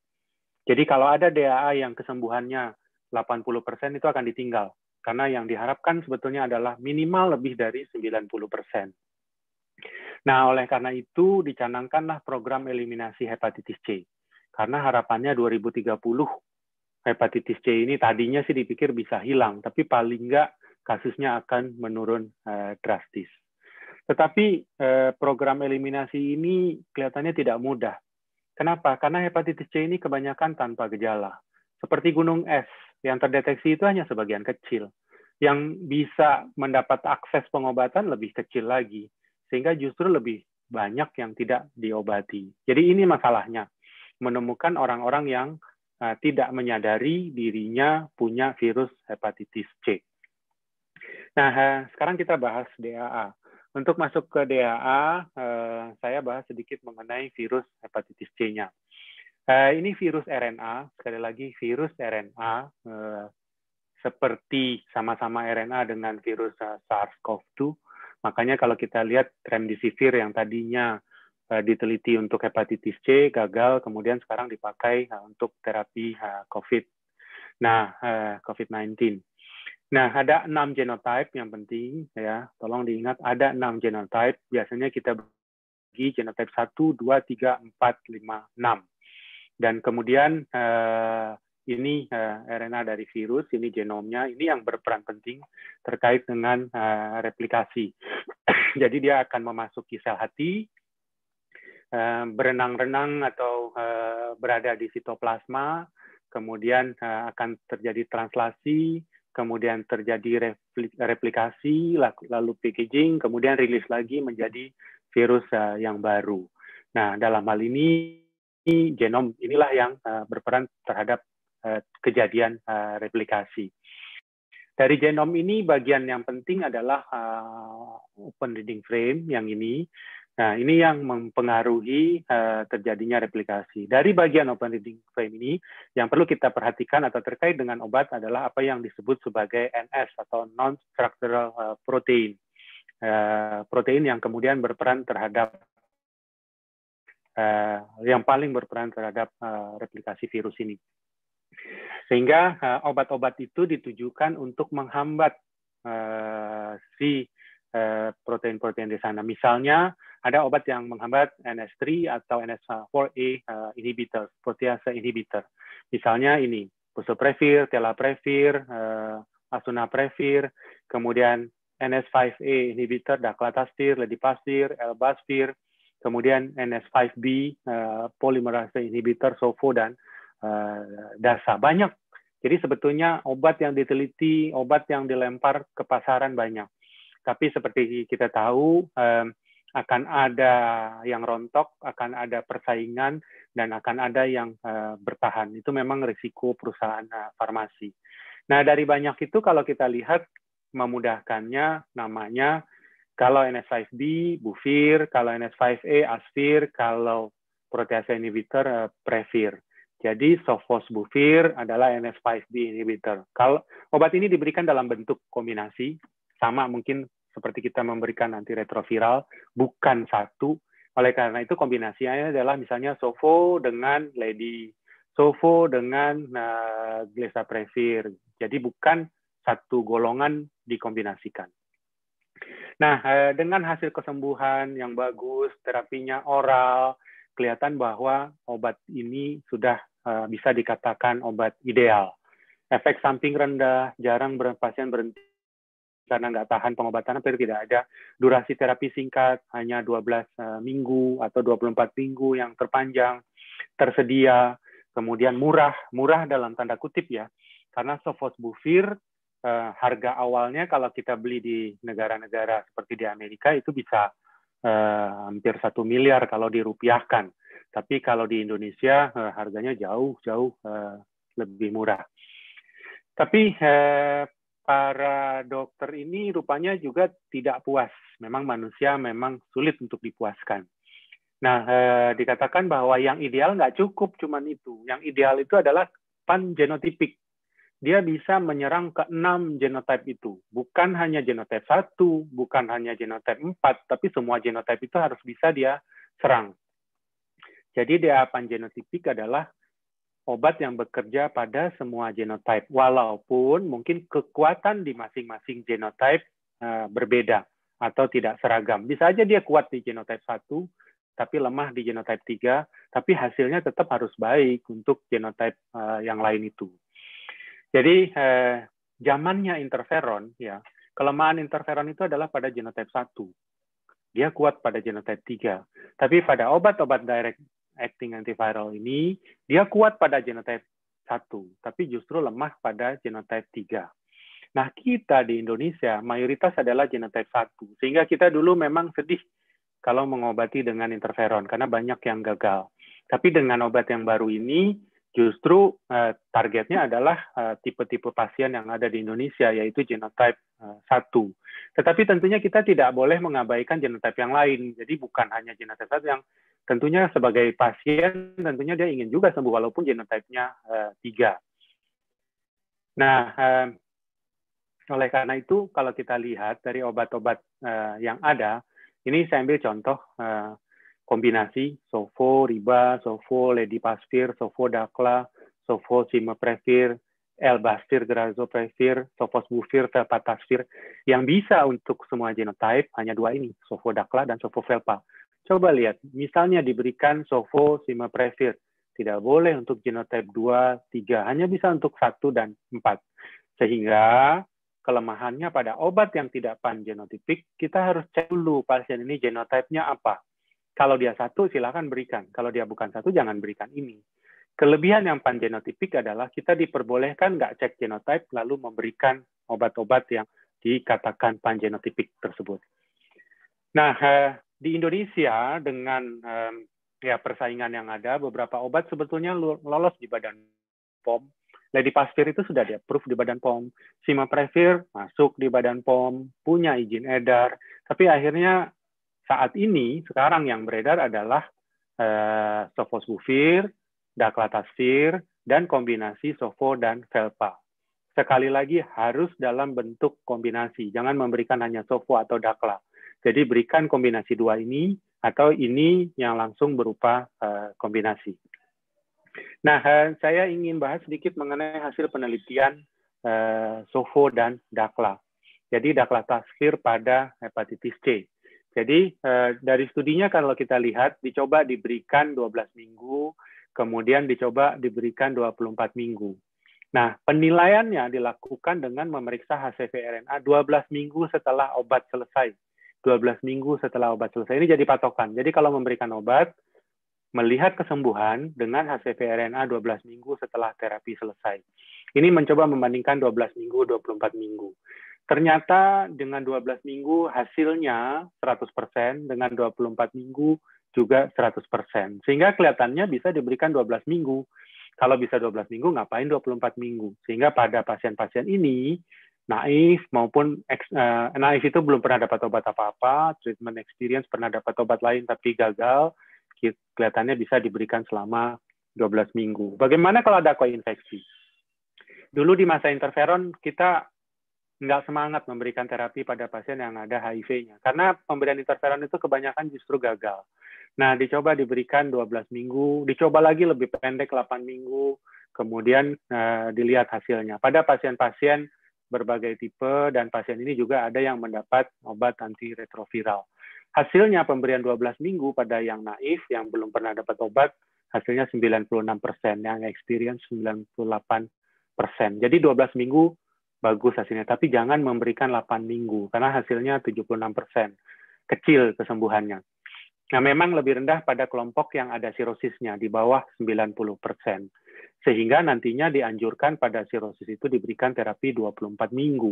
Jadi kalau ada DAA yang kesembuhannya 80% itu akan ditinggal. Karena yang diharapkan sebetulnya adalah minimal lebih dari 90%. Nah, oleh karena itu dicanangkanlah program eliminasi hepatitis C. Karena harapannya 2030 hepatitis C ini tadinya sih dipikir bisa hilang, tapi paling nggak kasusnya akan menurun eh, drastis. Tetapi eh, program eliminasi ini kelihatannya tidak mudah. Kenapa? Karena hepatitis C ini kebanyakan tanpa gejala. Seperti gunung es, yang terdeteksi itu hanya sebagian kecil. Yang bisa mendapat akses pengobatan lebih kecil lagi, sehingga justru lebih banyak yang tidak diobati. Jadi ini masalahnya, menemukan orang-orang yang uh, tidak menyadari dirinya punya virus hepatitis C. Nah, uh, sekarang kita bahas DAA. Untuk masuk ke DAA, uh, eh, saya bahas sedikit mengenai virus hepatitis C-nya. Uh, ini virus RNA, sekali lagi virus RNA uh, eh, seperti sama-sama RNA dengan virus uh, eh, SARS-CoV-2. Makanya kalau kita lihat remdesivir yang tadinya uh, diteliti untuk hepatitis C gagal, kemudian sekarang dipakai uh, untuk terapi uh, COVID. Nah, uh, COVID-19. Nah, ada enam genotype yang penting ya. Tolong diingat ada enam genotype. Biasanya kita bagi genotype satu, dua, tiga, empat, lima, enam. Dan kemudian uh, ini uh, eh, RNA dari virus, ini genomnya, ini yang berperan penting terkait dengan uh, replikasi. Jadi dia akan memasuki sel hati, uh, berenang-renang atau uh, berada di sitoplasma, kemudian uh, akan terjadi translasi, kemudian terjadi replikasi, lalu packaging, kemudian rilis lagi menjadi virus yang baru. Nah, dalam hal ini genom inilah yang uh, berperan terhadap uh, kejadian uh, replikasi. Dari genom ini bagian yang penting adalah uh, open reading frame yang ini. Nah, ini yang mempengaruhi uh, terjadinya replikasi. Dari bagian open reading frame ini, yang perlu kita perhatikan atau terkait dengan obat adalah apa yang disebut sebagai NS atau non-structural protein. Uh, protein yang kemudian berperan terhadap uh, yang paling berperan terhadap uh, replikasi virus ini. Sehingga eh, obat-obat uh, itu ditujukan untuk menghambat uh, si protein-protein uh, di sana. Misalnya ada obat yang menghambat NS3 atau NS4A uh, inhibitor, protease inhibitor. Misalnya ini, busoprevir, telaprevir, uh, asunaprevir, kemudian NS5A inhibitor, daclatasvir, ledipasvir, elbasvir, kemudian NS5B, uh, eh, polimerase inhibitor, SOFO, dan uh, DASA. Banyak. Jadi sebetulnya obat yang diteliti, obat yang dilempar ke pasaran banyak. Tapi seperti kita tahu, um, akan ada yang rontok, akan ada persaingan, dan akan ada yang uh, bertahan. Itu memang risiko perusahaan uh, farmasi. Nah, dari banyak itu kalau kita lihat memudahkannya namanya kalau NS5B, bufir, kalau NS5A, asfir, kalau protease inhibitor, uh, previr. Jadi sofosbuvir adalah NS5B inhibitor. Kalau obat ini diberikan dalam bentuk kombinasi, sama mungkin seperti kita memberikan antiretroviral, bukan satu. Oleh karena itu kombinasinya adalah misalnya sofo dengan lady, sofo dengan uh, eh, glesaprevir. Jadi bukan satu golongan dikombinasikan. Nah, eh, dengan hasil kesembuhan yang bagus, terapinya oral, kelihatan bahwa obat ini sudah eh, bisa dikatakan obat ideal. Efek samping rendah, jarang pasien berhenti karena nggak tahan pengobatan hampir tidak ada. Durasi terapi singkat, hanya 12 eh, minggu atau 24 minggu yang terpanjang, tersedia, kemudian murah, murah dalam tanda kutip ya, karena sofosbuvir uh, harga awalnya kalau kita beli di negara-negara seperti di Amerika itu bisa uh, hampir satu miliar kalau dirupiahkan. Tapi kalau di Indonesia uh, harganya jauh-jauh uh, lebih murah. Tapi uh, para dokter ini rupanya juga tidak puas. Memang manusia memang sulit untuk dipuaskan. Nah, eh, dikatakan bahwa yang ideal nggak cukup cuman itu. Yang ideal itu adalah pan genotipik dia bisa menyerang ke enam genotype itu. Bukan hanya genotipe satu, bukan hanya genotipe empat, tapi semua genotipe itu harus bisa dia serang. Jadi da pangenotipik adalah obat yang bekerja pada semua genotipe, walaupun mungkin kekuatan di masing-masing genotipe eh, berbeda atau tidak seragam. Bisa aja dia kuat di genotipe satu, tapi lemah di genotipe 3, tapi hasilnya tetap harus baik untuk genotipe eh, yang lain itu. Jadi eh, zamannya interferon ya, kelemahan interferon itu adalah pada genotipe 1. Dia kuat pada genotipe 3. Tapi pada obat-obat direct acting antiviral ini dia kuat pada genotipe 1, tapi justru lemah pada genotipe 3. Nah, kita di Indonesia mayoritas adalah genotipe 1. Sehingga kita dulu memang sedih kalau mengobati dengan interferon karena banyak yang gagal. Tapi dengan obat yang baru ini justru uh, targetnya adalah eh, tipe-tipe uh, pasien yang ada di Indonesia yaitu genotype eh, satu. Tetapi tentunya kita tidak boleh mengabaikan genotype yang lain. Jadi bukan hanya genotype satu yang tentunya sebagai pasien tentunya dia ingin juga sembuh walaupun genotipenya tiga. Nah, oleh karena itu kalau kita lihat dari obat-obat yang ada, ini saya ambil contoh kombinasi Sofo, Riba, Sofo, Lady Pasfir, Sofo Dakla, Sofo Simaprevir, Sofos Grazoprevir, Sofosbuvir, Velpatasvir. Yang bisa untuk semua genotype hanya dua ini, Sofo Dakla dan Sofo Velpa. Coba lihat, misalnya diberikan Sofo Simaprevir. Tidak boleh untuk genotype 2, 3, hanya bisa untuk 1 dan 4. Sehingga kelemahannya pada obat yang tidak pan genotipik, kita harus cek dulu pasien ini genotipenya apa kalau dia satu, silakan berikan. Kalau dia bukan satu, jangan berikan ini. Kelebihan yang pangenotipik adalah kita diperbolehkan nggak cek genotipe lalu memberikan obat-obat yang dikatakan pangenotipik tersebut. Nah, eh, di Indonesia dengan ya persaingan yang ada, beberapa obat sebetulnya lolos di badan POM. Pasteur itu sudah di-approve di badan POM. Simaprevir masuk di badan POM, punya izin edar. Tapi akhirnya saat ini sekarang yang beredar adalah uh, sofosbuvir, daklatavir, dan kombinasi sofo dan felpa. Sekali lagi harus dalam bentuk kombinasi, jangan memberikan hanya sofo atau dakla. Jadi berikan kombinasi dua ini atau ini yang langsung berupa uh, kombinasi. Nah, eh, saya ingin bahas sedikit mengenai hasil penelitian uh, sofo dan dakla. Jadi daklatavir pada hepatitis C. Jadi eh, dari studinya kalau kita lihat dicoba diberikan 12 minggu, kemudian dicoba diberikan 24 minggu. Nah, penilaiannya dilakukan dengan memeriksa HCV RNA 12 minggu setelah obat selesai. 12 minggu setelah obat selesai. Ini jadi patokan. Jadi kalau memberikan obat, melihat kesembuhan dengan HCV RNA 12 minggu setelah terapi selesai. Ini mencoba membandingkan 12 minggu, 24 minggu. Ternyata dengan 12 minggu hasilnya 100%, dengan 24 minggu juga 100%. Sehingga kelihatannya bisa diberikan 12 minggu. Kalau bisa 12 minggu, ngapain 24 minggu? Sehingga pada pasien-pasien ini, naif maupun eh, naif itu belum pernah dapat obat apa-apa, treatment experience pernah dapat obat lain tapi gagal, kelihatannya bisa diberikan selama 12 minggu. Bagaimana kalau ada koinfeksi? Dulu di masa interferon kita nggak semangat memberikan terapi pada pasien yang ada HIV-nya. Karena pemberian interferon itu kebanyakan justru gagal. Nah, dicoba diberikan 12 minggu, dicoba lagi lebih pendek 8 minggu, kemudian uh, dilihat hasilnya. Pada pasien-pasien berbagai tipe dan pasien ini juga ada yang mendapat obat antiretroviral. Hasilnya pemberian 12 minggu pada yang naif, yang belum pernah dapat obat, hasilnya 96 persen, yang experience 98 persen. Jadi 12 minggu bagus hasilnya, tapi jangan memberikan 8 minggu karena hasilnya 76% persen kecil kesembuhannya. Nah, memang lebih rendah pada kelompok yang ada sirosisnya di bawah 90%. persen, Sehingga nantinya dianjurkan pada sirosis itu diberikan terapi 24 minggu.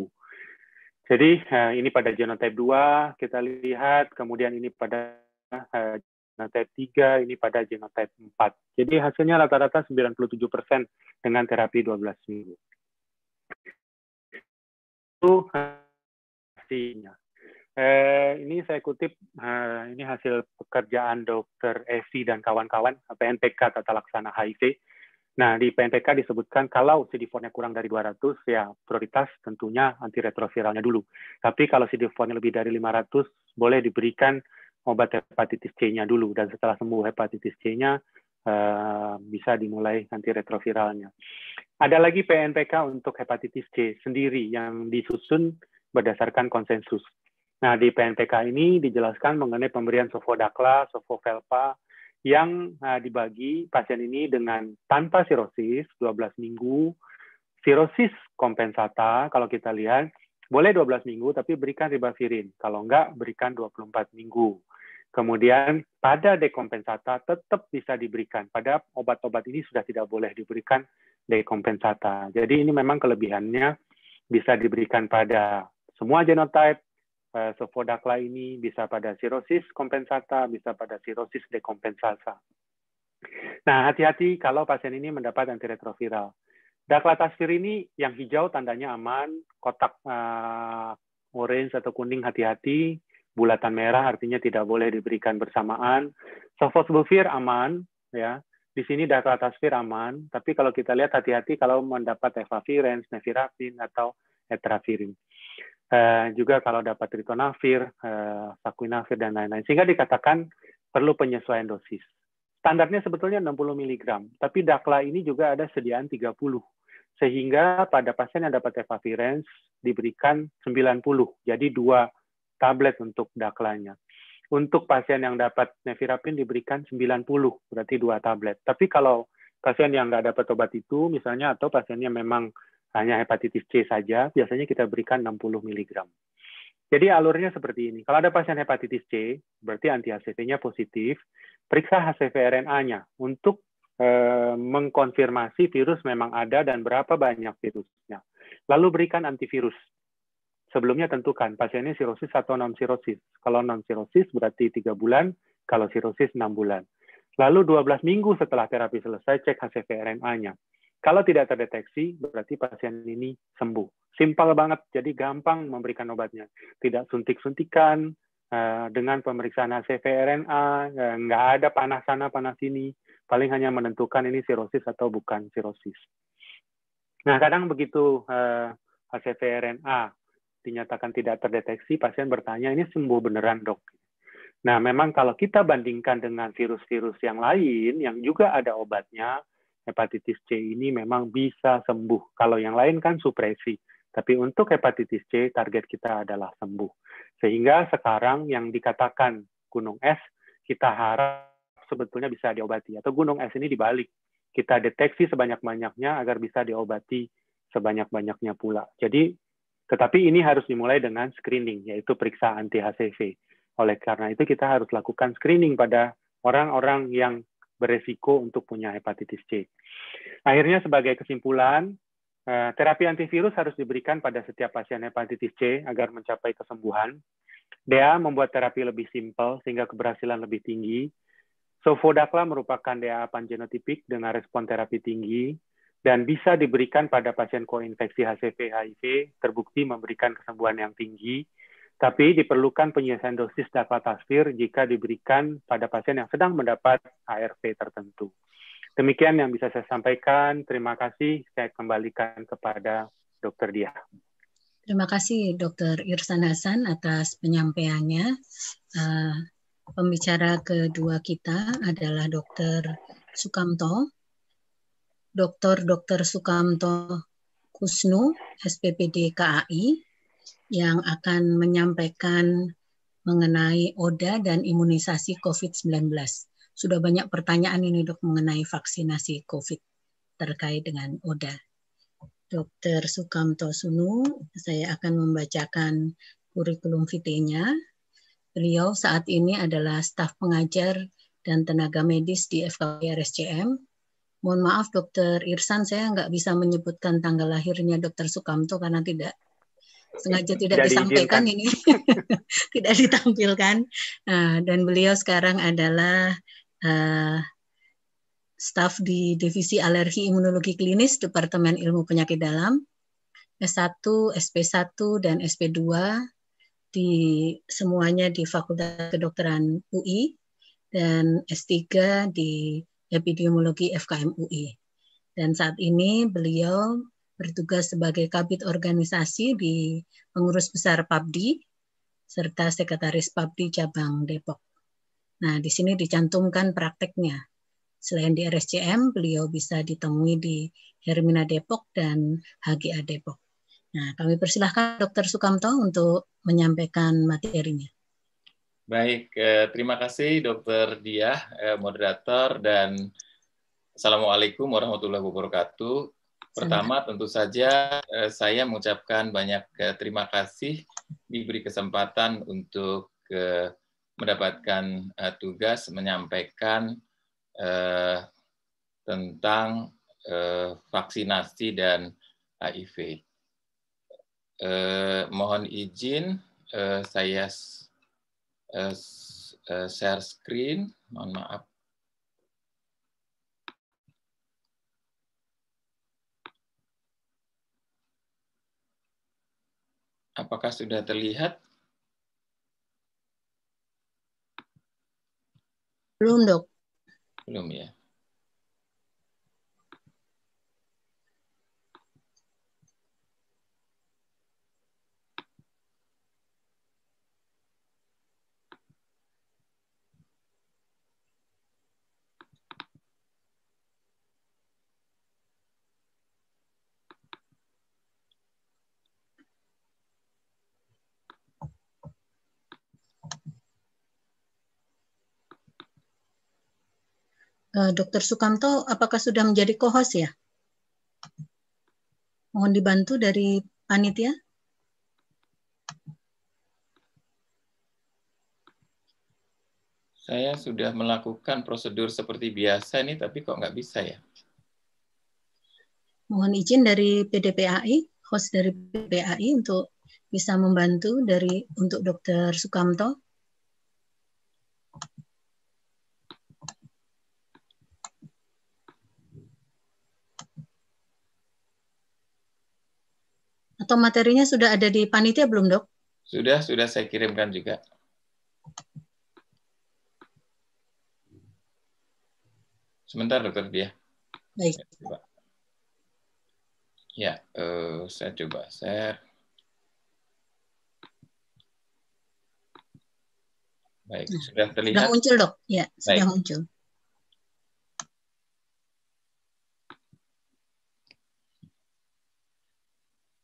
Jadi eh, ini pada genotype 2 kita lihat, kemudian ini pada eh, genotype 3, ini pada genotype 4. Jadi hasilnya rata-rata 97% persen dengan terapi 12 minggu itu hasilnya. Eh, ini saya kutip, eh, ini hasil pekerjaan Dr. Evi dan kawan-kawan PNPK Tata Laksana HIV. Nah, di PNPK disebutkan kalau CD4-nya kurang dari 200, ya prioritas tentunya antiretroviralnya dulu. Tapi kalau CD4-nya lebih dari 500, boleh diberikan obat hepatitis C-nya dulu. Dan setelah sembuh hepatitis C-nya, Eh, bisa dimulai nanti retroviralnya. Ada lagi PNPK untuk hepatitis C sendiri yang disusun berdasarkan konsensus. Nah, di PNPK ini dijelaskan mengenai pemberian sofodakla, sofovelpa yang nah, dibagi pasien ini dengan tanpa sirosis 12 minggu, sirosis kompensata kalau kita lihat boleh 12 minggu tapi berikan ribavirin, kalau enggak berikan 24 minggu. Kemudian pada dekompensata tetap bisa diberikan. Pada obat-obat ini sudah tidak boleh diberikan dekompensata. Jadi ini memang kelebihannya bisa diberikan pada semua genotype. Uh, eh, Sofodakla ini bisa pada sirosis kompensata, bisa pada sirosis dekompensata. Nah, hati-hati kalau pasien ini mendapat antiretroviral. Daklatasvir ini yang hijau tandanya aman, kotak uh, orange atau kuning hati-hati, bulatan merah artinya tidak boleh diberikan bersamaan. Sofosbuvir aman, ya. Di sini daclataxvir aman, tapi kalau kita lihat hati-hati kalau mendapat efavirenz, nevirapin atau etravirin. Uh, eh, juga kalau dapat ritonavir, eh, uh, dan lain-lain. Sehingga dikatakan perlu penyesuaian dosis. Standarnya sebetulnya 60 mg, tapi dakla ini juga ada sediaan 30 sehingga pada pasien yang dapat efavirenz diberikan 90. Jadi dua tablet untuk daklanya. Untuk pasien yang dapat nevirapin diberikan 90, berarti dua tablet. Tapi kalau pasien yang nggak dapat obat itu, misalnya atau pasiennya memang hanya hepatitis C saja, biasanya kita berikan 60 mg. Jadi alurnya seperti ini. Kalau ada pasien hepatitis C, berarti anti HCV-nya positif, periksa HCV RNA-nya untuk e, mengkonfirmasi virus memang ada dan berapa banyak virusnya. Lalu berikan antivirus sebelumnya tentukan pasiennya sirosis atau non sirosis. Kalau non sirosis berarti tiga bulan, kalau sirosis enam bulan. Lalu 12 minggu setelah terapi selesai cek HCV RNA-nya. Kalau tidak terdeteksi berarti pasien ini sembuh. Simpel banget, jadi gampang memberikan obatnya. Tidak suntik-suntikan eh, dengan pemeriksaan HCV RNA, eh, nggak ada panas sana panas sini. Paling hanya menentukan ini sirosis atau bukan sirosis. Nah kadang begitu HCV eh, RNA dinyatakan tidak terdeteksi, pasien bertanya, ini sembuh beneran dok? Nah, memang kalau kita bandingkan dengan virus-virus yang lain, yang juga ada obatnya, hepatitis C ini memang bisa sembuh. Kalau yang lain kan supresi. Tapi untuk hepatitis C, target kita adalah sembuh. Sehingga sekarang yang dikatakan gunung es, kita harap sebetulnya bisa diobati. Atau gunung es ini dibalik. Kita deteksi sebanyak-banyaknya agar bisa diobati sebanyak-banyaknya pula. Jadi tetapi ini harus dimulai dengan screening, yaitu periksa anti HCV. Oleh karena itu kita harus lakukan screening pada orang-orang yang beresiko untuk punya hepatitis C. Akhirnya sebagai kesimpulan, eh, terapi antivirus harus diberikan pada setiap pasien hepatitis C agar mencapai kesembuhan. DA membuat terapi lebih simpel sehingga keberhasilan lebih tinggi. Sofodakla merupakan DA pangenotipik dengan respon terapi tinggi dan bisa diberikan pada pasien koinfeksi HCV HIV terbukti memberikan kesembuhan yang tinggi tapi diperlukan penyesuaian dosis tafsir jika diberikan pada pasien yang sedang mendapat ARV tertentu. Demikian yang bisa saya sampaikan. Terima kasih. Saya kembalikan kepada Dr. Dia. Terima kasih Dr. Irsan Hasan atas penyampaiannya. Eh, pembicara kedua kita adalah Dr. Sukamto Dr. Dr. Sukamto Kusnu, SPPD KAI, yang akan menyampaikan mengenai ODA dan imunisasi COVID-19. Sudah banyak pertanyaan ini dok mengenai vaksinasi COVID terkait dengan ODA. Dr. Sukamto Sunu, saya akan membacakan kurikulum vitae-nya. Beliau saat ini adalah staf pengajar dan tenaga medis di FKB Mohon maaf Dokter Irsan, saya nggak bisa menyebutkan tanggal lahirnya Dokter Sukamto karena tidak sengaja tidak, tidak disampaikan ini, tidak ditampilkan. Nah, dan beliau sekarang adalah uh, staf di Divisi Alergi Imunologi Klinis Departemen Ilmu Penyakit Dalam S1, SP1 dan SP2 di semuanya di Fakultas Kedokteran UI dan S3 di Epidemiologi FKM UI. Dan saat ini beliau bertugas sebagai Kabit Organisasi di Pengurus Besar PABDI serta Sekretaris PABDI Cabang Depok. Nah, di sini dicantumkan prakteknya. Selain di RSCM, beliau bisa ditemui di Hermina Depok dan HGA Depok. Nah, kami persilahkan Dr. Sukamto untuk menyampaikan materinya. Baik, eh, terima kasih Dokter Diah, eh, moderator dan Assalamualaikum warahmatullahi wabarakatuh. Pertama tentu saja eh, saya mengucapkan banyak terima kasih diberi kesempatan untuk mendapatkan tugas menyampaikan tentang vaksinasi dan HIV. mohon izin saya Uh, share screen. Mohon maaf. Apakah sudah terlihat? Belum, dok. Belum ya. Eh, Dr. Sukamto, apakah sudah menjadi co ya? Mohon dibantu dari panitia. Saya sudah melakukan prosedur seperti biasa nih, tapi kok nggak bisa ya? Mohon izin dari PDPAI, host dari PDPAI untuk bisa membantu dari untuk Dr. Sukamto atau materinya sudah ada di panitia belum, Dok? Sudah, sudah saya kirimkan juga. Sebentar, dokter dia. Baik. Saya coba. Ya, uh, saya coba share. Baik, sudah terlihat. Sudah muncul, Dok. Ya, Baik. muncul.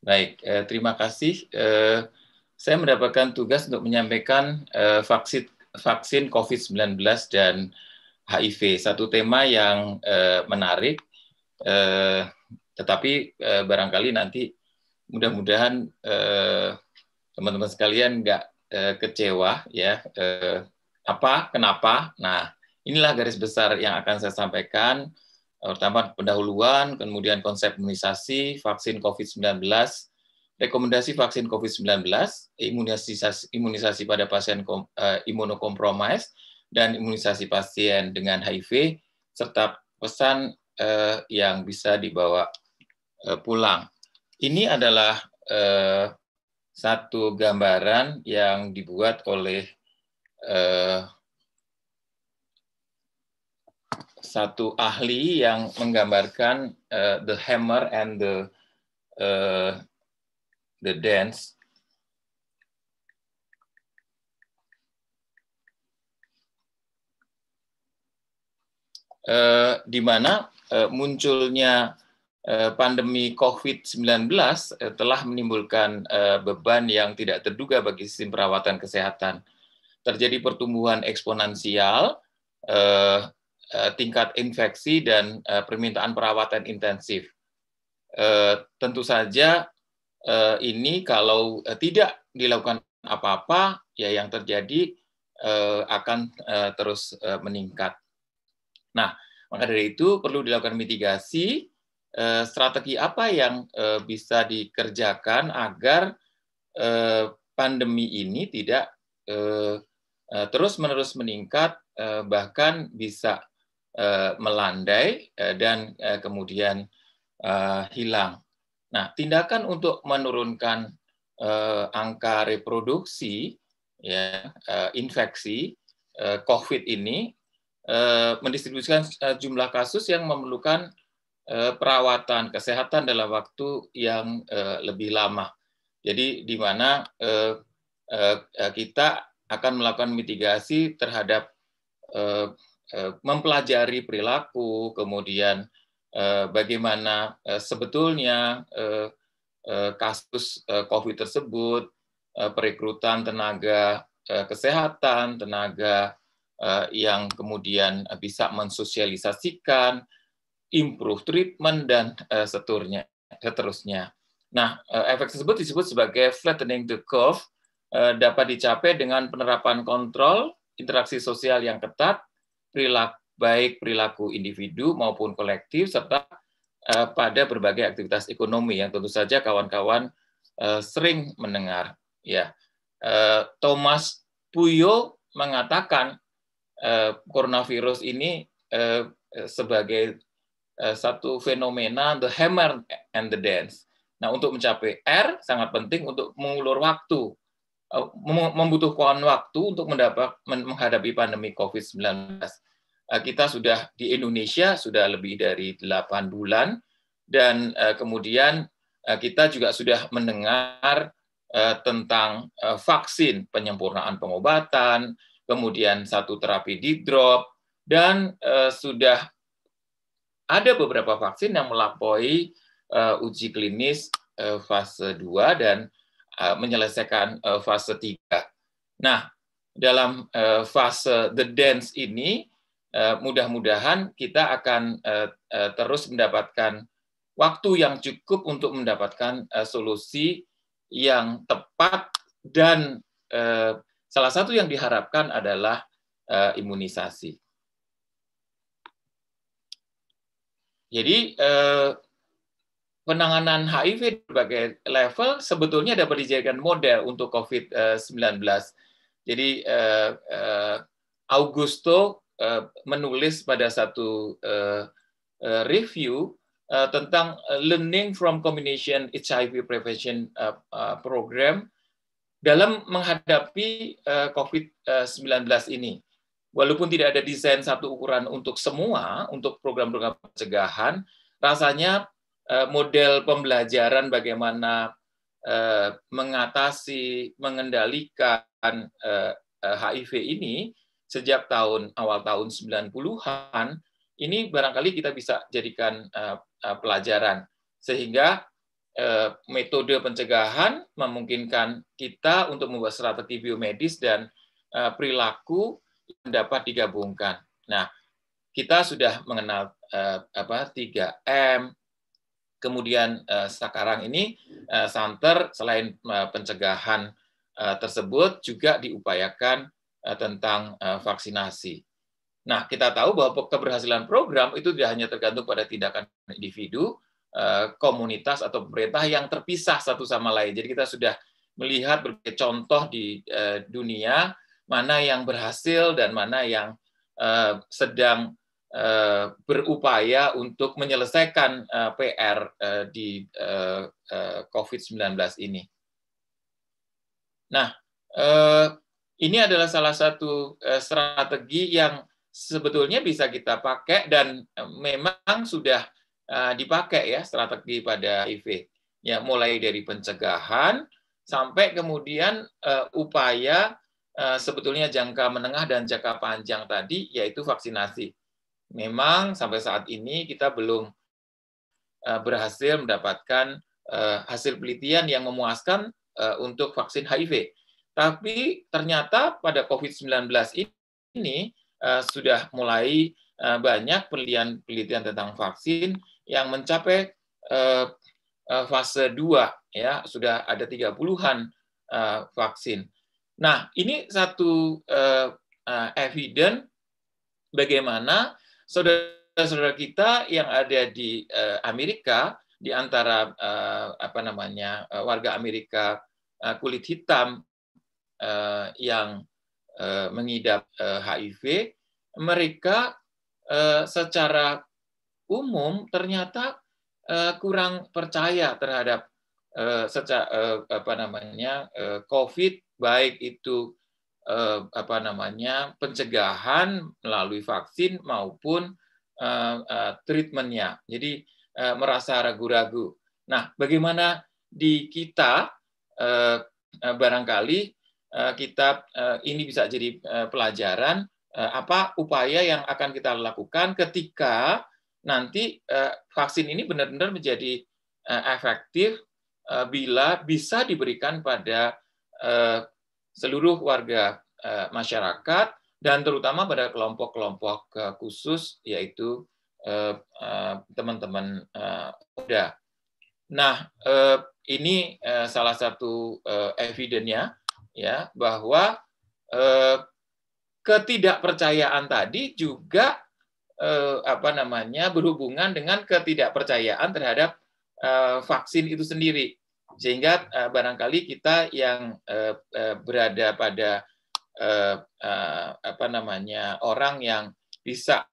Baik, eh, terima kasih. Eh, saya mendapatkan tugas untuk menyampaikan eh, vaksin vaksin COVID-19 dan HIV, satu tema yang eh, menarik, eh, tetapi eh, barangkali nanti mudah-mudahan eh, teman-teman sekalian nggak eh, kecewa ya. Eh, apa, kenapa? Nah, inilah garis besar yang akan saya sampaikan pertama pendahuluan, kemudian konsep imunisasi, vaksin COVID-19, rekomendasi vaksin COVID-19, imunisasi, imunisasi pada pasien uh, imunokompromis, dan imunisasi pasien dengan HIV, serta pesan uh, yang bisa dibawa uh, pulang. Ini adalah uh, satu gambaran yang dibuat oleh uh, satu ahli yang menggambarkan uh, the hammer and the uh, the dance Uh, di mana uh, munculnya uh, pandemi COVID-19 uh, telah menimbulkan uh, beban yang tidak terduga bagi sistem perawatan kesehatan. Terjadi pertumbuhan eksponensial uh, Eh, tingkat infeksi dan eh, permintaan perawatan intensif. Eh, tentu saja ini kalau tidak dilakukan apa-apa, ya yang terjadi akan terus meningkat. Nah, maka dari itu perlu dilakukan mitigasi. Strategi apa yang bisa dikerjakan agar pandemi ini tidak terus-menerus meningkat, bahkan bisa Eh, melandai eh, dan eh, kemudian hilang. Nah, tindakan untuk menurunkan angka reproduksi ya infeksi COVID ini mendistribusikan jumlah kasus yang memerlukan perawatan kesehatan dalam waktu yang lebih lama. Jadi di mana kita akan melakukan mitigasi terhadap Eh, mempelajari perilaku, kemudian eh, bagaimana eh, sebetulnya kasus COVID tersebut, perekrutan tenaga kesehatan, tenaga yang kemudian bisa mensosialisasikan, improve treatment, dan seterusnya. seterusnya. Nah, efek tersebut disebut sebagai flattening the curve, dapat dicapai dengan penerapan kontrol, interaksi sosial yang ketat, perilaku, baik perilaku individu maupun kolektif serta uh, pada berbagai aktivitas ekonomi yang tentu saja kawan-kawan uh, sering mendengar. Ya, uh, Thomas Puyo mengatakan uh, coronavirus ini uh, sebagai uh, satu fenomena the hammer and the dance. Nah, untuk mencapai R sangat penting untuk mengulur waktu Eh, membutuhkan waktu untuk mendapat menghadapi pandemi COVID-19. Eh, kita sudah di Indonesia sudah lebih dari 8 bulan dan eh, kemudian kita juga sudah mendengar tentang vaksin, penyempurnaan pengobatan, kemudian satu terapi di drop dan sudah ada beberapa vaksin yang melampaui uji klinis fase 2 dan Eh, menyelesaikan eh, fase 3. Nah, dalam eh, fase the dance ini mudah-mudahan kita akan terus mendapatkan waktu yang cukup untuk mendapatkan solusi yang tepat dan salah satu yang diharapkan adalah imunisasi. Jadi penanganan HIV berbagai level sebetulnya dapat dijadikan model untuk COVID-19. Eh, Jadi eh, eh, Augusto menulis pada satu review tentang learning from combination HIV prevention program dalam menghadapi COVID-19 ini. Walaupun tidak ada desain satu ukuran untuk semua, untuk program-program pencegahan, rasanya Eh, model pembelajaran bagaimana eh, mengatasi, mengendalikan HIV eh, ini sejak tahun awal tahun 90-an ini barangkali kita bisa jadikan pelajaran sehingga metode pencegahan memungkinkan kita untuk membuat strategi biomedis dan perilaku yang dapat digabungkan. Nah, kita sudah mengenal apa 3M, Kemudian eh, sekarang ini eh, santer selain eh, pencegahan tersebut juga diupayakan tentang vaksinasi. Nah, kita tahu bahwa keberhasilan program itu tidak hanya tergantung pada tindakan individu, komunitas atau pemerintah yang terpisah satu sama lain. Jadi kita sudah melihat berbagai contoh di dunia mana yang berhasil dan mana yang sedang Eh, berupaya untuk menyelesaikan eh, PR eh, di COVID-19 ini. Nah, ini adalah salah satu strategi yang sebetulnya bisa kita pakai dan memang sudah dipakai ya strategi pada HIV. Ya, mulai dari pencegahan sampai kemudian upaya sebetulnya jangka menengah dan jangka panjang tadi yaitu vaksinasi memang sampai saat ini kita belum eh, berhasil mendapatkan eh, hasil penelitian yang memuaskan eh, untuk vaksin HIV. Tapi ternyata pada COVID-19 ini sudah mulai banyak penelitian-penelitian tentang vaksin yang mencapai fase 2 ya, sudah ada 30-an vaksin. Nah, ini satu evidence bagaimana saudara-saudara kita yang ada di eh, Amerika di antara eh, apa namanya eh, warga Amerika kulit hitam yang mengidap HIV mereka secara umum ternyata kurang percaya terhadap uh, secara apa namanya COVID baik itu eh, apa namanya pencegahan melalui vaksin maupun eh, eh, treatmentnya. Jadi eh, merasa ragu-ragu. Nah, bagaimana di kita eh, eh, barangkali eh, kita eh, ini bisa jadi eh, pelajaran eh, apa upaya yang akan kita lakukan ketika nanti eh, vaksin ini benar-benar menjadi eh, efektif eh, bila bisa diberikan pada eh, seluruh warga eh, masyarakat dan terutama pada kelompok-kelompok eh, khusus yaitu eh, teman-teman muda. Nah, ini salah satu evidennya ya bahwa ketidakpercayaan tadi juga apa namanya berhubungan dengan ketidakpercayaan terhadap vaksin itu sendiri. Sehingga uh, barangkali kita yang uh, uh, berada pada uh, uh, apa namanya orang yang bisa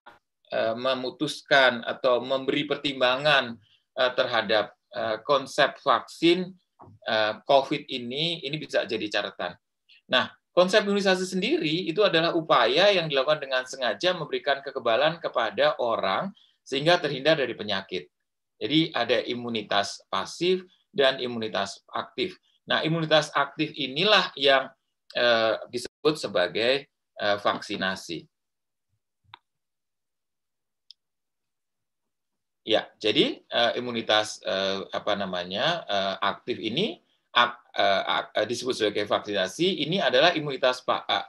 uh, memutuskan atau memberi pertimbangan uh, terhadap uh, konsep vaksin uh, COVID ini ini bisa jadi catatan. Nah, konsep imunisasi sendiri itu adalah upaya yang dilakukan dengan sengaja memberikan kekebalan kepada orang sehingga terhindar dari penyakit. Jadi ada imunitas pasif, dan imunitas aktif. Nah, imunitas aktif inilah yang eh, disebut sebagai eh, vaksinasi. Ya, jadi eh, imunitas apa namanya aktif ini disebut sebagai vaksinasi. Ini adalah imunitas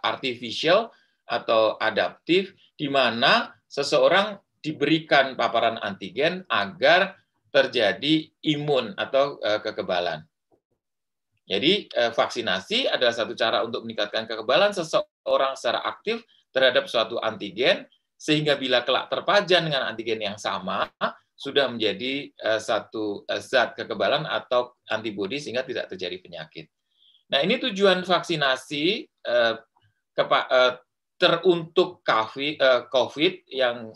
artificial atau adaptif, di mana seseorang diberikan paparan antigen agar terjadi imun atau eh, kekebalan. Jadi eh, vaksinasi adalah satu cara untuk meningkatkan kekebalan seseorang secara aktif terhadap suatu antigen sehingga bila kelak terpajan dengan antigen yang sama sudah menjadi eh, satu zat kekebalan atau antibodi sehingga tidak terjadi penyakit. Nah, ini tujuan vaksinasi teruntuk COVID yang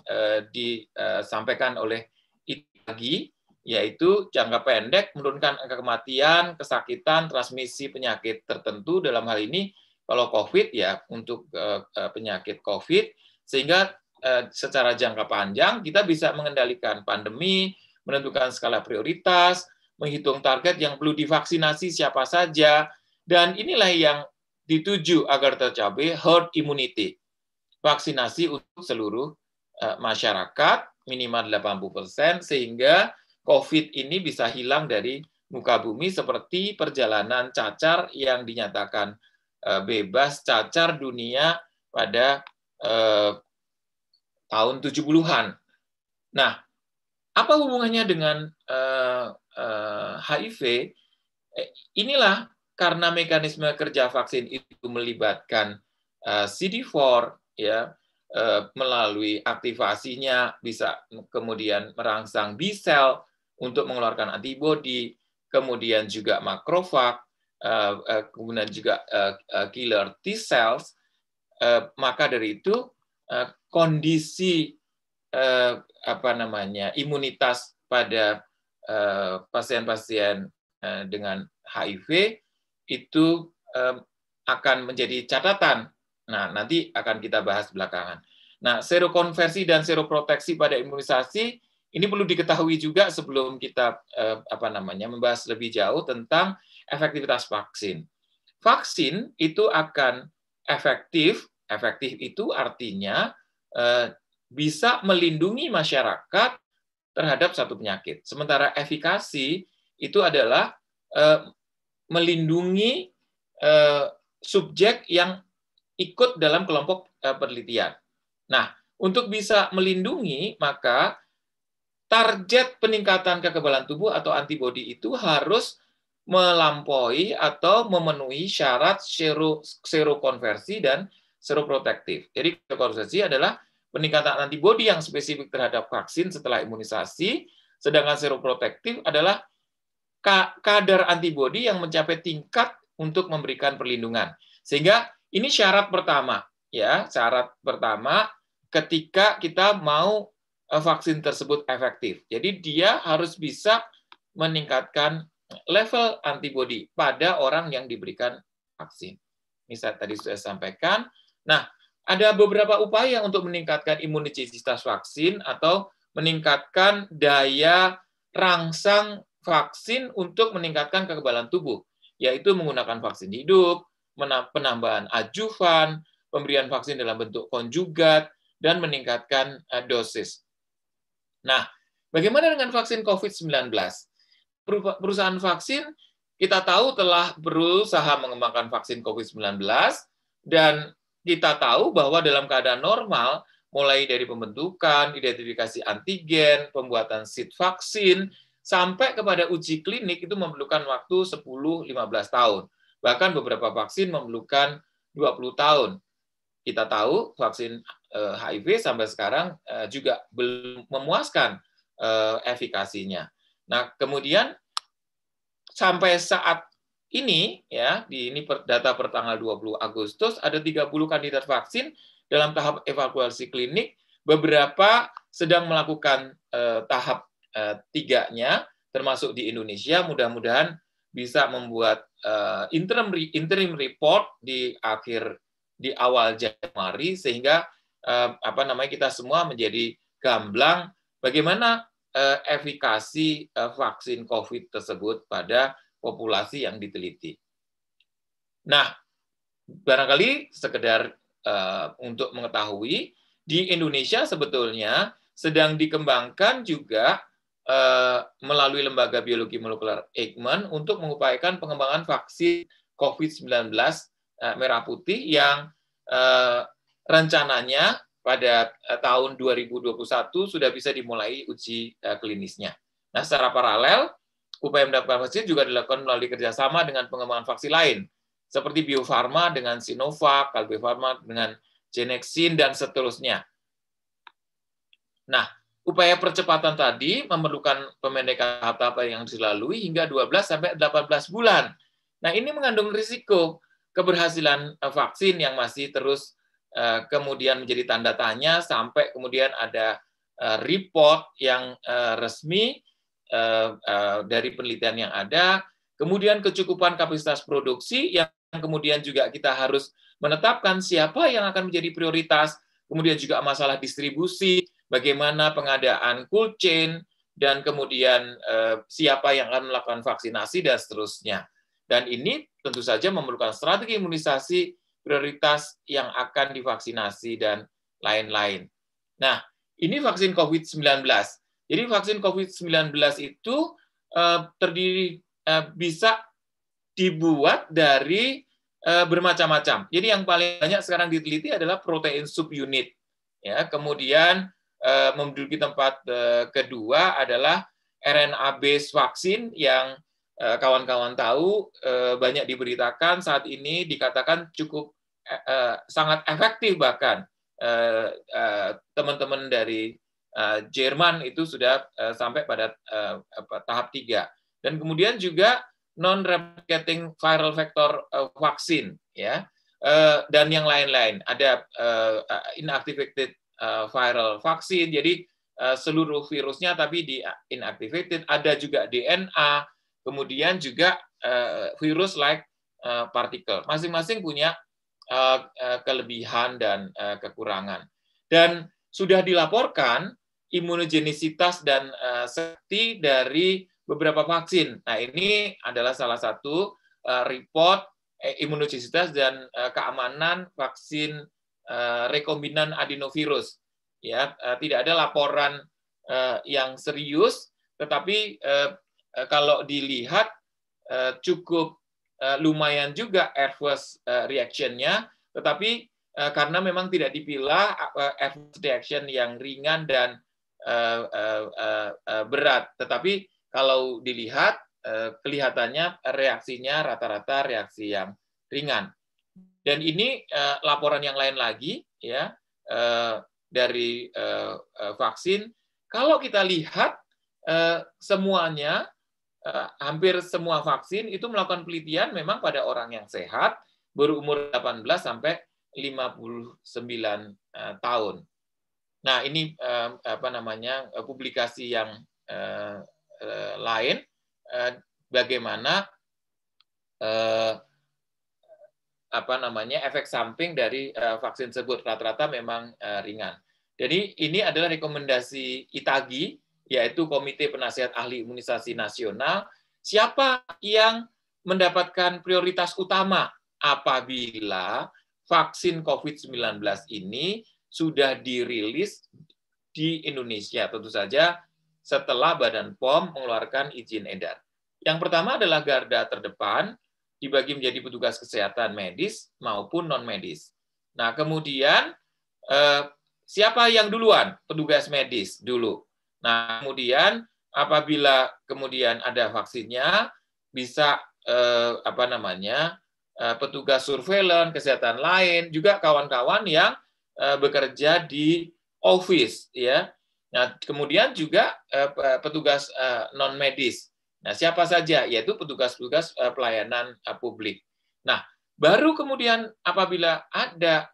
disampaikan oleh Itagi yaitu jangka pendek menurunkan angka kematian, kesakitan, transmisi penyakit tertentu dalam hal ini kalau COVID ya untuk eh, eh, penyakit COVID sehingga eh, secara jangka panjang kita bisa mengendalikan pandemi, menentukan skala prioritas, menghitung target yang perlu divaksinasi siapa saja dan inilah yang dituju agar tercapai herd immunity. Vaksinasi untuk seluruh masyarakat minimal 80% sehingga COVID ini bisa hilang dari muka bumi seperti perjalanan cacar yang dinyatakan eh, bebas cacar dunia pada eh, tahun 70-an. Nah, apa hubungannya dengan HIV? Eh, inilah karena mekanisme kerja vaksin itu melibatkan CD4 ya melalui aktivasinya bisa kemudian merangsang B cell untuk mengeluarkan antibodi, kemudian juga makrofag, eh, eh, kemudian juga eh, killer T cells, maka dari itu kondisi apa namanya imunitas pada pasien-pasien dengan HIV itu akan menjadi catatan. Nah, nanti akan kita bahas belakangan. Nah, serokonversi dan seroproteksi pada imunisasi ini perlu diketahui juga sebelum kita eh, apa namanya membahas lebih jauh tentang efektivitas vaksin. Vaksin itu akan efektif, efektif itu artinya eh, bisa melindungi masyarakat terhadap satu penyakit. Sementara efikasi itu adalah eh, melindungi eh, subjek yang ikut dalam kelompok eh, penelitian. Nah, untuk bisa melindungi maka target peningkatan kekebalan tubuh atau antibodi itu harus melampaui atau memenuhi syarat sero, serokonversi dan seroprotektif. Jadi konversi adalah peningkatan antibodi yang spesifik terhadap vaksin setelah imunisasi, sedangkan seroprotektif adalah kadar antibodi yang mencapai tingkat untuk memberikan perlindungan. Sehingga ini syarat pertama, ya, syarat pertama ketika kita mau Eh, vaksin tersebut efektif. Jadi dia harus bisa meningkatkan level antibodi pada orang yang diberikan vaksin. Ini saya tadi sudah sampaikan. Nah, ada beberapa upaya untuk meningkatkan imunisitas vaksin atau meningkatkan daya rangsang vaksin untuk meningkatkan kekebalan tubuh, yaitu menggunakan vaksin hidup, penambahan ajuvan, pemberian vaksin dalam bentuk konjugat, dan meningkatkan eh, dosis. Nah, bagaimana dengan vaksin COVID-19? Perusahaan vaksin kita tahu telah berusaha mengembangkan vaksin COVID-19 dan kita tahu bahwa dalam keadaan normal, mulai dari pembentukan, identifikasi antigen, pembuatan seed vaksin, sampai kepada uji klinik itu memerlukan waktu 10-15 tahun. Bahkan beberapa vaksin memerlukan 20 tahun. Kita tahu vaksin HIV eh, sampai sekarang eh, juga belum memuaskan eh, efikasinya. Nah, kemudian sampai saat ini ya di ini data per tanggal 20 Agustus ada 30 kandidat vaksin dalam tahap evaluasi klinik, beberapa sedang melakukan eh, tahap eh, tiganya termasuk di Indonesia mudah-mudahan bisa membuat eh, interim interim report di akhir di awal Januari sehingga Eh, apa namanya kita semua menjadi gamblang bagaimana eh, efikasi eh, vaksin COVID tersebut pada populasi yang diteliti. Nah, barangkali sekedar untuk mengetahui di Indonesia sebetulnya sedang dikembangkan juga melalui lembaga biologi molekuler Eijkman untuk mengupayakan pengembangan vaksin COVID-19 merah putih yang rencananya pada eh, tahun 2021 sudah bisa dimulai uji eh, klinisnya. Nah, secara paralel, upaya mendapatkan vaksin juga dilakukan melalui kerjasama dengan pengembangan vaksin lain, seperti Bio Farma dengan Sinovac, Kalbe Farma dengan Genexin, dan seterusnya. Nah, upaya percepatan tadi memerlukan pemendekan tahap yang dilalui hingga 12-18 sampai bulan. Nah, ini mengandung risiko keberhasilan eh, vaksin yang masih terus Eh, kemudian menjadi tanda tanya sampai kemudian ada eh, report yang eh, resmi dari penelitian yang ada, kemudian kecukupan kapasitas produksi yang kemudian juga kita harus menetapkan siapa yang akan menjadi prioritas, kemudian juga masalah distribusi, bagaimana pengadaan cold chain, dan kemudian siapa yang akan melakukan vaksinasi, dan seterusnya. Dan ini tentu saja memerlukan strategi imunisasi prioritas yang akan divaksinasi dan lain-lain. Nah, ini vaksin COVID-19. Jadi vaksin COVID-19 itu eh, terdiri eh, bisa dibuat dari eh, bermacam-macam. Jadi yang paling banyak sekarang diteliti adalah protein subunit. Ya, kemudian eh, menduduki tempat eh, kedua adalah RNA base vaksin yang eh, kawan-kawan tahu eh, banyak diberitakan saat ini dikatakan cukup Eh, eh, sangat efektif bahkan eh, teman-teman dari Jerman itu sudah sampai pada tahap tiga dan kemudian juga non replicating viral vector vaksin ya dan yang lain-lain ada inactivated viral vaksin jadi seluruh virusnya tapi di inactivated ada juga DNA kemudian juga virus like partikel masing-masing punya Eh, eh, kelebihan dan eh, kekurangan. Dan sudah dilaporkan imunogenisitas dan safety dari beberapa vaksin. Nah, ini adalah salah satu report imunogenisitas dan keamanan vaksin rekombinan adenovirus. Ya, tidak ada laporan yang serius, tetapi kalau dilihat cukup Eh, lumayan juga adverse eh, reaction-nya, tetapi eh, karena memang tidak dipilah adverse reaction yang ringan dan berat. Tetapi kalau dilihat, kelihatannya reaksinya rata-rata reaksi yang ringan. Dan ini laporan yang lain lagi ya dari vaksin. Kalau kita lihat semuanya Eh, hampir semua vaksin itu melakukan penelitian memang pada orang yang sehat berumur 18 sampai 59 eh, tahun. Nah, ini eh, apa namanya publikasi yang lain bagaimana apa namanya efek samping dari vaksin tersebut rata-rata memang ringan. Jadi ini adalah rekomendasi Itagi yaitu Komite Penasihat Ahli Imunisasi Nasional, siapa yang mendapatkan prioritas utama apabila vaksin COVID-19 ini sudah dirilis di Indonesia, tentu saja setelah Badan POM mengeluarkan izin edar. Yang pertama adalah garda terdepan, dibagi menjadi petugas kesehatan medis maupun non-medis. Nah, kemudian eh, siapa yang duluan? Petugas medis dulu. Nah, kemudian apabila kemudian ada vaksinnya, bisa eh, apa namanya eh, petugas surveillance kesehatan lain juga kawan-kawan yang eh, bekerja di office ya. Nah kemudian juga eh, petugas eh, non medis. Nah siapa saja yaitu petugas-petugas eh, pelayanan eh, publik. Nah baru kemudian apabila ada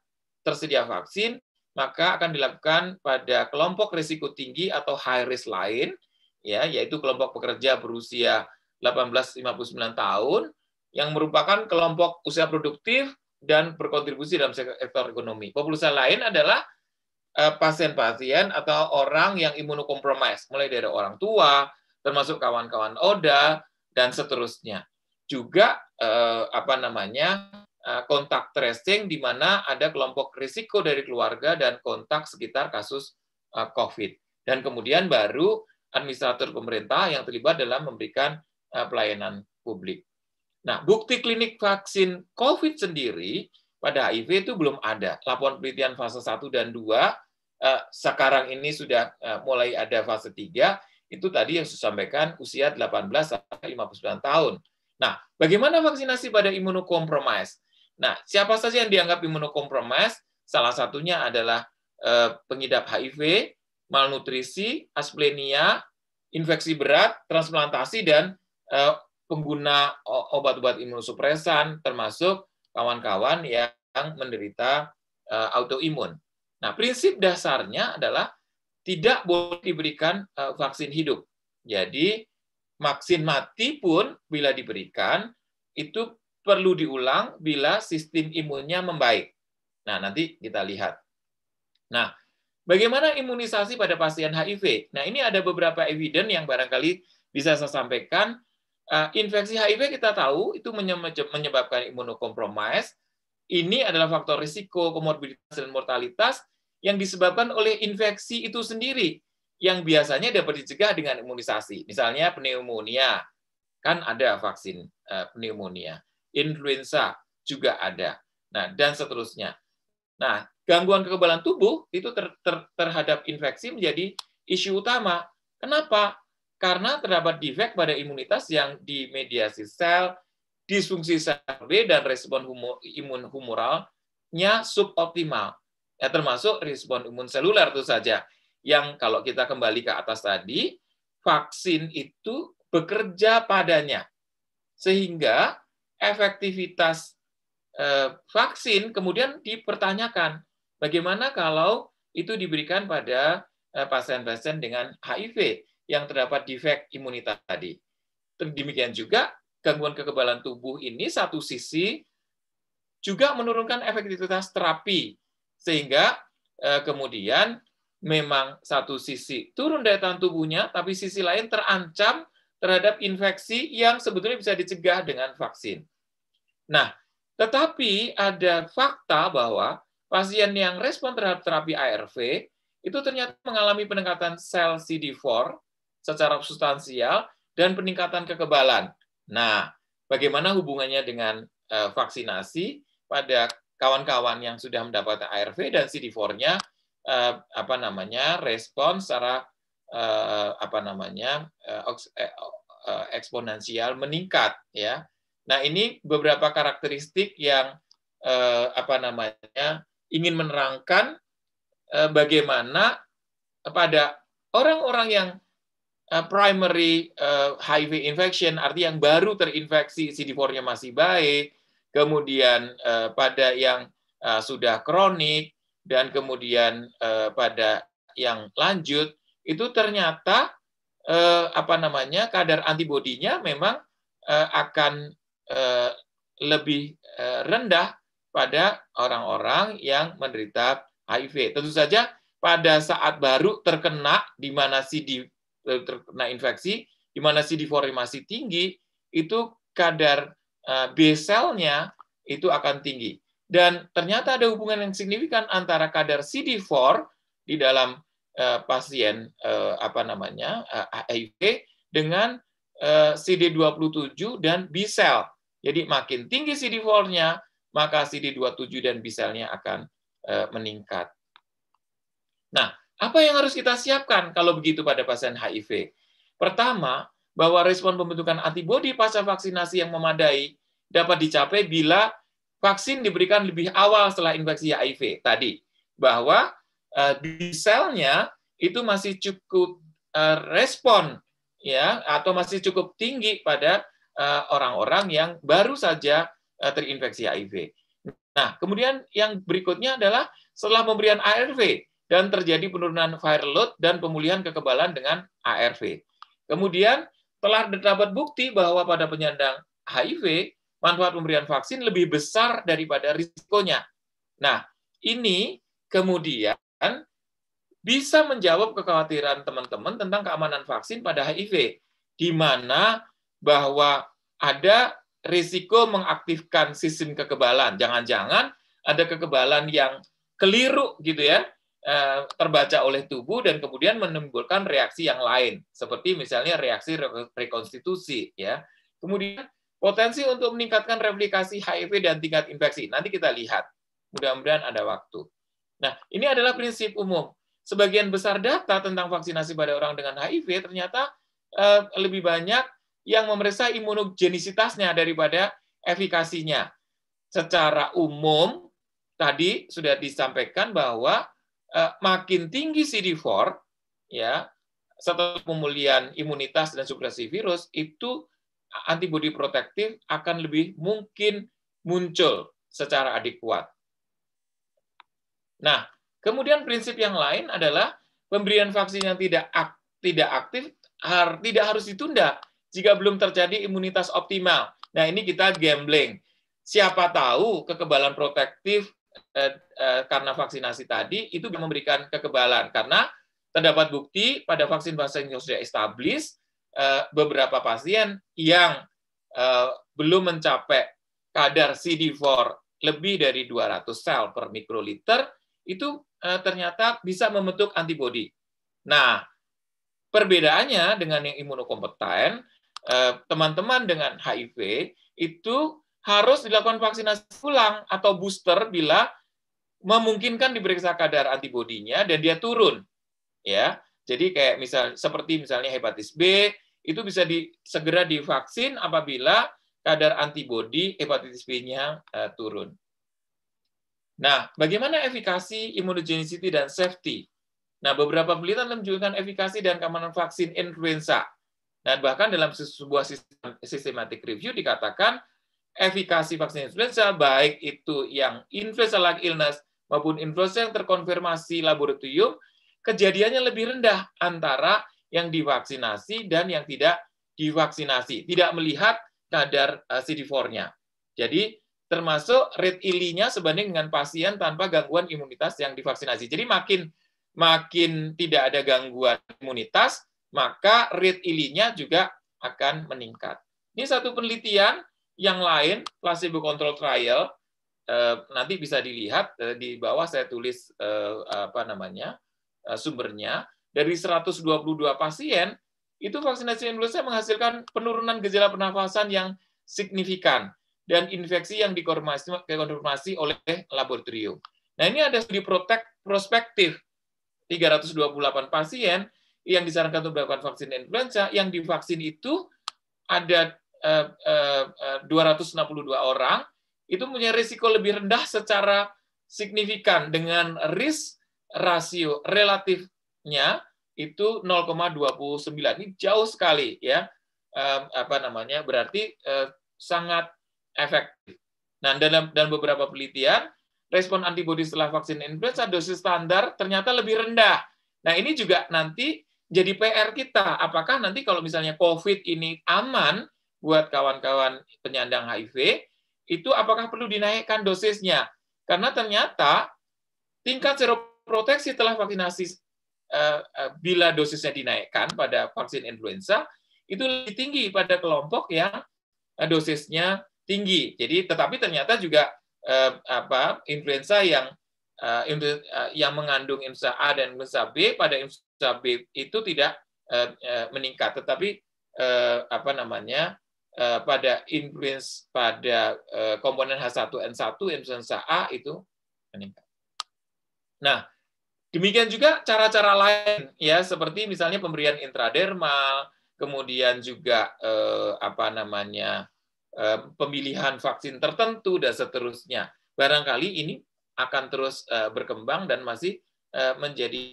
tersedia vaksin maka akan dilakukan pada kelompok risiko tinggi atau high risk lain, ya, yaitu kelompok pekerja berusia 18-59 tahun, yang merupakan kelompok usia produktif dan berkontribusi dalam sektor ekonomi. Populasi lain adalah eh, pasien-pasien atau orang yang imunokompromis, mulai dari orang tua, termasuk kawan-kawan ODA, dan seterusnya. Juga, eh, apa namanya, Eh, kontak tracing di mana ada kelompok risiko dari keluarga dan kontak sekitar kasus eh, COVID. Dan kemudian baru administrator pemerintah yang terlibat dalam memberikan eh, pelayanan publik. Nah, bukti klinik vaksin COVID sendiri pada HIV itu belum ada. Laporan penelitian fase 1 dan 2, sekarang ini sudah mulai ada fase 3, itu tadi yang saya sampaikan usia 18 sampai 59 tahun. Nah, bagaimana vaksinasi pada imunokompromis? Nah, siapa saja yang dianggap imunokompromis? Salah satunya adalah eh, pengidap HIV, malnutrisi, asplenia, infeksi berat, transplantasi, dan eh, pengguna obat-obat imunosupresan, termasuk kawan-kawan yang menderita eh, autoimun. Nah, prinsip dasarnya adalah tidak boleh diberikan vaksin hidup. Jadi, vaksin mati pun bila diberikan, itu perlu diulang bila sistem imunnya membaik. Nah, nanti kita lihat. Nah, bagaimana imunisasi pada pasien HIV? Nah, ini ada beberapa eviden yang barangkali bisa saya sampaikan. Eh, infeksi HIV kita tahu itu menyebabkan imunokompromis. Ini adalah faktor risiko komorbiditas dan mortalitas yang disebabkan oleh infeksi itu sendiri yang biasanya dapat dicegah dengan imunisasi. Misalnya pneumonia, kan ada vaksin eh, pneumonia influenza juga ada. Nah, dan seterusnya. Nah, gangguan kekebalan tubuh itu ter, ter, terhadap infeksi menjadi isu utama. Kenapa? Karena terdapat defect pada imunitas yang dimediasi sel, disfungsi sel B dan respon humor, imun humoralnya suboptimal. Ya, termasuk respon imun seluler itu saja. Yang kalau kita kembali ke atas tadi, vaksin itu bekerja padanya. Sehingga efektivitas eh, vaksin kemudian dipertanyakan bagaimana kalau itu diberikan pada eh, pasien-pasien dengan HIV yang terdapat defek imunitas tadi. Demikian juga gangguan kekebalan tubuh ini satu sisi juga menurunkan efektivitas terapi sehingga eh, kemudian memang satu sisi turun daya tahan tubuhnya tapi sisi lain terancam terhadap infeksi yang sebetulnya bisa dicegah dengan vaksin. Nah, tetapi ada fakta bahwa pasien yang respon terhadap terapi ARV itu ternyata mengalami peningkatan sel CD4 secara substansial dan peningkatan kekebalan. Nah, bagaimana hubungannya dengan eh, vaksinasi pada kawan-kawan yang sudah mendapatkan ARV dan CD4-nya eh, apa namanya respon secara eh, apa namanya eh, eh, eh, eksponensial meningkat ya. Nah ini beberapa karakteristik yang eh, apa namanya ingin menerangkan eh, bagaimana pada orang-orang yang eh, primary uh, HIV infection arti yang baru terinfeksi CD4-nya masih baik, kemudian uh, pada yang uh, sudah kronik dan kemudian uh, pada yang lanjut itu ternyata eh, apa namanya kadar antibodinya memang eh, akan eh, lebih eh, rendah pada orang-orang yang menderita HIV. Tentu saja pada saat baru terkena di mana CD eh, terkena infeksi, di mana CD4 masih tinggi, itu kadar eh, B selnya itu akan tinggi. Dan ternyata ada hubungan yang signifikan antara kadar CD4 di dalam Eh, pasien eh, apa namanya HIV eh, dengan CD27 dan B-cell. Jadi makin tinggi CD4-nya, maka CD27 dan B-cell-nya akan meningkat. Nah, apa yang harus kita siapkan kalau begitu pada pasien HIV? Pertama, bahwa respon pembentukan antibodi pasca vaksinasi yang memadai dapat dicapai bila vaksin diberikan lebih awal setelah infeksi HIV tadi. Bahwa Eh, di selnya itu masih cukup eh, respon ya atau masih cukup tinggi pada eh, orang-orang yang baru saja terinfeksi HIV. Nah, kemudian yang berikutnya adalah setelah pemberian ARV dan terjadi penurunan viral load dan pemulihan kekebalan dengan ARV. Kemudian telah terdapat bukti bahwa pada penyandang HIV manfaat pemberian vaksin lebih besar daripada risikonya. Nah, ini kemudian Kesehatan bisa menjawab kekhawatiran teman-teman tentang keamanan vaksin pada HIV, di mana bahwa ada risiko mengaktifkan sistem kekebalan. Jangan-jangan ada kekebalan yang keliru gitu ya, eh, terbaca oleh tubuh dan kemudian menimbulkan reaksi yang lain, seperti misalnya reaksi rekonstitusi ya. Kemudian potensi untuk meningkatkan replikasi HIV dan tingkat infeksi. Nanti kita lihat. Mudah-mudahan ada waktu. Nah, ini adalah prinsip umum. Sebagian besar data tentang vaksinasi pada orang dengan HIV ternyata eh, lebih banyak yang memeriksa imunogenisitasnya daripada efikasinya. Secara umum, tadi sudah disampaikan bahwa eh, makin tinggi CD4, ya, setelah pemulihan imunitas dan supresi virus, itu antibodi protektif akan lebih mungkin muncul secara adekuat. Nah, kemudian prinsip yang lain adalah pemberian vaksin yang tidak tidak aktif har tidak harus ditunda jika belum terjadi imunitas optimal. Nah, ini kita gambling. Siapa tahu kekebalan protektif eh, eh, karena vaksinasi tadi itu memberikan kekebalan karena terdapat bukti pada vaksin-vaksin yang sudah establis eh, beberapa pasien yang eh, belum mencapai kadar CD4 lebih dari 200 sel per mikroliter itu uh, ternyata bisa membentuk antibodi. Nah, perbedaannya dengan yang imunokompeten, eh, teman-teman uh, dengan HIV itu harus dilakukan vaksinasi ulang atau booster bila memungkinkan diperiksa kadar antibodinya dan dia turun. Ya. Jadi kayak misal seperti misalnya hepatitis B itu bisa di, segera divaksin apabila kadar antibodi hepatitis B-nya uh, turun. Nah, bagaimana efikasi, immunogenicity, dan safety? Nah, beberapa penelitian menunjukkan efikasi dan keamanan vaksin influenza. Dan bahkan dalam sebuah sistematik review dikatakan efikasi vaksin influenza, baik itu yang influenza-like illness maupun influenza yang terkonfirmasi laboratorium, kejadiannya lebih rendah antara yang divaksinasi dan yang tidak divaksinasi. Tidak melihat kadar eh, CD4-nya. Jadi, termasuk rate ilinya sebanding dengan pasien tanpa gangguan imunitas yang divaksinasi. Jadi makin makin tidak ada gangguan imunitas, maka rate ilinya juga akan meningkat. Ini satu penelitian yang lain, placebo control trial, eh, nanti bisa dilihat eh, di bawah saya tulis eh, apa namanya sumbernya dari 122 pasien itu vaksinasi influenza menghasilkan penurunan gejala pernafasan yang signifikan dan infeksi yang dikonfirmasi oleh laboratorium. Nah, ini ada studi protek, prospektif 328 pasien yang disarankan untuk melakukan vaksin influenza, yang divaksin itu ada eh, eh, 262 orang, itu punya risiko lebih rendah secara signifikan dengan risk rasio relatifnya itu 0,29. Ini jauh sekali ya. Eh, apa namanya? Berarti eh, sangat efektif. Nah, dalam dan beberapa penelitian, respon antibodi setelah vaksin influenza dosis standar ternyata lebih rendah. Nah, ini juga nanti jadi PR kita. Apakah nanti kalau misalnya COVID ini aman buat kawan-kawan penyandang HIV, itu apakah perlu dinaikkan dosisnya? Karena ternyata tingkat seroproteksi telah vaksinasi eh, eh, bila dosisnya dinaikkan pada vaksin influenza itu lebih tinggi pada kelompok yang eh, dosisnya tinggi. Jadi tetapi ternyata juga eh, apa influenza yang eh, influenza, eh, yang mengandung influenza A dan influenza B pada influenza B itu tidak eh, eh meningkat, tetapi eh, apa namanya eh, pada influenza pada eh, komponen H1N1 influenza A itu meningkat. Nah, demikian juga cara-cara lain ya seperti misalnya pemberian intradermal, kemudian juga eh, apa namanya Eh, pemilihan vaksin tertentu dan seterusnya. Barangkali ini akan terus eh, berkembang dan masih eh, menjadi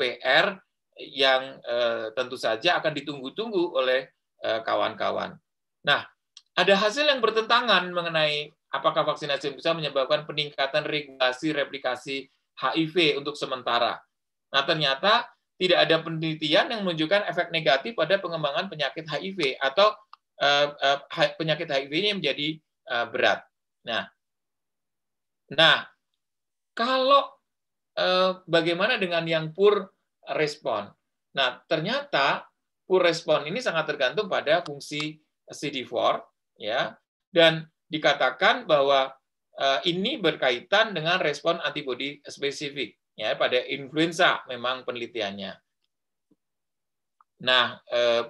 PR yang tentu saja akan ditunggu-tunggu oleh kawan-kawan. Nah, ada hasil yang bertentangan mengenai apakah vaksinasi bisa menyebabkan peningkatan regulasi replikasi HIV untuk sementara. Nah, ternyata tidak ada penelitian yang menunjukkan efek negatif pada pengembangan penyakit HIV atau Eh, eh, penyakit HIV ini menjadi eh, berat. Nah, nah kalau bagaimana dengan yang poor respon? Nah, ternyata poor respon ini sangat tergantung pada fungsi CD4 ya dan dikatakan bahwa ini berkaitan dengan respon antibody spesifik ya pada influenza memang penelitiannya. Nah,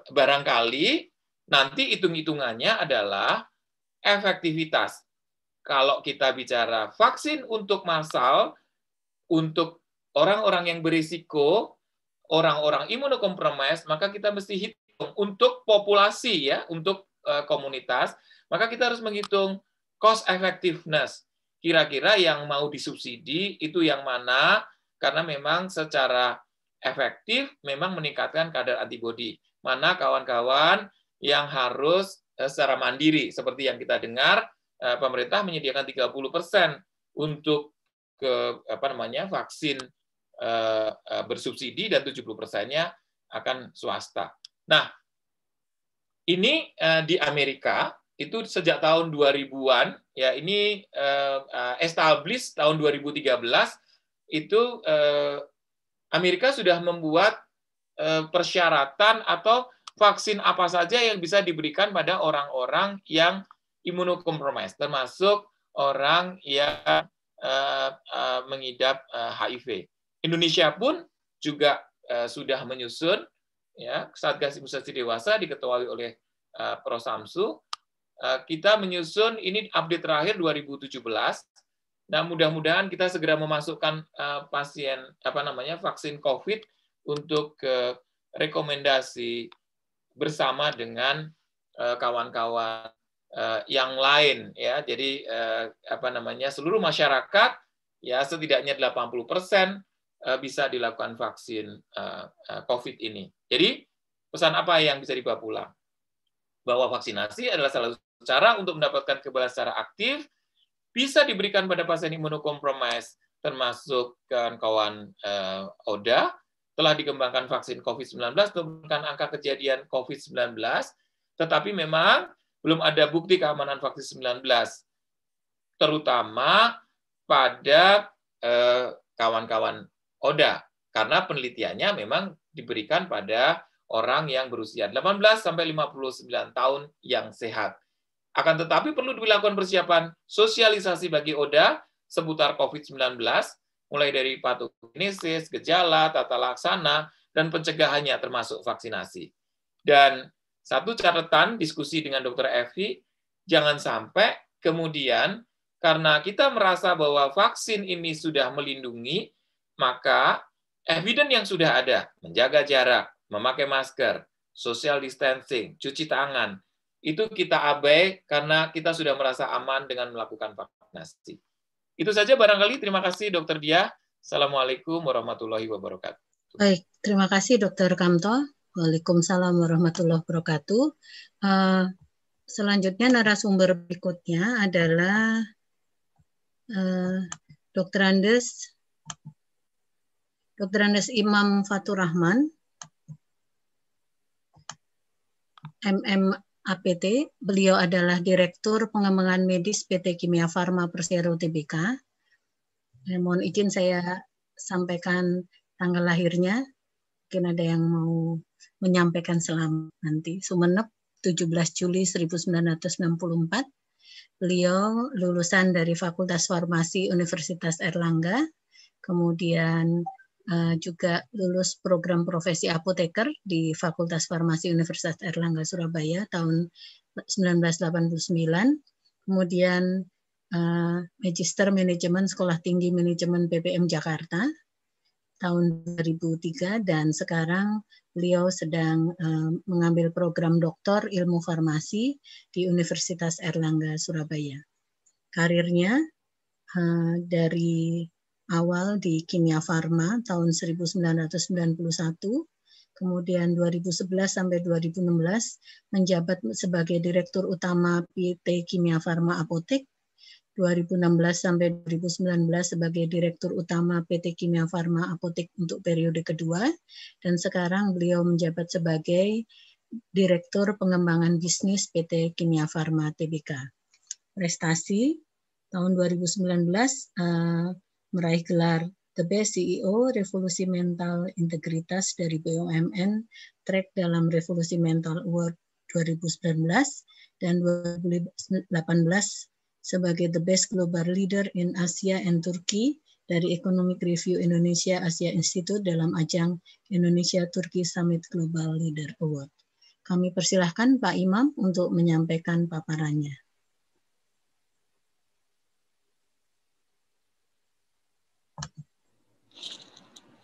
barangkali Nanti hitung-hitungannya adalah efektivitas. Kalau kita bicara vaksin untuk massal, untuk orang-orang yang berisiko, orang-orang imunokompromis, maka kita mesti hitung untuk populasi ya, untuk eh, komunitas, maka kita harus menghitung cost effectiveness. Kira-kira yang mau disubsidi itu yang mana? Karena memang secara efektif memang meningkatkan kadar antibodi. Mana kawan-kawan yang harus eh, secara mandiri seperti yang kita dengar eh, pemerintah menyediakan 30% untuk ke apa namanya vaksin eh, bersubsidi dan 70 persennya akan swasta. Nah, ini di Amerika itu sejak tahun 2000-an ya ini established tahun 2013 itu Amerika sudah membuat persyaratan atau vaksin apa saja yang bisa diberikan pada orang-orang yang imunokompromis, termasuk orang yang uh, uh, mengidap uh, eh, HIV. Indonesia pun juga uh, sudah menyusun ya Satgas Imunisasi Dewasa diketuai oleh uh, Prof Samsu. Uh, kita menyusun ini update terakhir 2017. Nah, mudah-mudahan kita segera memasukkan uh, pasien apa namanya vaksin COVID untuk ke rekomendasi bersama dengan eh, kawan-kawan eh, yang lain ya. Jadi eh, apa namanya seluruh masyarakat ya setidaknya 80% bisa dilakukan vaksin COVID ini. Jadi pesan apa yang bisa dibawa pulang? Bahwa vaksinasi adalah salah satu cara untuk mendapatkan kebalan secara aktif bisa diberikan pada pasien imunokompromis termasuk kawan-kawan ODA telah dikembangkan vaksin COVID-19, turunkan angka kejadian COVID-19, tetapi memang belum ada bukti keamanan vaksin 19, terutama pada eh, kawan-kawan eh, ODA, karena penelitiannya memang diberikan pada orang yang berusia 18 sampai 59 tahun yang sehat. Akan tetapi perlu dilakukan persiapan sosialisasi bagi ODA seputar COVID-19 mulai dari patogenesis, gejala, tata laksana, dan pencegahannya termasuk vaksinasi. Dan satu catatan diskusi dengan Dr. Evi, jangan sampai kemudian karena kita merasa bahwa vaksin ini sudah melindungi, maka evidence yang sudah ada, menjaga jarak, memakai masker, social distancing, cuci tangan, itu kita abai karena kita sudah merasa aman dengan melakukan vaksinasi. Itu saja barangkali. Terima kasih Dokter Dia. Assalamualaikum warahmatullahi wabarakatuh. Baik, terima kasih Dokter Kamto. Waalaikumsalam warahmatullahi wabarakatuh. Uh, selanjutnya narasumber berikutnya adalah uh, Dokter Andes Dokter Andes Imam Fatur Rahman MM APT. Beliau adalah Direktur Pengembangan Medis PT Kimia Farma Persero Tbk. Ya, mohon izin saya sampaikan tanggal lahirnya. Mungkin ada yang mau menyampaikan selamat nanti. Sumeneb 17 Juli 1964. Beliau lulusan dari Fakultas Farmasi Universitas Erlangga, kemudian Eh, juga lulus program profesi apoteker di Fakultas Farmasi Universitas Erlangga Surabaya tahun 1989, kemudian uh, Magister Manajemen Sekolah Tinggi Manajemen BPM Jakarta tahun 2003 dan sekarang beliau sedang uh, mengambil program doktor ilmu farmasi di Universitas Erlangga Surabaya. Karirnya uh, dari awal di Kimia Farma tahun 1991, kemudian 2011 sampai 2016 menjabat sebagai Direktur Utama PT Kimia Farma Apotek, 2016 sampai 2019 sebagai Direktur Utama PT Kimia Farma Apotek untuk periode kedua, dan sekarang beliau menjabat sebagai Direktur Pengembangan Bisnis PT Kimia Farma TBK. Prestasi tahun 2019 meraih gelar The Best CEO Revolusi Mental Integritas dari BUMN Track dalam Revolusi Mental Award 2019 dan 2018 sebagai The Best Global Leader in Asia and Turkey dari Economic Review Indonesia Asia Institute dalam ajang Indonesia Turki Summit Global Leader Award. Kami persilahkan Pak Imam untuk menyampaikan paparannya.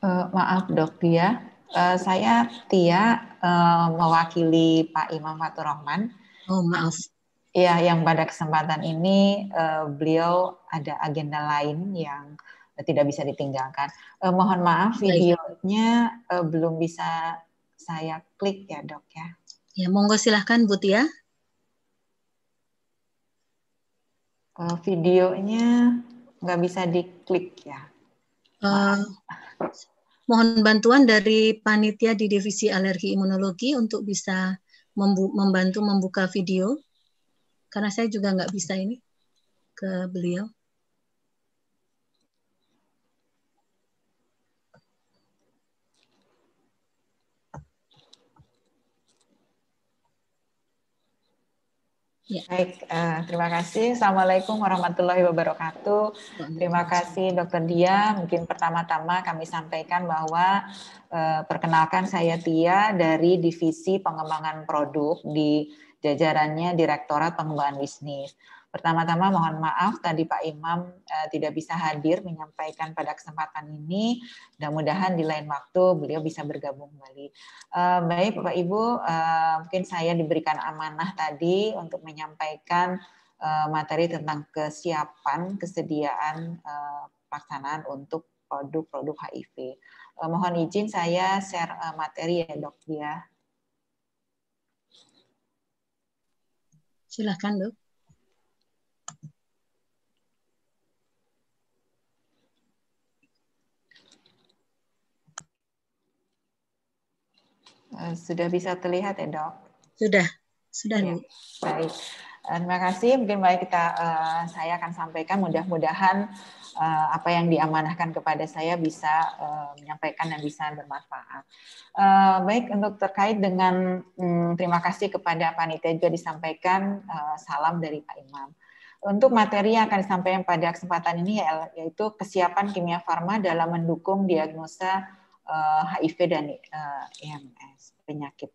Eh, maaf dok Tia, uh, saya Tia uh, mewakili Pak Imam Fatur Rahman. Oh maaf. Ya, yang pada kesempatan ini uh, beliau ada agenda lain yang tidak bisa ditinggalkan. Uh, mohon maaf videonya uh, belum bisa saya klik ya dok ya. Ya monggo silahkan Bu Tia. Uh, videonya nggak bisa diklik ya. Uh, mohon bantuan dari panitia di divisi alergi imunologi untuk bisa membantu membuka video karena saya juga nggak bisa ini ke beliau. Ya. Baik, uh, terima kasih. Assalamualaikum warahmatullahi wabarakatuh. Terima kasih Dokter Dia. Mungkin pertama-tama kami sampaikan bahwa uh, perkenalkan saya Tia dari Divisi Pengembangan Produk di jajarannya Direktorat Pengembangan Bisnis. Pertama-tama mohon maaf tadi Pak Imam eh, tidak bisa hadir menyampaikan pada kesempatan ini. Mudah-mudahan di lain waktu beliau bisa bergabung kembali. Eh, baik Bapak Ibu, eh, mungkin saya diberikan amanah tadi untuk menyampaikan eh, materi tentang kesiapan, kesediaan eh, pelaksanaan untuk produk-produk HIV. Eh, mohon izin saya share eh, materi ya dok ya. Silahkan dok. Eh, sudah bisa terlihat ya dok? Sudah, sudah. Ya, baik. Eh, terima kasih. Mungkin baik kita eh, saya akan sampaikan. Mudah-mudahan apa yang diamanahkan kepada saya bisa menyampaikan dan bisa bermanfaat. baik untuk terkait dengan hmm, terima kasih kepada panitia juga disampaikan salam dari Pak Imam. Untuk materi yang akan disampaikan pada kesempatan ini ya, yaitu kesiapan kimia farma dalam mendukung diagnosa HIV dan uh, IMS penyakit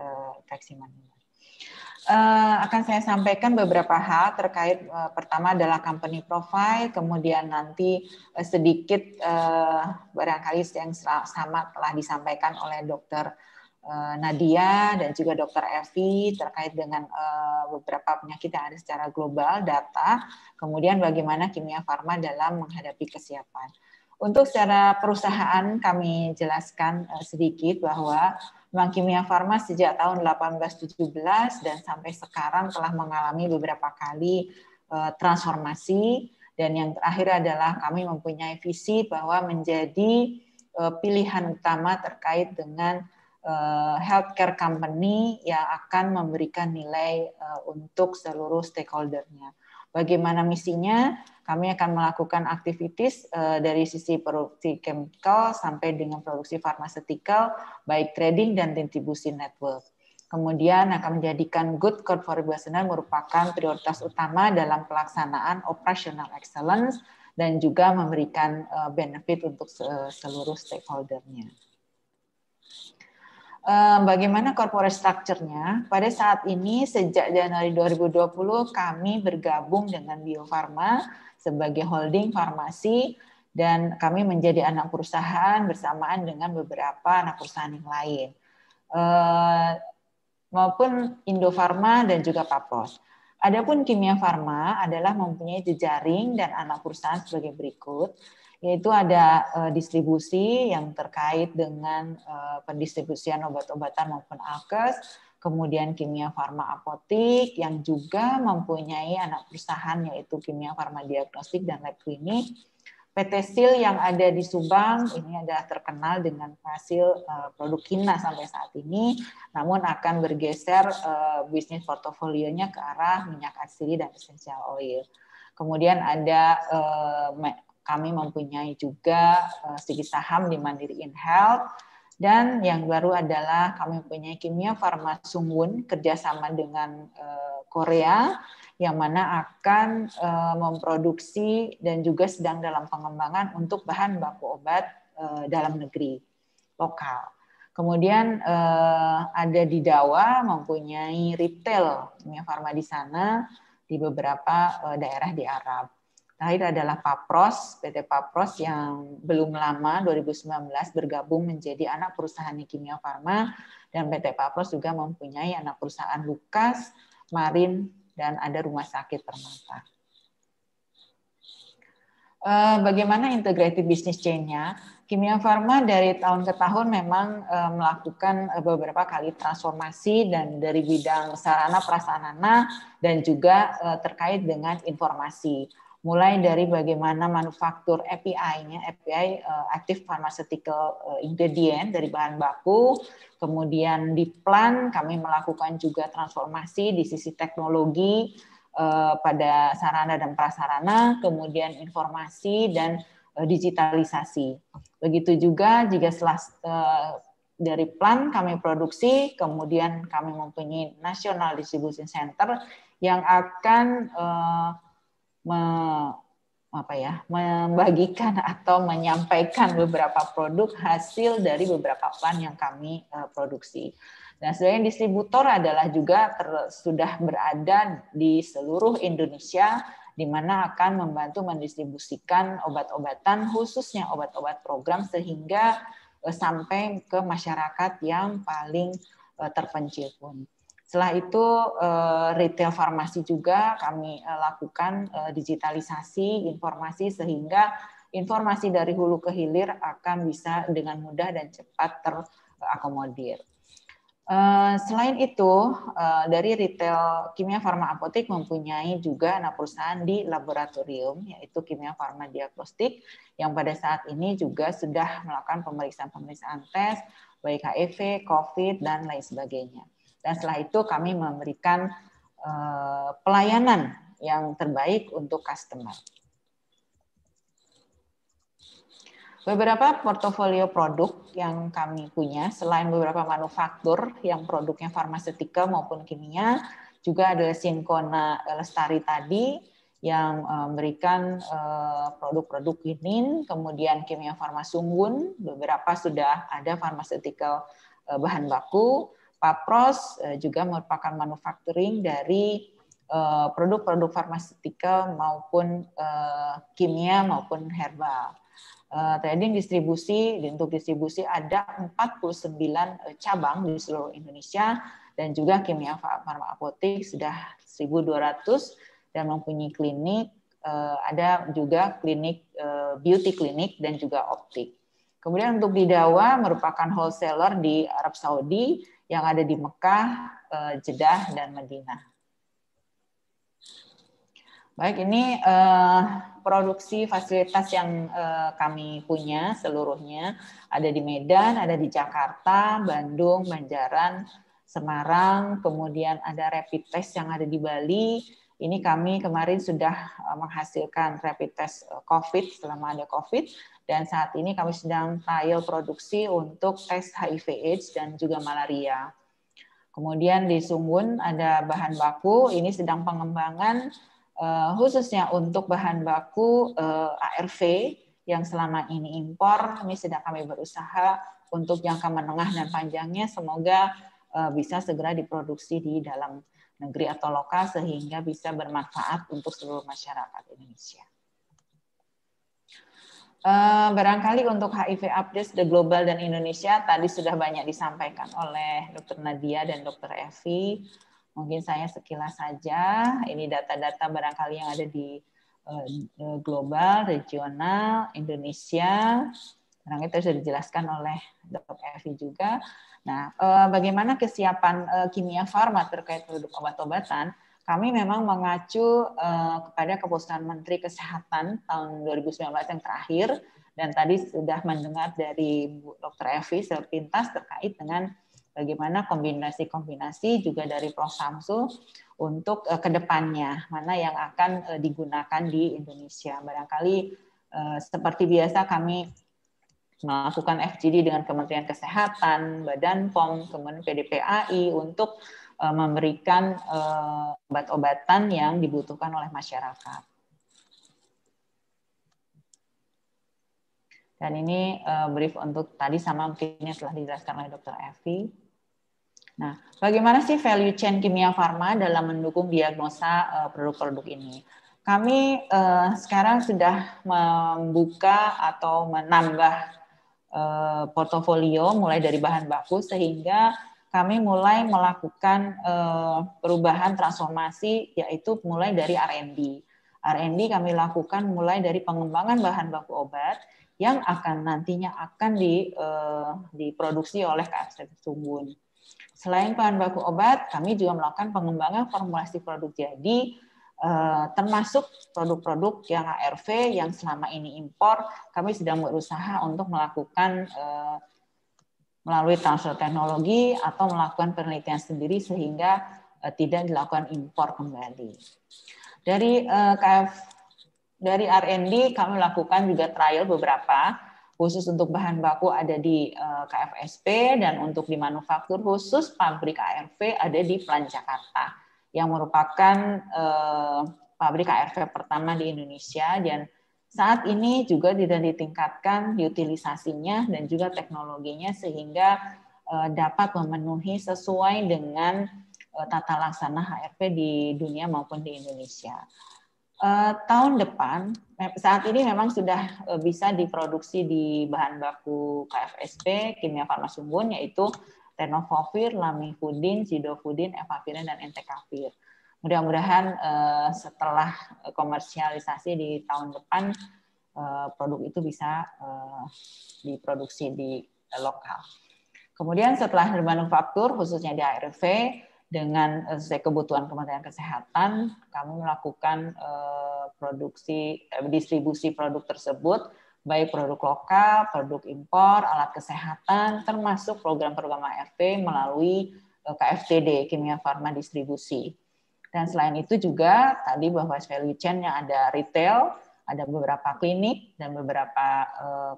uh, infeksi menular. Uh, akan saya sampaikan beberapa hal terkait uh, pertama adalah company profile, kemudian nanti uh, sedikit uh, barangkali yang sama telah disampaikan oleh dokter Nadia dan juga dokter Evi terkait dengan beberapa penyakit yang ada secara global data, kemudian bagaimana kimia farma dalam menghadapi kesiapan. Untuk secara perusahaan kami jelaskan sedikit bahwa Bank Kimia Farma sejak tahun 1817 dan sampai sekarang telah mengalami beberapa kali eh, transformasi dan yang terakhir adalah kami mempunyai visi bahwa menjadi eh, pilihan utama terkait dengan eh, healthcare company yang akan memberikan nilai untuk seluruh stakeholdernya bagaimana misinya, kami akan melakukan aktivitas uh, eh, dari sisi produksi chemical sampai dengan produksi farmasetikal, baik trading dan distribusi network. Kemudian akan menjadikan good corporate governance merupakan prioritas utama dalam pelaksanaan operational excellence dan juga memberikan eh, benefit untuk eh, seluruh stakeholdernya bagaimana corporate structure-nya. Pada saat ini sejak Januari 2020 kami bergabung dengan Bio Farma sebagai holding farmasi dan kami menjadi anak perusahaan bersamaan dengan beberapa anak perusahaan yang lain. Eh, maupun Indofarma dan juga Papros. Adapun Kimia Farma adalah mempunyai jejaring dan anak perusahaan sebagai berikut yaitu ada uh, distribusi yang terkait dengan uh, pendistribusian obat-obatan maupun alkes, kemudian kimia farma apotik yang juga mempunyai anak perusahaan yaitu kimia farma diagnostik dan lab klinik. PT Sil yang ada di Subang ini adalah terkenal dengan hasil uh, produk Kina sampai saat ini, namun akan bergeser uh, bisnis portofolionya ke arah minyak asli dan essential oil. Kemudian ada uh, kami mempunyai juga eh, sedikit saham di Mandiri In Health dan yang baru adalah kami mempunyai Kimia Farma Sungun kerjasama dengan eh, Korea yang mana akan eh, memproduksi dan juga sedang dalam pengembangan untuk bahan baku obat dalam negeri lokal. Kemudian ada di Dawa mempunyai retail Kimia Farma di sana di beberapa daerah di Arab. Terakhir adalah Papros, PT Papros yang belum lama 2019 bergabung menjadi anak perusahaan Kimia Farma dan PT Papros juga mempunyai anak perusahaan Lukas, Marin, dan ada rumah sakit Permata. Eh, bagaimana integrated business chain-nya? Kimia Farma dari tahun ke tahun memang eh, melakukan eh, beberapa kali transformasi dan dari bidang sarana prasarana dan juga terkait dengan informasi mulai dari bagaimana manufaktur API-nya, API eh, active pharmaceutical eh, ingredient dari bahan baku, kemudian di plan kami melakukan juga transformasi di sisi teknologi eh, pada sarana dan prasarana, kemudian informasi dan digitalisasi. Begitu juga jika setelah dari plan kami produksi, kemudian kami mempunyai National Distribution Center yang akan uh, me, apa ya membagikan atau menyampaikan beberapa produk hasil dari beberapa plan yang kami uh, produksi. Nah, sebenarnya distributor adalah juga ter, sudah berada di seluruh Indonesia di mana akan membantu mendistribusikan obat-obatan khususnya obat-obat program sehingga eh, sampai ke masyarakat yang paling eh, terpencil pun. Setelah itu eh, retail farmasi juga kami eh, lakukan eh, digitalisasi informasi sehingga informasi dari hulu ke hilir akan bisa dengan mudah dan cepat terakomodir. Selain itu, dari retail Kimia Farma Apotek mempunyai juga anak perusahaan di laboratorium, yaitu Kimia Farma Diagnostik, yang pada saat ini juga sudah melakukan pemeriksaan-pemeriksaan tes, baik HIV, e COVID, dan lain sebagainya. Dan setelah itu kami memberikan eh, pelayanan yang terbaik untuk customer. Beberapa portofolio produk yang kami punya, selain beberapa manufaktur yang produknya farmaseutika maupun kimia, juga ada Sinkona Lestari tadi yang eh, memberikan eh, produk-produk ini, kemudian kimia Farmasunggun, beberapa sudah ada farmasetikal bahan baku, Papros eh, juga merupakan manufacturing dari eh, produk-produk farmasetika maupun eh, kimia maupun herbal. Trading distribusi untuk distribusi ada 49 cabang di seluruh Indonesia dan juga kimia farma apotek sudah 1.200 dan mempunyai klinik ada juga klinik beauty klinik dan juga optik. Kemudian untuk di merupakan wholesaler di Arab Saudi yang ada di Mekah, eh, Jeddah, dan Madinah. Baik, ini eh, produksi fasilitas yang eh, kami punya seluruhnya. Ada di Medan, ada di Jakarta, Bandung, Banjaran, Semarang, kemudian ada rapid test yang ada di Bali. Ini kami kemarin sudah menghasilkan rapid test COVID selama ada COVID dan saat ini kami sedang trial produksi untuk tes HIV AIDS dan juga malaria. Kemudian di Sungun ada bahan baku, ini sedang pengembangan eh, khususnya untuk bahan baku eh, ARV yang selama ini impor, Kami sedang kami berusaha untuk jangka menengah dan panjangnya semoga eh, bisa segera diproduksi di dalam negeri atau lokal sehingga bisa bermanfaat untuk seluruh masyarakat Indonesia. Eh, barangkali untuk HIV update the global dan Indonesia tadi sudah banyak disampaikan oleh Dr. Nadia dan Dr. Evi. Mungkin saya sekilas saja. Ini data-data barangkali yang ada di eh, eh, global, regional, Indonesia. Barangkali itu sudah dijelaskan oleh Dr. Evi juga. Nah, bagaimana kesiapan kimia farma terkait produk obat-obatan? kami memang mengacu uh, kepada keputusan Menteri Kesehatan tahun 2019 yang terakhir dan tadi sudah mendengar dari Bu Dr. Evi sepintas terkait dengan bagaimana kombinasi-kombinasi juga dari Prof. Samsu untuk uh, eh, kedepannya, mana yang akan uh, digunakan di Indonesia. Barangkali uh, seperti biasa kami melakukan FGD dengan Kementerian Kesehatan, Badan POM, Kemen PDPAI untuk Eh, memberikan eh, obat-obatan yang dibutuhkan oleh masyarakat. Dan ini eh, brief untuk tadi sama mungkinnya telah dijelaskan oleh Dr. Evi. Nah, bagaimana sih value chain kimia farma dalam mendukung diagnosa produk-produk ini? Kami sekarang sudah membuka atau menambah portofolio mulai dari bahan baku sehingga kami mulai melakukan uh, perubahan transformasi yaitu mulai dari R&D. R&D kami lakukan mulai dari pengembangan bahan baku obat yang akan nantinya akan di, uh, diproduksi oleh KFC Sumbun. Selain bahan baku obat, kami juga melakukan pengembangan formulasi produk jadi eh, termasuk produk-produk yang ARV yang selama ini impor, kami sedang berusaha untuk melakukan uh, melalui transfer teknologi atau melakukan penelitian sendiri sehingga eh, tidak dilakukan impor kembali. Dari eh, KF dari R&D kami lakukan juga trial beberapa khusus untuk bahan baku ada di eh, KFSP dan untuk di manufaktur khusus pabrik ARV ada di Plan Jakarta yang merupakan pabrik ARV pertama di Indonesia dan saat ini juga tidak ditingkatkan utilisasinya dan juga teknologinya sehingga eh, dapat memenuhi sesuai dengan eh, tata laksana HRP di dunia maupun di Indonesia. Eh, tahun depan, saat ini memang sudah bisa diproduksi di bahan baku KFSP, kimia farmasumbun, yaitu tenofovir, lamifudin, sidofudin, evapirin, dan entecavir mudah-mudahan uh, setelah komersialisasi di tahun depan uh, produk itu bisa uh, diproduksi di uh, lokal. Kemudian setelah manufaktur khususnya di ARV dengan sesuai kebutuhan Kementerian Kesehatan kami melakukan uh, produksi uh, distribusi produk tersebut baik produk lokal, produk impor, alat kesehatan termasuk program-program ARV melalui KFTD Kimia Farma Distribusi dan selain itu juga tadi bahwa value chain yang ada retail, ada beberapa klinik dan beberapa uh,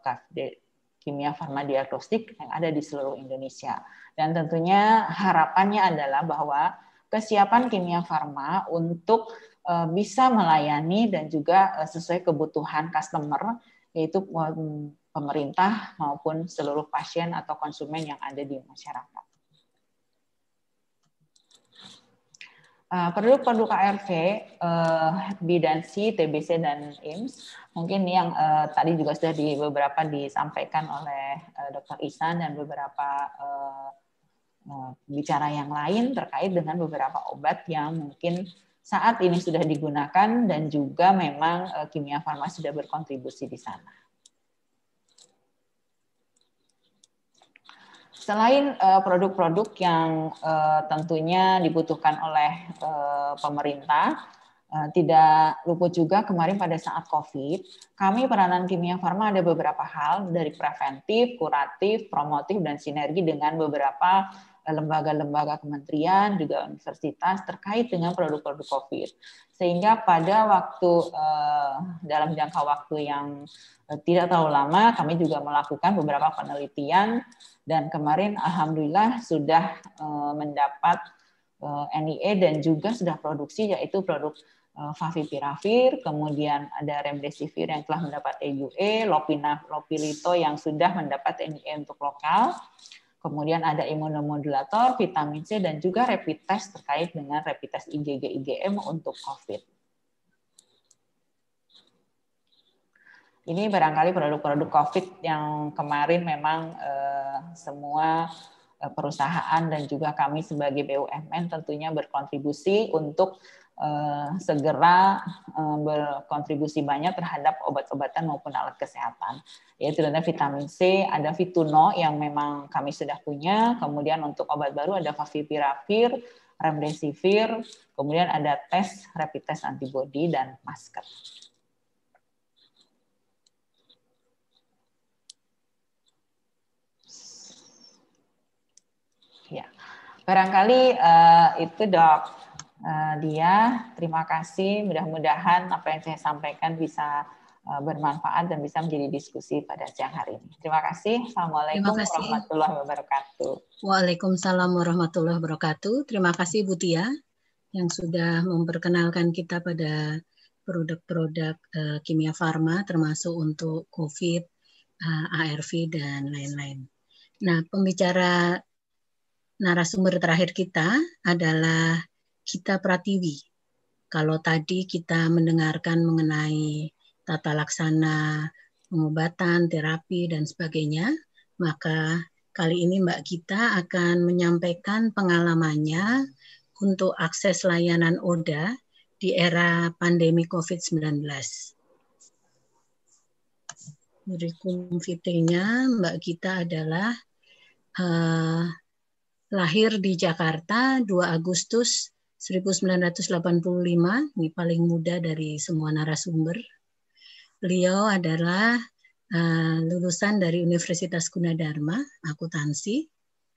kimia farma diagnostik yang ada di seluruh Indonesia. Dan tentunya harapannya adalah bahwa kesiapan kimia farma untuk uh, bisa melayani dan juga uh, sesuai kebutuhan customer yaitu pemerintah maupun seluruh pasien atau konsumen yang ada di masyarakat. produk eh, perlu perlu KRV, eh, bidansi, TBC dan IMS. Mungkin yang eh, tadi juga sudah di beberapa disampaikan oleh uh, Dr. Isan dan beberapa uh, bicara yang lain terkait dengan beberapa obat yang mungkin saat ini sudah digunakan dan juga memang kimia farmasi sudah berkontribusi di sana. Selain eh, produk-produk uh, yang uh, tentunya dibutuhkan oleh uh, pemerintah, uh, tidak luput juga kemarin pada saat COVID, kami peranan Kimia Farma ada beberapa hal dari preventif, kuratif, promotif, dan sinergi dengan beberapa lembaga-lembaga kementerian, juga universitas terkait dengan produk-produk COVID. Sehingga pada waktu eh, dalam jangka waktu yang eh, tidak terlalu lama, kami juga melakukan beberapa penelitian dan kemarin alhamdulillah sudah eh, mendapat NIE dan juga sudah produksi yaitu produk favipiravir, kemudian ada remdesivir yang telah mendapat EUA, lopina, lopilito yang sudah mendapat NIE untuk lokal, Kemudian ada imunomodulator, vitamin C, dan juga rapid test terkait dengan rapid test IgG-IgM untuk COVID. Ini barangkali produk-produk COVID yang kemarin memang eh, semua eh, perusahaan dan juga kami sebagai BUMN tentunya berkontribusi untuk Eh, segera eh, berkontribusi banyak terhadap obat-obatan maupun alat kesehatan. Ya, ada vitamin C, ada Vituno yang memang kami sudah punya, kemudian untuk obat baru ada favipiravir, remdesivir, kemudian ada tes rapid test antibody dan masker. Ya. Barangkali uh, itu dok Eh, dia. Terima kasih. Mudah-mudahan apa yang saya sampaikan bisa eh, bermanfaat dan bisa menjadi diskusi pada siang hari ini. Terima kasih. Assalamualaikum Terima kasih. warahmatullahi wabarakatuh. Waalaikumsalam warahmatullahi wabarakatuh. Terima kasih Bu Tia yang sudah memperkenalkan kita pada produk-produk eh, kimia farma termasuk untuk COVID, ARV, dan lain-lain. Nah, pembicara narasumber terakhir kita adalah kita Pratiwi. Kalau tadi kita mendengarkan mengenai tata laksana pengobatan, terapi, dan sebagainya, maka kali ini Mbak Gita akan menyampaikan pengalamannya untuk akses layanan ODA di era pandemi COVID-19. Kurikulum vitae-nya Mbak Gita adalah uh, lahir di Jakarta 2 Agustus 1985, ini paling muda dari semua narasumber. Beliau adalah uh, lulusan dari Universitas Gunadarma, akuntansi,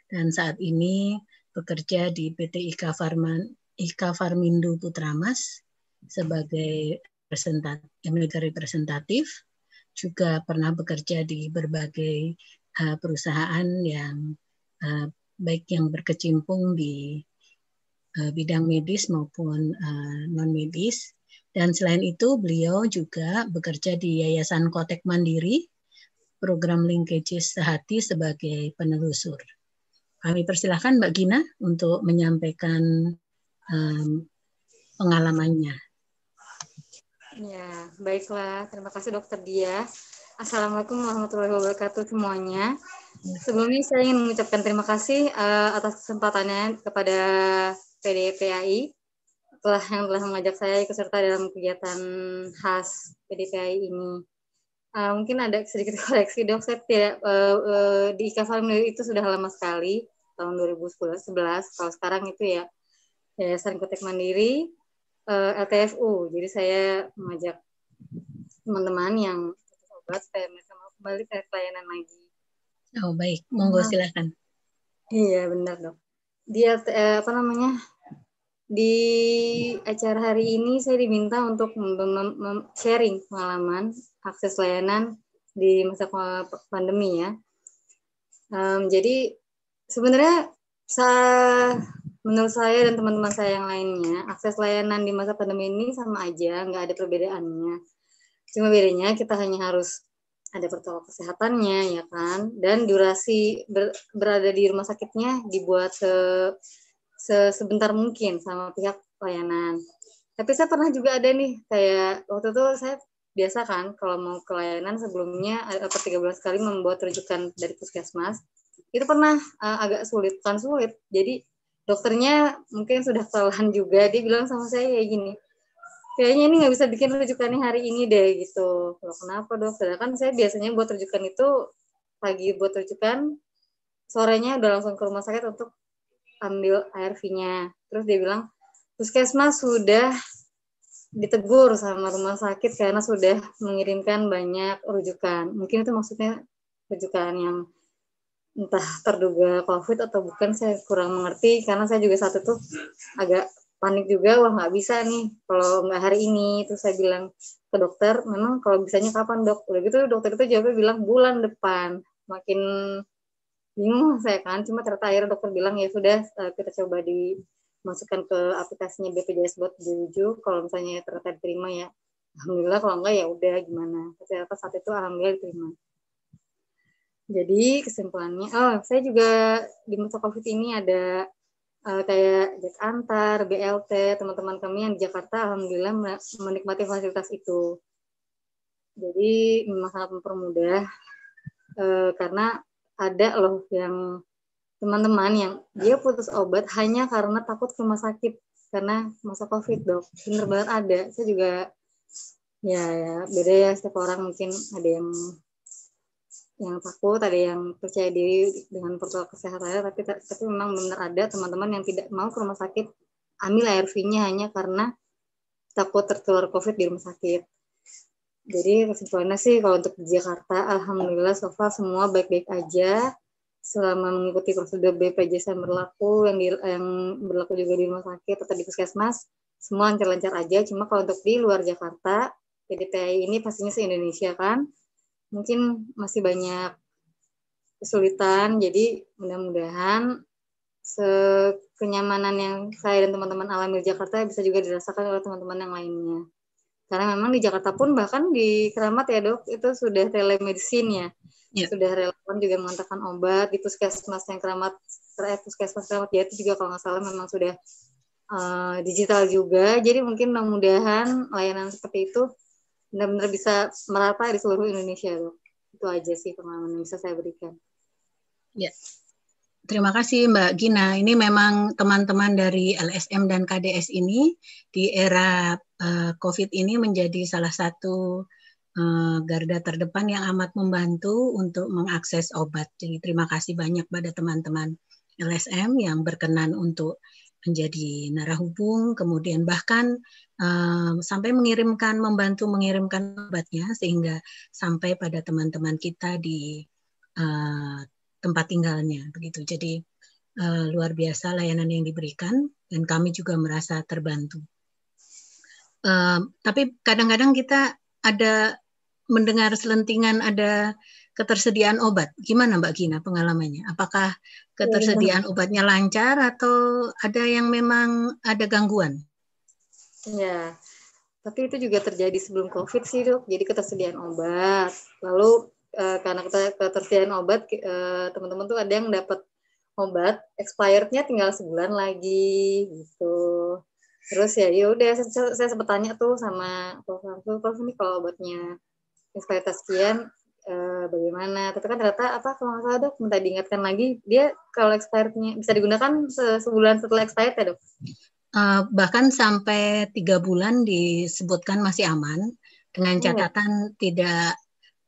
dan saat ini bekerja di PT Ika, Farman, Ika Farmindo Putramas sebagai representatif, representatif, juga pernah bekerja di berbagai uh, perusahaan yang uh, baik yang berkecimpung di Eh, bidang medis maupun eh, non medis. Dan selain itu beliau juga bekerja di Yayasan Kotek Mandiri, program linkages sehati sebagai penelusur. Kami persilahkan Mbak Gina untuk menyampaikan um, pengalamannya. Ya, baiklah. Terima kasih Dokter Dia. Assalamualaikum warahmatullahi wabarakatuh semuanya. Ya. Sebelumnya saya ingin mengucapkan terima kasih uh, atas kesempatannya kepada PDPAI telah yang telah mengajak saya ikut serta dalam kegiatan khas PDPAI ini. Uh, mungkin ada sedikit koleksi dok, saya tidak uh, uh, di IKA itu sudah lama sekali tahun 2011 kalau sekarang itu ya Yayasan Kutek Mandiri uh, eh, LTFU. Jadi saya mengajak teman-teman yang obat saya mereka mau kembali ke pelayanan lagi. Oh baik, monggo nah. silakan. Iya benar dok. Dia apa namanya di acara hari ini saya diminta untuk sharing pengalaman akses layanan di masa pandemi ya. Um, jadi sebenarnya saya, menurut saya dan teman-teman saya yang lainnya akses layanan di masa pandemi ini sama aja, nggak ada perbedaannya. Cuma bedanya kita hanya harus ada protokol kesehatannya ya kan, dan durasi ber, berada di rumah sakitnya dibuat se sebentar mungkin sama pihak pelayanan. Tapi saya pernah juga ada nih kayak waktu itu saya biasa kan kalau mau ke layanan sebelumnya eh, atau tiga bulan sekali membuat rujukan dari puskesmas itu pernah uh, agak sulit kan sulit jadi dokternya mungkin sudah kelelahan juga dia bilang sama saya kayak gini kayaknya ini nggak bisa bikin rujukannya hari ini deh gitu loh kenapa dok sedangkan ya saya biasanya buat rujukan itu pagi buat rujukan sorenya udah langsung ke rumah sakit untuk ambil ARV-nya terus dia bilang puskesmas sudah ditegur sama rumah sakit karena sudah mengirimkan banyak rujukan mungkin itu maksudnya rujukan yang entah terduga covid atau bukan saya kurang mengerti karena saya juga satu tuh agak panik juga wah nggak bisa nih kalau nggak hari ini terus saya bilang ke dokter memang kalau bisanya kapan dok udah gitu dokter itu jawabnya bilang bulan depan makin bingung saya kan cuma ternyata akhirnya dokter bilang ya sudah eh, kita coba dimasukkan ke aplikasinya BPJS buat dirujuk kalau misalnya ternyata diterima ya alhamdulillah kalau enggak ya udah gimana ternyata saat itu alhamdulillah diterima jadi kesimpulannya oh saya juga di masa covid ini ada uh, kayak jak antar BLT teman-teman kami yang di Jakarta alhamdulillah menikmati fasilitas itu jadi memang sangat mempermudah uh, karena ada loh yang teman-teman yang dia putus obat hanya karena takut ke rumah sakit karena masa covid dok bener banget ada saya juga ya, ya beda ya setiap orang mungkin ada yang yang takut ada yang percaya diri dengan protokol kesehatan tapi tapi memang benar ada teman-teman yang tidak mau ke rumah sakit ambil ARV-nya hanya karena takut tertular COVID di rumah sakit jadi kesimpulannya sih kalau untuk di Jakarta, alhamdulillah so far semua baik-baik aja selama mengikuti prosedur BPJS yang berlaku yang, di, yang berlaku juga di rumah sakit atau di puskesmas semua lancar-lancar aja. Cuma kalau untuk di luar Jakarta, PDPI ini pastinya se Indonesia kan, mungkin masih banyak kesulitan. Jadi mudah-mudahan kenyamanan yang saya dan teman-teman alami di Jakarta bisa juga dirasakan oleh teman-teman yang lainnya. Karena memang di Jakarta pun bahkan di Keramat ya dok itu sudah telemedicine ya. Yeah. Sudah relawan juga mengantarkan obat di puskesmas yang Keramat, terakhir puskesmas Keramat ya itu juga kalau nggak salah memang sudah uh, digital juga. Jadi mungkin mudah-mudahan layanan seperti itu benar-benar bisa merata di seluruh Indonesia dok. Itu aja sih pengalaman yang bisa saya berikan. Ya. Terima kasih Mbak Gina. Ini memang teman-teman dari LSM dan KDS ini di era uh, COVID ini menjadi salah satu uh, garda terdepan yang amat membantu untuk mengakses obat. Jadi terima kasih banyak pada teman-teman LSM yang berkenan untuk menjadi narah narahubung, kemudian bahkan uh, sampai mengirimkan, membantu mengirimkan obatnya sehingga sampai pada teman-teman kita di uh, tempat tinggalnya begitu. Jadi uh, luar biasa layanan yang diberikan dan kami juga merasa terbantu. Uh, tapi kadang-kadang kita ada mendengar selentingan ada ketersediaan obat. Gimana Mbak Gina pengalamannya? Apakah ketersediaan iya. obatnya lancar atau ada yang memang ada gangguan? Ya, tapi itu juga terjadi sebelum COVID sih dok. Jadi ketersediaan obat. Lalu Eh, karena karena ketersediaan obat eh, teman-teman tuh ada yang dapat obat expirednya tinggal sebulan lagi gitu terus ya yaudah saya, saya sempat tanya tuh sama prof tuh prof ini kalau obatnya expired sekian uh, bagaimana tapi kan ternyata apa kalau nggak salah dok minta diingatkan lagi dia kalau expirednya bisa digunakan sebulan setelah expired ya dok uh, bahkan sampai tiga bulan disebutkan masih aman dengan oh, iya. catatan hmm. tidak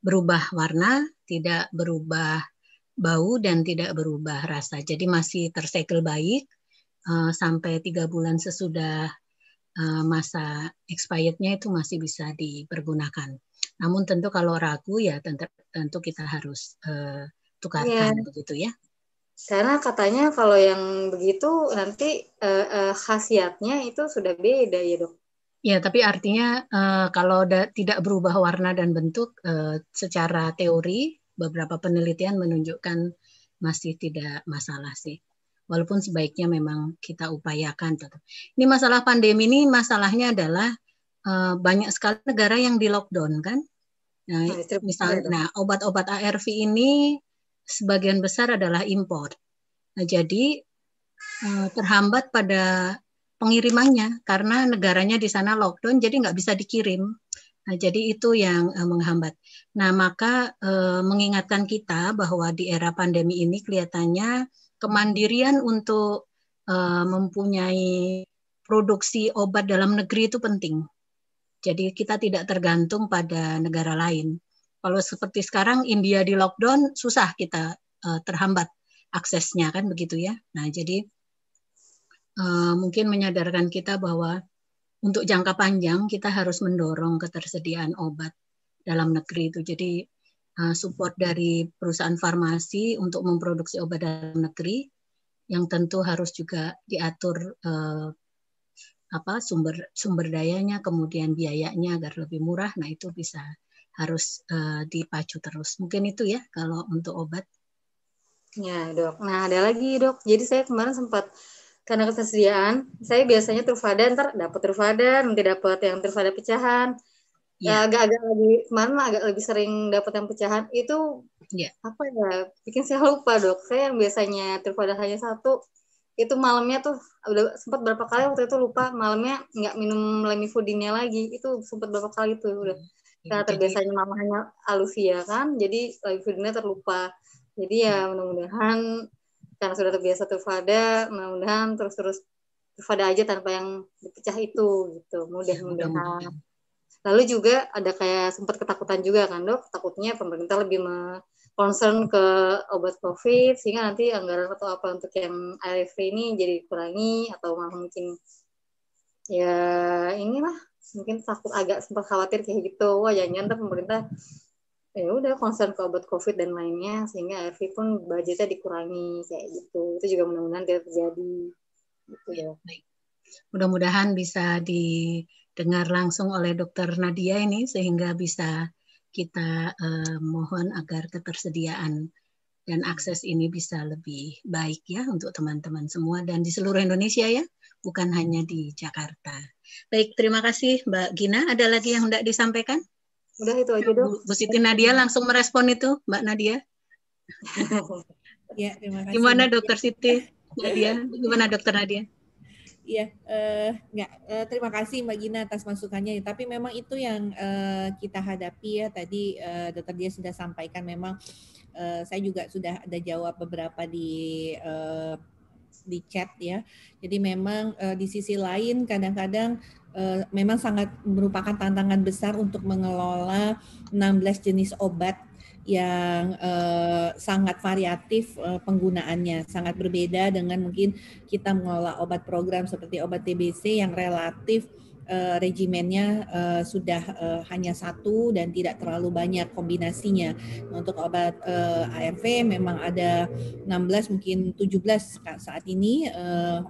berubah warna, tidak berubah bau dan tidak berubah rasa. Jadi masih tersegel baik uh, sampai tiga bulan sesudah uh, masa expirednya itu masih bisa dipergunakan. Namun tentu kalau ragu ya tentu, tentu kita harus uh, tukarkan yeah. begitu ya. Karena katanya kalau yang begitu nanti uh, uh, khasiatnya itu sudah beda ya dok. Ya, tapi artinya uh, kalau da, tidak berubah warna dan bentuk uh, secara teori, beberapa penelitian menunjukkan masih tidak masalah sih. Walaupun sebaiknya memang kita upayakan. Ini masalah pandemi ini masalahnya adalah uh, banyak sekali negara yang di lockdown kan. Nah, nah misalnya, nah obat-obat ARV ini sebagian besar adalah impor. Nah, jadi terhambat pada pengirimannya karena negaranya di sana lockdown jadi nggak bisa dikirim. Nah, jadi itu yang uh, menghambat. Nah, maka uh, mengingatkan kita bahwa di era pandemi ini kelihatannya kemandirian untuk uh, mempunyai produksi obat dalam negeri itu penting. Jadi kita tidak tergantung pada negara lain. Kalau seperti sekarang India di lockdown susah kita uh, terhambat aksesnya kan begitu ya. Nah, jadi Eh, mungkin menyadarkan kita bahwa untuk jangka panjang kita harus mendorong ketersediaan obat dalam negeri itu. Jadi eh, support dari perusahaan farmasi untuk memproduksi obat dalam negeri yang tentu harus juga diatur eh, apa sumber sumber dayanya kemudian biayanya agar lebih murah. Nah, itu bisa harus dipacu terus. Mungkin itu ya kalau untuk obat. Ya, Dok. Nah, ada lagi, Dok. Jadi saya kemarin sempat karena ketersediaan saya biasanya trufada ntar dapat trufada nanti dapat yang trufada pecahan iya. ya agak-agak lagi mana agak lebih sering dapat yang pecahan itu yeah. apa ya bikin saya lupa dok saya yang biasanya trufada hanya satu itu malamnya tuh sempat berapa kali waktu itu lupa malamnya nggak minum lemifudinnya lagi itu sempat berapa kali tuh hmm, udah iya, karena jadi, terbiasanya mamanya alusia kan jadi lemifudinnya terlupa jadi ya hmm. mudah-mudahan karena sudah terbiasa terfada mudah-mudahan terus-terus terfada aja tanpa yang dipecah itu gitu mudah-mudahan ya, lalu juga ada kayak sempat ketakutan juga kan dok takutnya pemerintah lebih concern ke obat covid sehingga nanti anggaran atau apa untuk yang ARV ini jadi kurangi atau malah mungkin ya inilah mungkin takut agak sempat khawatir kayak gitu wah jangan-jangan pemerintah ya udah concern ke obat covid dan lainnya sehingga RV pun budgetnya dikurangi kayak gitu itu juga mudah-mudahan tidak terjadi gitu ya mudah-mudahan bisa didengar langsung oleh dokter Nadia ini sehingga bisa kita eh, mohon agar ketersediaan dan akses ini bisa lebih baik ya untuk teman-teman semua dan di seluruh Indonesia ya bukan hanya di Jakarta baik terima kasih Mbak Gina ada lagi yang hendak disampaikan Udah itu aja dong. Bu, Siti Nadia langsung merespon itu, Mbak Nadia. ya, terima kasih. Gimana iya. Dokter Siti Nadia? Gimana Dokter Nadia? Iya, eh, nggak. Eh, terima kasih Mbak Gina atas masukannya. Tapi memang itu yang eh, kita hadapi ya tadi eh, Dokter dia sudah sampaikan. Memang eh, saya juga sudah ada jawab beberapa di eh, di chat ya. Jadi memang eh, di sisi lain kadang-kadang Eh, memang sangat merupakan tantangan besar untuk mengelola 16 jenis obat yang uh, sangat variatif uh, penggunaannya, sangat berbeda dengan mungkin kita mengelola obat program seperti obat TBC yang relatif Eh, regimennya eh, sudah eh, hanya satu dan tidak terlalu banyak kombinasinya. Nah, untuk obat uh, ARV memang ada 16 mungkin 17 saat ini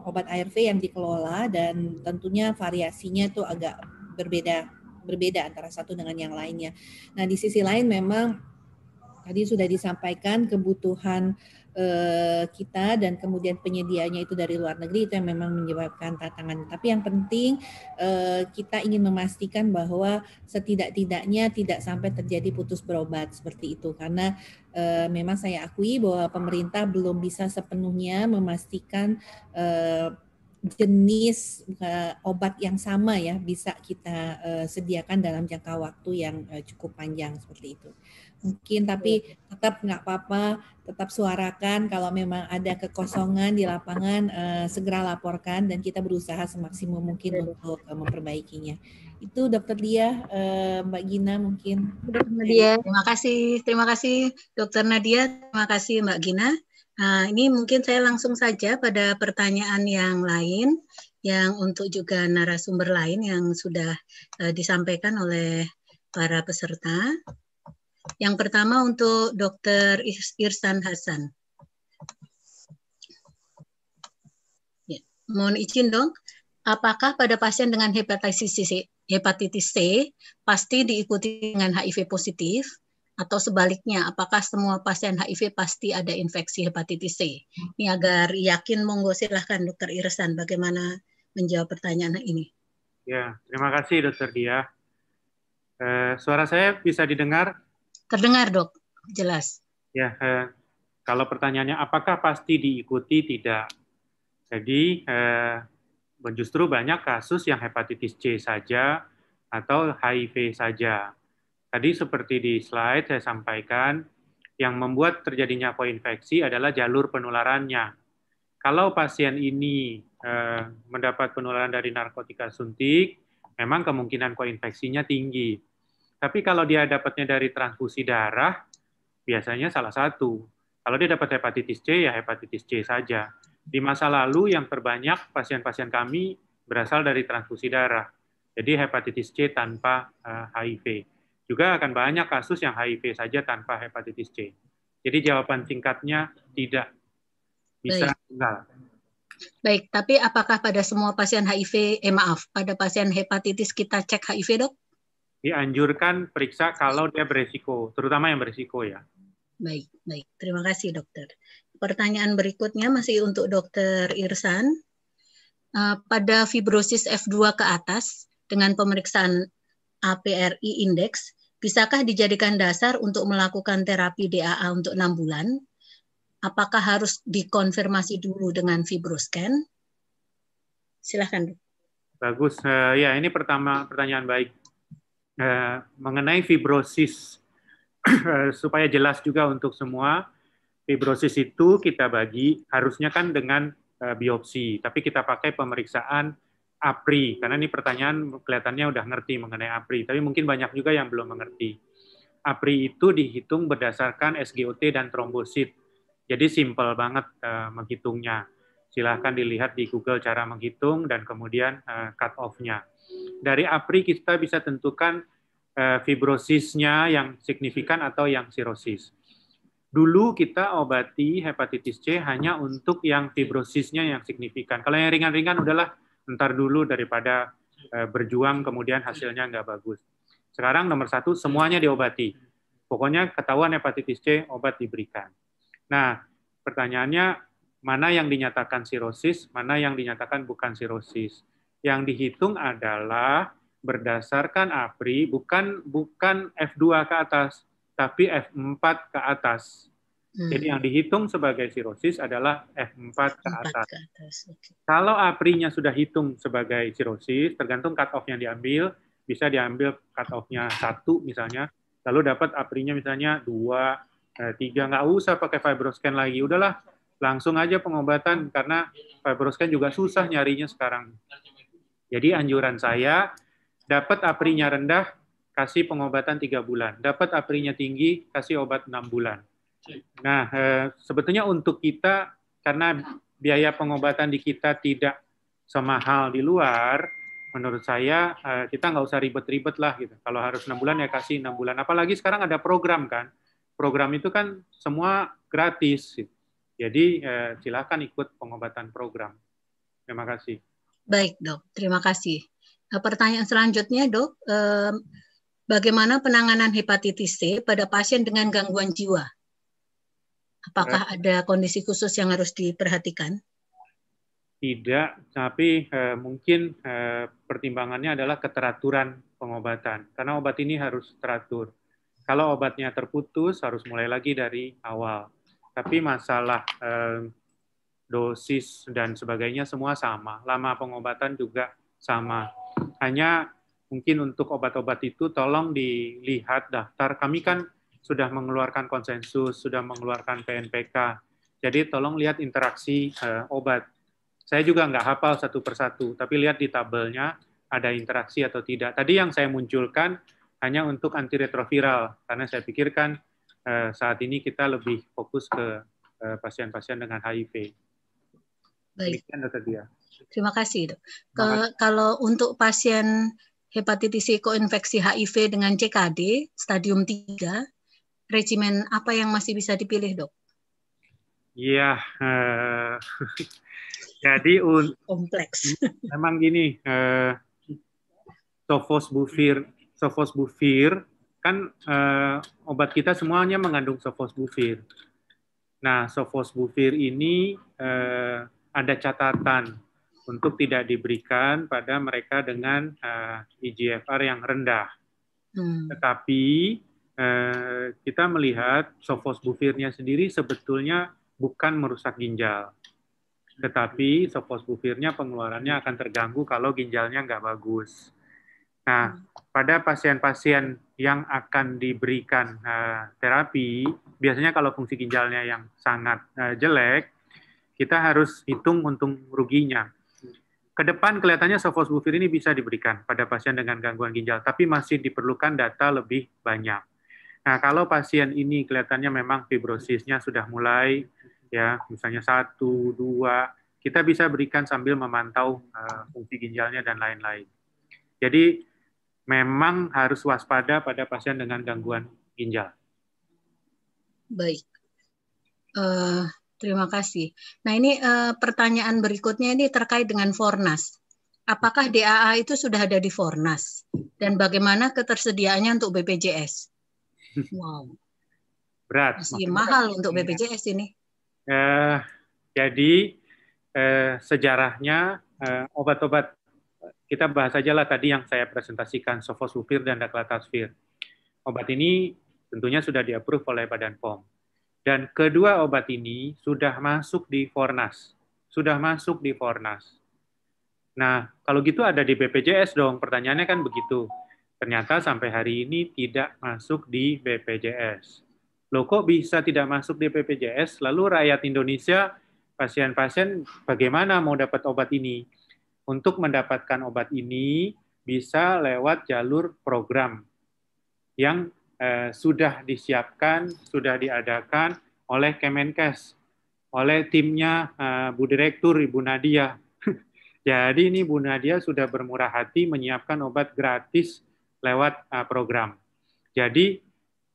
obat ARV yang dikelola dan tentunya variasinya itu agak berbeda berbeda antara satu dengan yang lainnya. Nah, di sisi lain memang tadi sudah disampaikan kebutuhan Eh, kita dan kemudian penyediaannya itu dari luar negeri itu yang memang menyebabkan tantangan. Tapi yang penting eh, kita ingin memastikan bahwa setidak-tidaknya tidak sampai terjadi putus berobat seperti itu karena eh, memang saya akui bahwa pemerintah belum bisa sepenuhnya memastikan jenis obat yang sama ya bisa kita sediakan dalam jangka waktu yang cukup panjang seperti itu. Mungkin tapi iya. tetap nggak apa-apa tetap suarakan kalau memang ada kekosongan di lapangan uh, segera laporkan dan kita berusaha semaksimum mungkin untuk uh, memperbaikinya. Itu Dokter Dia, uh, eh, Mbak Gina mungkin. Nadia, iya, terima kasih, terima kasih Dokter Nadia, terima kasih Mbak Gina. Nah, ini mungkin saya langsung saja pada pertanyaan yang lain yang untuk juga narasumber lain yang sudah uh, disampaikan oleh para peserta. Yang pertama untuk Dr. Irsan Hasan. Ya. Mohon izin dong, apakah pada pasien dengan hepatitis C, hepatitis C pasti diikuti dengan HIV positif? Atau sebaliknya, apakah semua pasien HIV pasti ada infeksi hepatitis C? Ini agar yakin, monggo silahkan Dokter Irsan bagaimana menjawab pertanyaan ini. Ya, terima kasih Dokter Dia. Eh, suara saya bisa didengar? Terdengar dok, jelas. Ya, eh, kalau pertanyaannya apakah pasti diikuti tidak? Jadi eh, justru banyak kasus yang hepatitis C saja atau HIV saja. Tadi seperti di slide saya sampaikan, yang membuat terjadinya koinfeksi adalah jalur penularannya. Kalau pasien ini eh, mendapat penularan dari narkotika suntik, memang kemungkinan koinfeksinya tinggi tapi kalau dia dapatnya dari transfusi darah, biasanya salah satu. Kalau dia dapat hepatitis C, ya hepatitis C saja. Di masa lalu yang terbanyak pasien-pasien kami berasal dari transfusi darah. Jadi hepatitis C tanpa HIV. Eh, Juga akan banyak kasus yang HIV saja tanpa hepatitis C. Jadi jawaban singkatnya tidak bisa Baik. Baik, tapi apakah pada semua pasien HIV, eh maaf, pada pasien hepatitis kita cek HIV dok? dianjurkan periksa kalau dia berisiko, terutama yang berisiko ya. Baik, baik. Terima kasih dokter. Pertanyaan berikutnya masih untuk dokter Irsan. Eh, pada fibrosis F2 ke atas dengan pemeriksaan APRI indeks, bisakah dijadikan dasar untuk melakukan terapi DAA untuk enam bulan? Apakah harus dikonfirmasi dulu dengan fibroscan? Silahkan. Bagus. Eh, ya, ini pertama pertanyaan baik Eh, mengenai fibrosis eh, supaya jelas juga untuk semua fibrosis itu kita bagi harusnya kan dengan eh, biopsi tapi kita pakai pemeriksaan APRI karena ini pertanyaan kelihatannya udah ngerti mengenai APRI tapi mungkin banyak juga yang belum mengerti APRI itu dihitung berdasarkan SGOT dan trombosit. Jadi simple banget uh, menghitungnya. Silahkan dilihat di Google cara menghitung dan kemudian cut off-nya. Dari APRI kita bisa tentukan eh, fibrosisnya yang signifikan atau yang sirosis. Dulu kita obati hepatitis C hanya untuk yang fibrosisnya yang signifikan. Kalau yang ringan-ringan udahlah ntar dulu daripada eh, berjuang kemudian hasilnya nggak bagus. Sekarang nomor satu semuanya diobati. Pokoknya ketahuan hepatitis C obat diberikan. Nah pertanyaannya mana yang dinyatakan sirosis, mana yang dinyatakan bukan sirosis yang dihitung adalah berdasarkan APRI bukan bukan F2 ke atas tapi F4 ke atas. Hmm. Jadi yang dihitung sebagai sirosis adalah F4 ke atas. Ke atas. Okay. Kalau APRI-nya sudah hitung sebagai sirosis, tergantung cut off yang diambil, bisa diambil cut off-nya satu misalnya, lalu dapat APRI-nya misalnya dua, eh, tiga, nggak usah pakai fibroscan lagi, udahlah langsung aja pengobatan karena fibroscan juga susah nyarinya sekarang. Jadi anjuran saya, dapat aprinya rendah, kasih pengobatan tiga bulan. Dapat aprinya tinggi, kasih obat enam bulan. Nah, eh, sebetulnya untuk kita, karena biaya pengobatan di kita tidak semahal di luar, menurut saya eh, kita nggak usah ribet-ribet lah gitu. Kalau harus enam bulan ya kasih enam bulan. Apalagi sekarang ada program kan, program itu kan semua gratis. Gitu. Jadi silahkan eh, silakan ikut pengobatan program. Terima kasih. Baik dok, terima kasih. Nah, pertanyaan selanjutnya dok, eh, bagaimana penanganan hepatitis C pada pasien dengan gangguan jiwa? Apakah eh, ada kondisi khusus yang harus diperhatikan? Tidak, tapi eh, mungkin eh, pertimbangannya adalah keteraturan pengobatan. Karena obat ini harus teratur. Kalau obatnya terputus, harus mulai lagi dari awal. Tapi masalah eh, dosis dan sebagainya semua sama. Lama pengobatan juga sama. Hanya mungkin untuk obat-obat itu tolong dilihat daftar. Kami kan sudah mengeluarkan konsensus, sudah mengeluarkan PNPK. Jadi tolong lihat interaksi eh, obat. Saya juga nggak hafal satu persatu, tapi lihat di tabelnya ada interaksi atau tidak. Tadi yang saya munculkan hanya untuk antiretroviral, karena saya pikirkan eh, saat ini kita lebih fokus ke eh, pasien-pasien eh, dengan HIV. Baik. Demikian Terima kasih dok. Terima Kalau untuk pasien hepatitis C koinfeksi HIV dengan CKD stadium 3, regimen apa yang masih bisa dipilih dok? Iya, Uh, jadi kompleks. Memang gini, eh, sofosbuvir, sofosbuvir kan eh, obat kita semuanya mengandung sofosbuvir. Nah, sofosbuvir ini eh, ada catatan untuk tidak diberikan pada mereka dengan uh, eh, IGFR e yang rendah. Hmm. Tetapi uh, kita melihat sofosbuvirnya sendiri sebetulnya bukan merusak ginjal. Tetapi sofosbuvirnya pengeluarannya akan terganggu kalau ginjalnya nggak bagus. Nah, hmm. pada pasien-pasien yang akan diberikan uh, terapi, biasanya kalau fungsi ginjalnya yang sangat uh, jelek, kita harus hitung untung ruginya. Ke depan kelihatannya sofosbuvir ini bisa diberikan pada pasien dengan gangguan ginjal, tapi masih diperlukan data lebih banyak. Nah, kalau pasien ini kelihatannya memang fibrosisnya sudah mulai, ya misalnya satu, dua, kita bisa berikan sambil memantau uh, fungsi ginjalnya dan lain-lain. Jadi memang harus waspada pada pasien dengan gangguan ginjal. Baik. Uh, Terima kasih. Nah ini uh, pertanyaan berikutnya ini terkait dengan Fornas. Apakah DAA itu sudah ada di Fornas dan bagaimana ketersediaannya untuk BPJS? Wow, berat. Masih mahal berat. untuk BPJS ini. Uh, jadi eh, sejarahnya eh, obat-obat kita bahas aja lah tadi yang saya presentasikan sofosbuvir dan daklatasvir. Obat ini tentunya sudah diaprove oleh Badan POM. Dan kedua obat ini sudah masuk di Fornas. Sudah masuk di Fornas. Nah, kalau gitu ada di BPJS dong. Pertanyaannya kan begitu. Ternyata sampai hari ini tidak masuk di BPJS. Loh kok bisa tidak masuk di BPJS? Lalu rakyat Indonesia, pasien-pasien bagaimana mau dapat obat ini? Untuk mendapatkan obat ini bisa lewat jalur program yang Eh, sudah disiapkan, sudah diadakan oleh Kemenkes, oleh timnya eh, Bu Direktur Ibu Nadia. Jadi ini Bu Nadia sudah bermurah hati menyiapkan obat gratis lewat eh, program. Jadi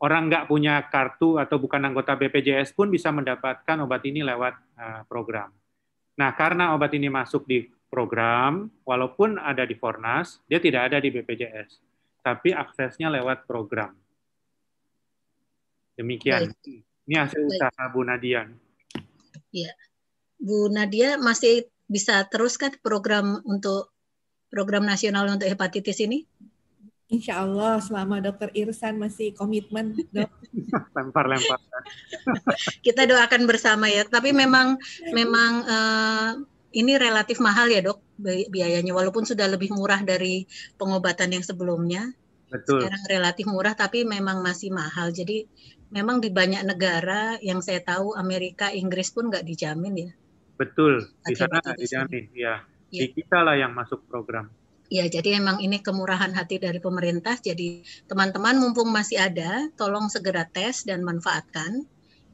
orang nggak punya kartu atau bukan anggota BPJS pun bisa mendapatkan obat ini lewat uh, program. Nah, karena obat ini masuk di program, walaupun ada di Fornas, dia tidak ada di BPJS, tapi aksesnya lewat program. Demikian. Baik. Ini hasil Baik. usaha Bu Nadia. Ya. Bu Nadia masih bisa teruskan program untuk program nasional untuk hepatitis ini? Insya Allah selama Dokter Irsan masih komitmen dok. Lempar-lempar. Kita doakan bersama ya. Tapi memang memang uh, ini relatif mahal ya dok biayanya. Walaupun sudah lebih murah dari pengobatan yang sebelumnya. Betul. Sekarang relatif murah tapi memang masih mahal. Jadi memang di banyak negara yang saya tahu Amerika, Inggris pun nggak dijamin ya. Betul, di sana nggak dijamin, ya. ya. Di iya. kita lah yang masuk program. Ya, jadi emang ini kemurahan hati dari pemerintah. Jadi teman-teman mumpung masih ada, tolong segera tes dan manfaatkan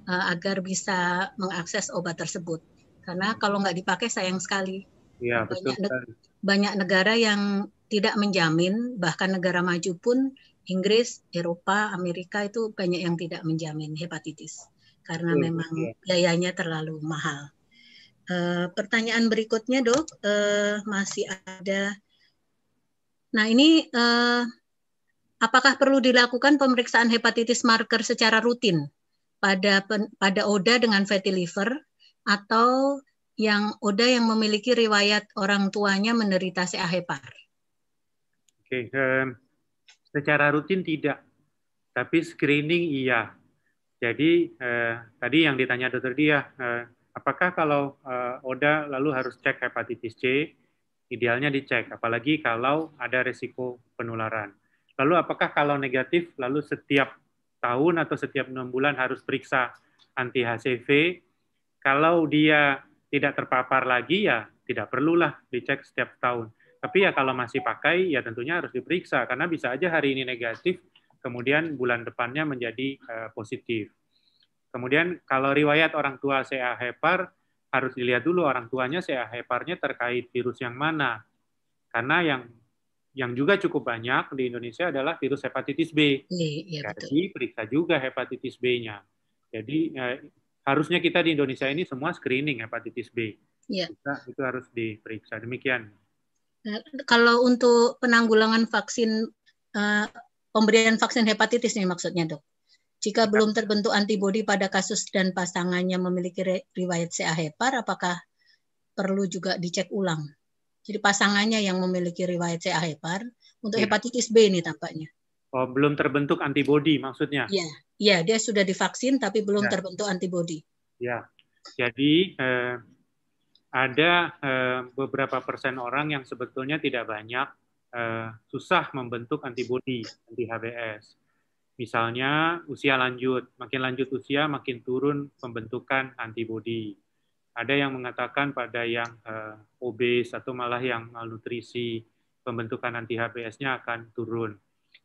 uh, agar bisa mengakses obat tersebut. Karena kalau nggak dipakai sayang sekali. Ya, banyak, betul. Ne banyak negara yang tidak menjamin, bahkan negara maju pun Inggris, Eropa, Amerika itu banyak yang tidak menjamin hepatitis karena memang biayanya terlalu mahal. Uh, pertanyaan berikutnya dok uh, masih ada. Nah ini uh, apakah perlu dilakukan pemeriksaan hepatitis marker secara rutin pada pen, pada ODA dengan fatty liver atau yang ODA yang memiliki riwayat orang tuanya menderita CA hepar? Oke, okay, um, secara rutin tidak, tapi screening iya. Jadi eh, tadi yang ditanya dokter dia, eh, apakah kalau eh, ODA lalu harus cek hepatitis C? Idealnya dicek, apalagi kalau ada resiko penularan. Lalu apakah kalau negatif, lalu setiap tahun atau setiap enam bulan harus periksa anti HCV? Kalau dia tidak terpapar lagi ya tidak perlulah dicek setiap tahun. Tapi ya kalau masih pakai, ya tentunya harus diperiksa karena bisa aja hari ini negatif, kemudian bulan depannya menjadi eh, positif. Kemudian kalau riwayat orang tua CA hepar, harus dilihat dulu orang tuanya CA heparnya terkait virus yang mana. Karena yang yang juga cukup banyak di Indonesia adalah virus hepatitis B. Iya, iya Jadi periksa juga hepatitis B-nya. Jadi eh, harusnya kita di Indonesia ini semua screening hepatitis B. Iya. Kita, itu harus diperiksa. Demikian. Kalau untuk penanggulangan vaksin uh, pemberian vaksin hepatitis nih maksudnya dok. Jika iya. belum terbentuk antibodi pada kasus dan pasangannya memiliki riwayat CA hepar, apakah perlu juga dicek ulang? Jadi pasangannya yang memiliki riwayat CA hepar untuk ya. hepatitis B ini tampaknya. Oh, belum terbentuk antibodi maksudnya? Iya, iya dia sudah divaksin tapi belum ya. terbentuk antibodi. Ya, jadi eh, ada eh, beberapa persen orang yang sebetulnya tidak banyak eh, susah membentuk antibodi anti HBs. Misalnya usia lanjut, makin lanjut usia makin turun pembentukan antibodi. Ada yang mengatakan pada yang eh, obes atau malah yang malnutrisi pembentukan anti HBs-nya akan turun.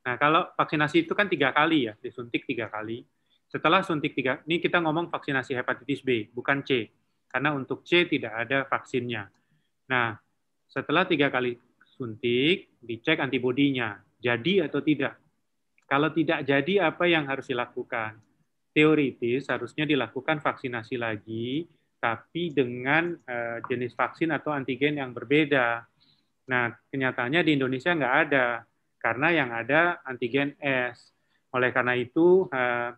Nah, kalau vaksinasi itu kan tiga kali ya, disuntik tiga kali. Setelah suntik tiga, ini kita ngomong vaksinasi hepatitis B, bukan C karena untuk C tidak ada vaksinnya. Nah, setelah tiga kali suntik, dicek antibodinya, jadi atau tidak. Kalau tidak jadi, apa yang harus dilakukan? Teoritis harusnya dilakukan vaksinasi lagi, tapi dengan eh, jenis vaksin atau antigen yang berbeda. Nah, kenyataannya di Indonesia nggak ada, karena yang ada antigen S. Oleh karena itu, eh,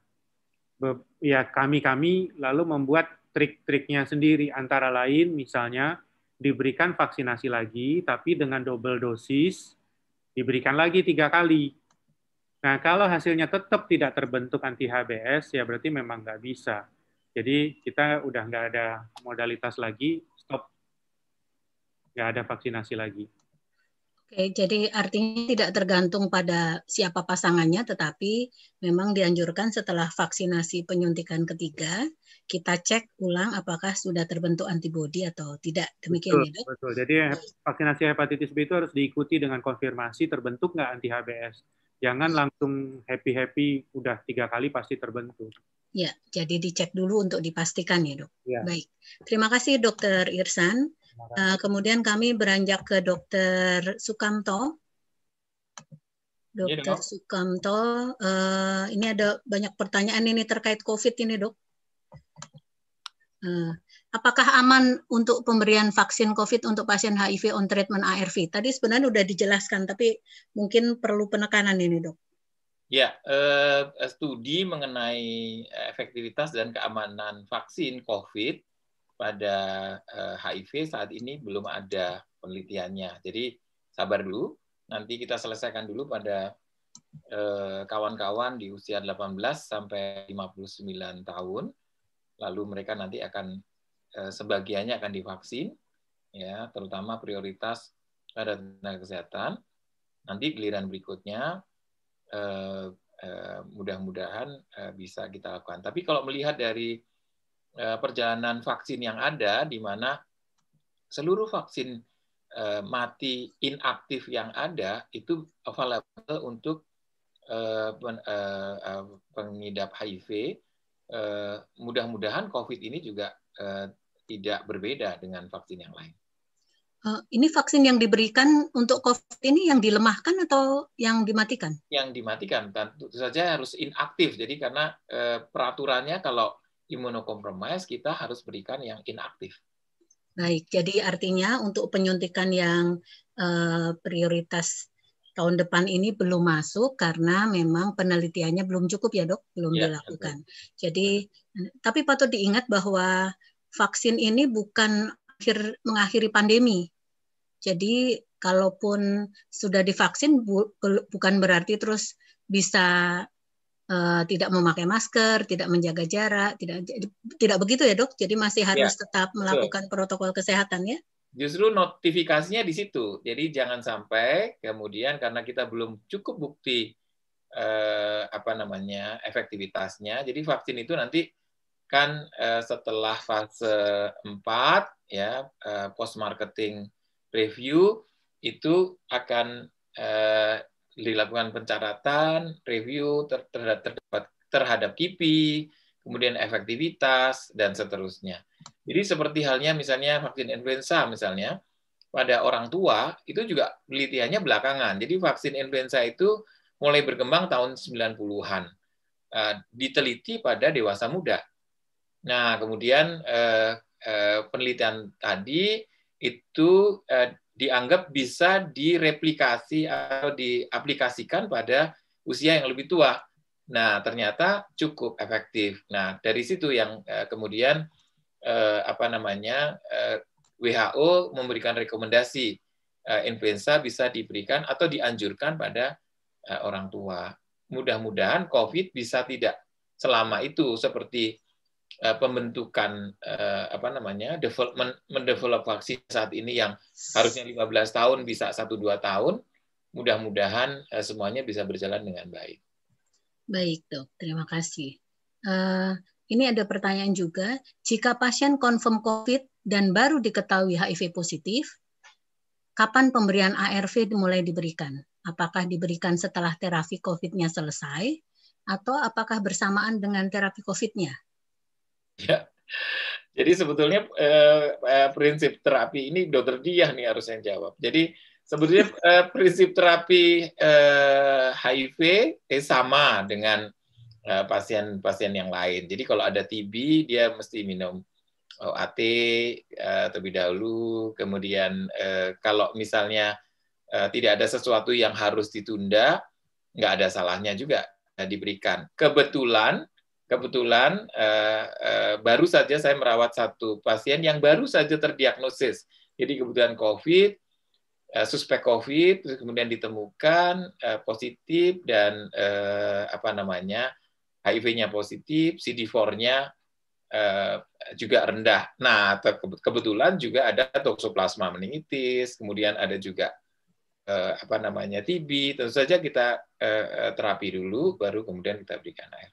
ya kami-kami lalu membuat trik-triknya sendiri antara lain misalnya diberikan vaksinasi lagi tapi dengan double dosis diberikan lagi tiga kali. Nah kalau hasilnya tetap tidak terbentuk anti HBS ya berarti memang nggak bisa. Jadi kita udah nggak ada modalitas lagi stop nggak ada vaksinasi lagi. Oke, jadi artinya tidak tergantung pada siapa pasangannya, tetapi memang dianjurkan setelah vaksinasi penyuntikan ketiga, kita cek ulang apakah sudah terbentuk antibodi atau tidak. Demikian betul, ya, dok? Betul. Jadi eh, vaksinasi hepatitis B itu harus diikuti dengan konfirmasi terbentuk nggak anti HBs. Jangan langsung happy-happy udah tiga kali pasti terbentuk. Ya, jadi dicek dulu untuk dipastikan ya, dok. Ya. Baik. Terima kasih Dokter Irsan. Uh, kemudian kami beranjak ke Dokter Sukamto. Iya, dokter ya, Sukamto, uh, ini ada banyak pertanyaan ini terkait COVID ini dok. Uh, apakah aman untuk pemberian vaksin COVID untuk pasien HIV on treatment ARV? Tadi sebenarnya sudah dijelaskan, tapi mungkin perlu penekanan ini dok. Ya, eh, studi mengenai efektivitas dan keamanan vaksin COVID pada eh, HIV saat ini belum ada penelitiannya. Jadi sabar dulu, nanti kita selesaikan dulu pada eh, kawan-kawan di usia 18 sampai 59 tahun. Lalu mereka nanti akan eh, sebagiannya akan divaksin ya, terutama prioritas pada tenaga kesehatan. Nanti giliran berikutnya mudah-mudahan bisa kita lakukan. Tapi kalau melihat dari Eh, perjalanan vaksin yang ada, di mana seluruh vaksin eh, mati inaktif yang ada itu available untuk eh, pengidap HIV. Mudah-mudahan COVID ini juga tidak berbeda dengan vaksin yang lain. Ini vaksin yang diberikan untuk COVID ini yang dilemahkan atau yang dimatikan? Yang dimatikan, tentu saja harus inaktif. Jadi karena peraturannya kalau imunokompromis, kita harus berikan yang inaktif. Baik, jadi artinya untuk penyuntikan yang uh, prioritas tahun depan ini belum masuk karena memang penelitiannya belum cukup ya dok, belum ya, dilakukan. Betul. Jadi, tapi patut diingat bahwa vaksin ini bukan akhir, mengakhiri pandemi. Jadi, kalaupun sudah divaksin bu, bukan berarti terus bisa Eh, tidak memakai masker, tidak menjaga jarak, tidak tidak begitu ya dok. Jadi masih iya, harus ya, tetap melakukan protokol kesehatan ya. Justru notifikasinya di situ. Jadi jangan sampai kemudian karena kita belum cukup bukti eh, apa namanya efektivitasnya. Jadi vaksin itu nanti kan eh, setelah fase 4 ya eh, post marketing review itu akan eh, dilakukan pencaratan, review ter terhadap, terhadap, terhadap KIPI, kemudian efektivitas, dan seterusnya. Jadi seperti halnya misalnya vaksin influenza misalnya, pada orang tua itu juga penelitiannya belakangan. Jadi vaksin influenza itu mulai berkembang tahun 90-an. Uh, eh, diteliti pada dewasa muda. Nah, kemudian uh, uh, penelitian tadi itu dianggap bisa direplikasi atau diaplikasikan pada usia yang lebih tua. Nah, ternyata cukup efektif. Nah, dari situ yang eh, kemudian eh, apa namanya eh, WHO memberikan rekomendasi influenza bisa diberikan atau dianjurkan pada orang tua. Mudah-mudahan COVID bisa tidak selama itu seperti Eh, pembentukan uh, apa namanya development mendevelop vaksin saat ini yang harusnya 15 tahun bisa 1-2 tahun mudah-mudahan uh, semuanya bisa berjalan dengan baik. Baik dok, terima kasih. Uh, ini ada pertanyaan juga, jika pasien confirm COVID dan baru diketahui HIV positif, kapan pemberian ARV dimulai diberikan? Apakah diberikan setelah terapi COVID-nya selesai atau apakah bersamaan dengan terapi COVID-nya? Ya. Jadi sebetulnya eh, eh, prinsip terapi ini dokter dia nih harus yang jawab. Jadi sebetulnya eh, prinsip terapi eh, HIV eh, sama dengan eh, pasien-pasien eh, yang lain. Jadi kalau ada TB dia mesti minum OAT eh, terlebih dahulu. Kemudian eh, kalau misalnya eh, tidak ada sesuatu yang harus ditunda, nggak ada salahnya juga eh, diberikan. Kebetulan kebetulan uh, uh, baru saja saya merawat satu pasien yang baru saja terdiagnosis. Jadi kebetulan COVID, uh, suspek COVID, terus kemudian ditemukan uh, positif dan uh, apa namanya HIV-nya positif, CD4-nya uh, juga rendah. Nah, kebetulan juga ada toksoplasma meningitis, kemudian ada juga apa namanya TB. Tentu saja kita terapi dulu, baru kemudian kita berikan air.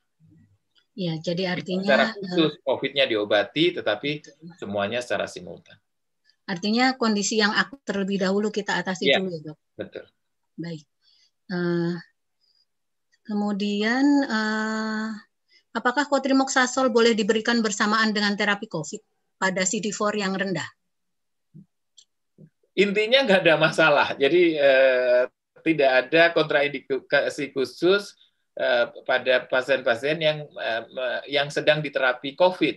Ya, jadi artinya secara eh, khusus COVID-nya diobati, tetapi semuanya secara simultan. Artinya kondisi yang akut terlebih dahulu kita atasi iya, ya, dulu, dok. Betul. Baik. Uh, kemudian, uh, apakah kotrimoksasol boleh diberikan bersamaan dengan terapi COVID pada CD4 yang rendah? Intinya nggak ada masalah. Jadi uh, tidak ada kontraindikasi khusus Eh, pada pasien-pasien yang eh, yang sedang diterapi COVID.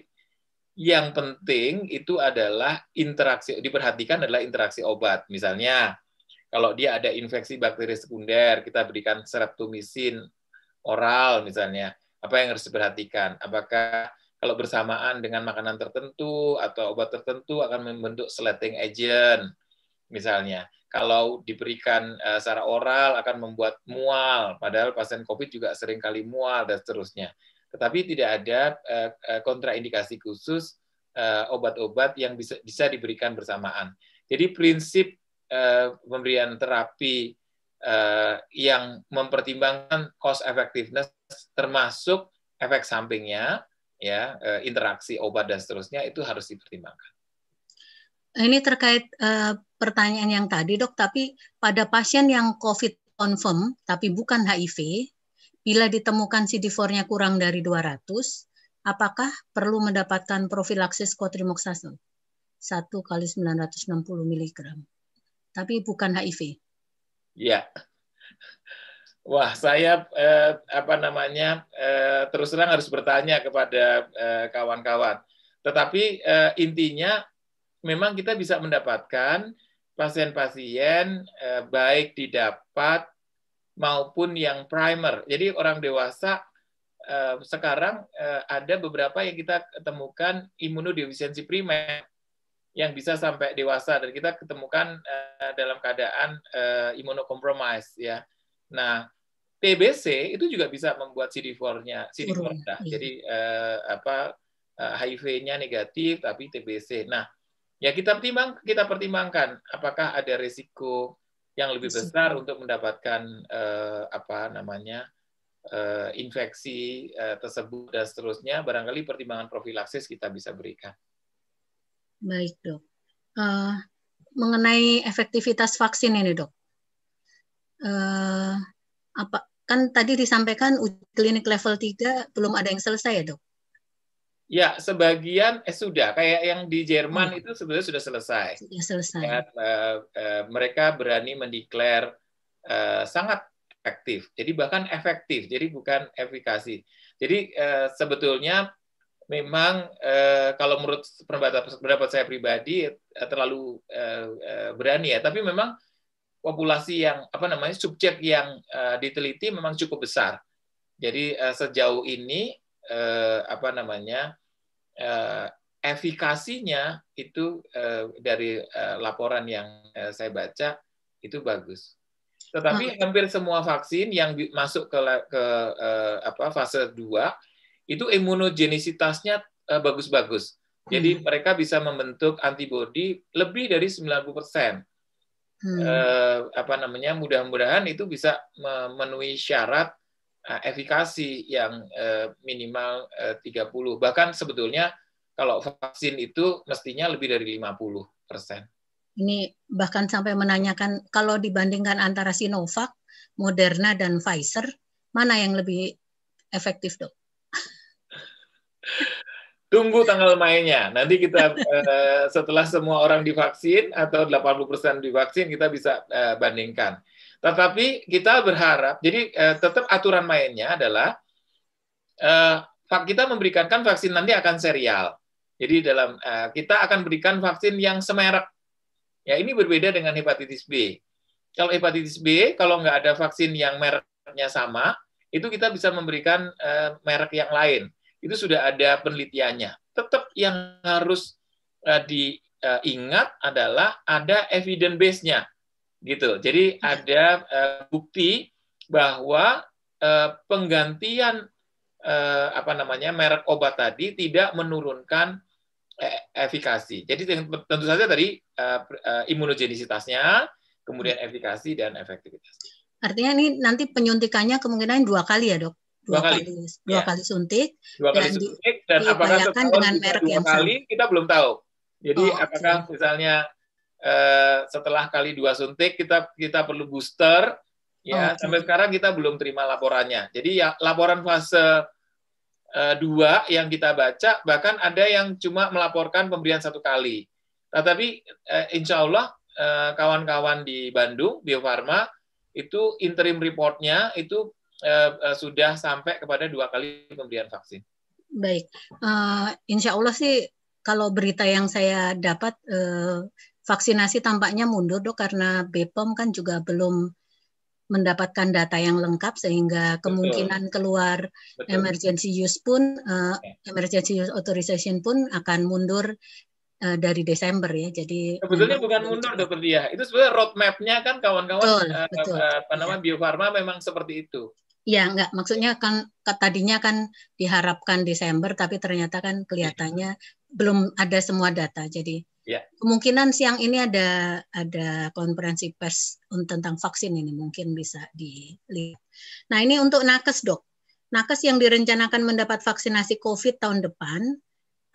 Yang penting itu adalah interaksi diperhatikan adalah interaksi obat. Misalnya kalau dia ada infeksi bakteri sekunder, kita berikan streptomisin oral misalnya. Apa yang harus diperhatikan? Apakah kalau bersamaan dengan makanan tertentu atau obat tertentu akan membentuk seleting agent misalnya. Kalau diberikan uh, secara oral akan membuat mual, padahal pasien COVID juga sering kali mual dan seterusnya. Tetapi tidak ada uh, kontraindikasi khusus obat-obat yang bisa, bisa diberikan bersamaan. Jadi prinsip pemberian terapi yang mempertimbangkan cost effectiveness termasuk efek sampingnya, ya interaksi obat dan seterusnya itu harus dipertimbangkan. Ini terkait uh, pertanyaan yang tadi dok, tapi pada pasien yang COVID confirm tapi bukan HIV, bila ditemukan CD4-nya kurang dari 200, apakah perlu mendapatkan profilaksis kotrimoxazol 1 kali 960 mg? Tapi bukan HIV. Ya. Wah, saya eh, apa namanya eh, terus terang harus bertanya kepada eh, kawan-kawan. Eh, Tetapi eh, intinya memang kita bisa mendapatkan pasien-pasien eh, baik didapat maupun yang primer. Jadi orang dewasa eh, sekarang eh, ada beberapa yang kita temukan imunodefisiensi primer yang bisa sampai dewasa dan kita ketemukan eh, dalam keadaan eh, imunokompromis ya. Nah, TBC itu juga bisa membuat CD4-nya CD4 rendah. Iya. Jadi apa HIV-nya negatif tapi TBC. Nah, Ya kita pertimbang, kita pertimbangkan apakah ada risiko yang lebih besar untuk mendapatkan uh, apa namanya uh, infeksi uh, tersebut dan seterusnya. Barangkali pertimbangan profilaksis kita bisa berikan. Baik dok. Uh, mengenai efektivitas vaksin ini dok, uh, apa kan tadi disampaikan uji klinik level 3 belum ada yang selesai ya dok? Ya, sebagian eh sudah kayak yang di Jerman hmm. itu sebenarnya sudah selesai. Sudah selesai. Ya, uh, uh, mereka berani mendeklar uh, sangat efektif. Jadi bahkan efektif. Jadi bukan efikasi. Jadi uh, sebetulnya memang uh, kalau menurut pendapat, pendapat saya pribadi uh, terlalu uh, uh, berani ya. Tapi memang populasi yang apa namanya subjek yang uh, diteliti memang cukup besar. Jadi uh, sejauh ini eh, apa namanya Eh, efikasinya itu eh, dari eh, laporan yang saya baca itu bagus. Tetapi hmm. hampir semua vaksin yang masuk ke ke apa fase 2 itu imunogenisitasnya bagus-bagus. Jadi hmm. mereka bisa membentuk antibodi lebih dari 90 persen. Hmm. Eh, apa namanya? Mudah-mudahan itu bisa memenuhi syarat Eh, efikasi yang eh, minimal 30. Eh, bahkan sebetulnya kalau vaksin itu mestinya lebih dari 50 persen. Ini bahkan sampai menanyakan kalau dibandingkan antara Sinovac, Moderna, dan Pfizer, mana yang lebih efektif dok? Tunggu tanggal mainnya. Nanti kita setelah semua orang divaksin atau 80% divaksin kita bisa bandingkan. Tetapi kita berharap, jadi eh, tetap aturan mainnya adalah eh, kita memberikan vaksin nanti akan serial. Jadi dalam eh, kita akan berikan vaksin yang semerek. Ya ini berbeda dengan hepatitis B. Kalau hepatitis B, kalau nggak ada vaksin yang mereknya sama, itu kita bisa memberikan eh, merek yang lain. Itu sudah ada penelitiannya. Tetap yang harus eh, diingat adalah ada evidence base-nya gitu. Jadi iya. ada uh, bukti bahwa uh, penggantian uh, apa namanya merek obat tadi tidak menurunkan efikasi. Jadi tentu saja tadi uh, uh, imunogenisitasnya, kemudian hmm. efikasi dan efektivitas. Artinya ini nanti penyuntikannya kemungkinan dua kali ya dok? Dua, dua kali. Iya. dua ya. kali suntik. Dua kali dan suntik dan apakah dengan merek dua yang kali kita belum tahu. Jadi oh, apakah okay. misalnya Eh, setelah kali dua suntik kita kita perlu booster ya oh, sampai sekarang kita belum terima laporannya. Jadi ya laporan fase eh, dua yang kita baca bahkan ada yang cuma melaporkan pemberian satu kali. Tetapi uh, insya Allah kawan-kawan di Bandung Bio Farma itu interim reportnya itu sudah sampai kepada dua kali pemberian vaksin. Baik, uh, insya Allah sih kalau berita yang saya dapat uh, vaksinasi tampaknya mundur dok karena BPOM kan juga belum mendapatkan data yang lengkap sehingga kemungkinan Betul. keluar Betul. emergency use pun uh, emergency use authorization pun akan mundur uh, dari Desember ya. Jadi sebetulnya bukan mundur dokter dia. Itu sebenarnya roadmapnya kan kawan-kawan uh, betul. Eh, panama ya. biofarma memang seperti itu. Ya enggak. Maksudnya kan tadinya kan diharapkan Desember tapi ternyata kan kelihatannya ya. belum ada semua data. Jadi Ya. Kemungkinan siang ini ada ada konferensi pers tentang vaksin ini mungkin bisa dilihat. Nah ini untuk nakes dok. Nakes yang direncanakan mendapat vaksinasi COVID tahun depan,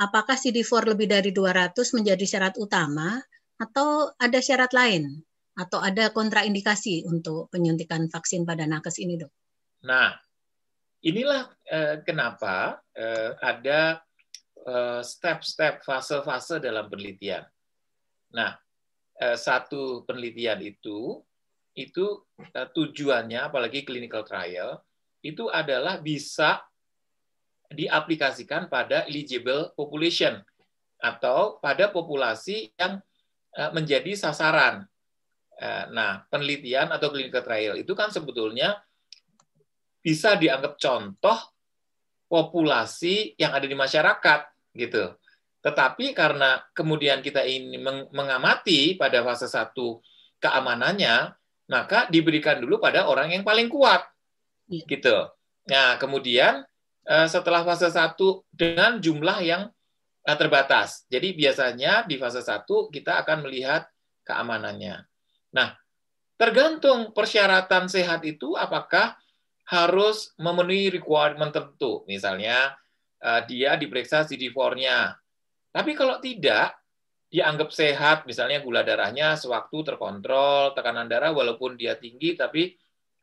apakah CD4 lebih dari 200 menjadi syarat utama atau ada syarat lain atau ada kontraindikasi untuk penyuntikan vaksin pada nakes ini dok? Nah inilah eh, kenapa eh, ada Eh, step-step, fase-fase dalam penelitian. Nah, eh, satu penelitian itu, itu eh, tujuannya, apalagi clinical trial, itu adalah bisa diaplikasikan pada eligible population atau pada populasi yang menjadi sasaran. Nah, penelitian atau clinical trial itu kan sebetulnya bisa dianggap contoh populasi yang ada di masyarakat gitu. Tetapi karena kemudian kita ini mengamati pada fase satu keamanannya, maka diberikan dulu pada orang yang paling kuat, iya. gitu. Nah, kemudian eh, setelah fase satu dengan jumlah yang eh, terbatas. Jadi biasanya di fase satu kita akan melihat keamanannya. Nah, tergantung persyaratan sehat itu apakah harus memenuhi requirement tertentu. Misalnya Eh, dia diperiksa CD4-nya. Tapi kalau tidak, dianggap sehat, misalnya gula darahnya sewaktu terkontrol, tekanan darah walaupun dia tinggi, tapi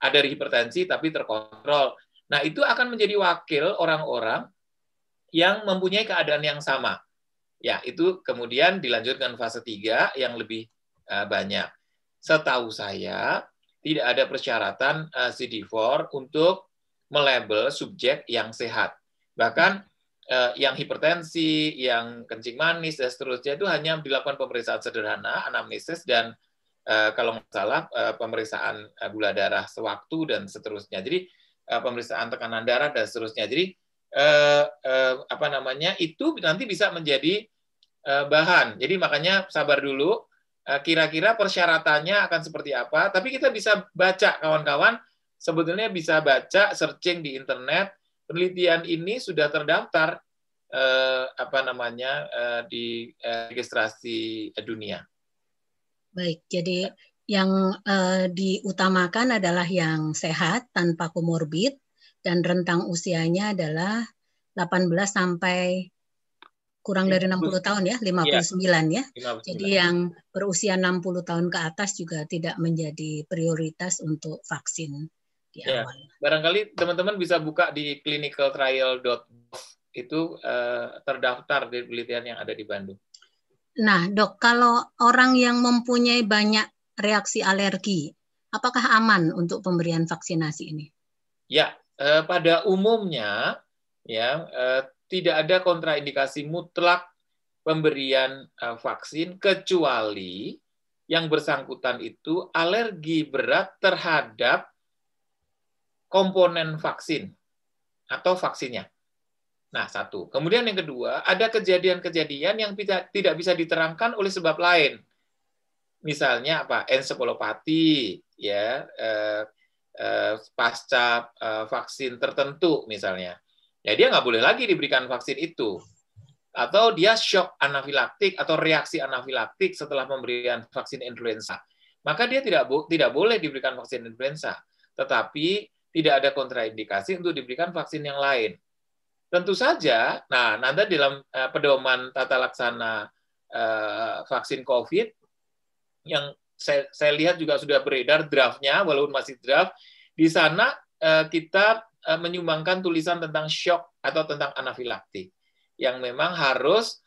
ada hipertensi, tapi terkontrol. Nah, itu akan menjadi wakil orang-orang yang mempunyai keadaan yang sama. Ya, itu kemudian dilanjutkan fase 3 yang lebih eh, banyak. Setahu saya, tidak ada persyaratan eh, CD4 untuk melabel subjek yang sehat Bahkan eh, yang hipertensi, yang kencing manis, dan seterusnya itu hanya dilakukan pemeriksaan sederhana, anamnesis, dan eh, kalau nggak salah eh, pemeriksaan eh, gula darah sewaktu, dan seterusnya. Jadi eh, pemeriksaan tekanan darah, dan seterusnya. Jadi eh, eh, apa namanya itu nanti bisa menjadi eh, bahan. Jadi makanya sabar dulu, eh, kira-kira persyaratannya akan seperti apa, tapi kita bisa baca kawan-kawan, sebetulnya bisa baca searching di internet penelitian ini sudah terdaftar eh, apa namanya eh, di eh, registrasi dunia. Baik, jadi yang eh, diutamakan adalah yang sehat tanpa komorbid dan rentang usianya adalah 18 sampai kurang dari 60 iya. tahun ya, 59 ya. ya. Jadi yang berusia 60 tahun ke atas juga tidak menjadi prioritas untuk vaksin di ya. Iya. Barangkali teman-teman bisa buka di clinicaltrial.gov itu uh, terdaftar di penelitian yang ada di Bandung. Nah, dok, kalau orang yang mempunyai banyak reaksi alergi, apakah aman untuk pemberian vaksinasi ini? Ya, eh, pada umumnya ya eh, tidak ada kontraindikasi mutlak pemberian eh, vaksin kecuali yang bersangkutan itu alergi berat terhadap komponen vaksin atau vaksinnya. Nah, satu. Kemudian yang kedua, ada kejadian-kejadian yang tidak bisa diterangkan oleh sebab lain. Misalnya apa? Encephalopati, ya, eh, eh, pasca eh, vaksin tertentu misalnya. Ya, dia nggak boleh lagi diberikan vaksin itu. Atau dia shock anafilaktik atau reaksi anafilaktik setelah pemberian vaksin influenza. Maka dia tidak tidak boleh diberikan vaksin influenza. Tetapi tidak ada kontraindikasi untuk diberikan vaksin yang lain. Tentu saja, nah nanti dalam uh, pedoman tata laksana uh, vaksin COVID yang saya, saya lihat juga sudah beredar draftnya, walaupun masih draft, di sana uh, kita uh, menyumbangkan tulisan tentang shock atau tentang anafilaktik yang memang harus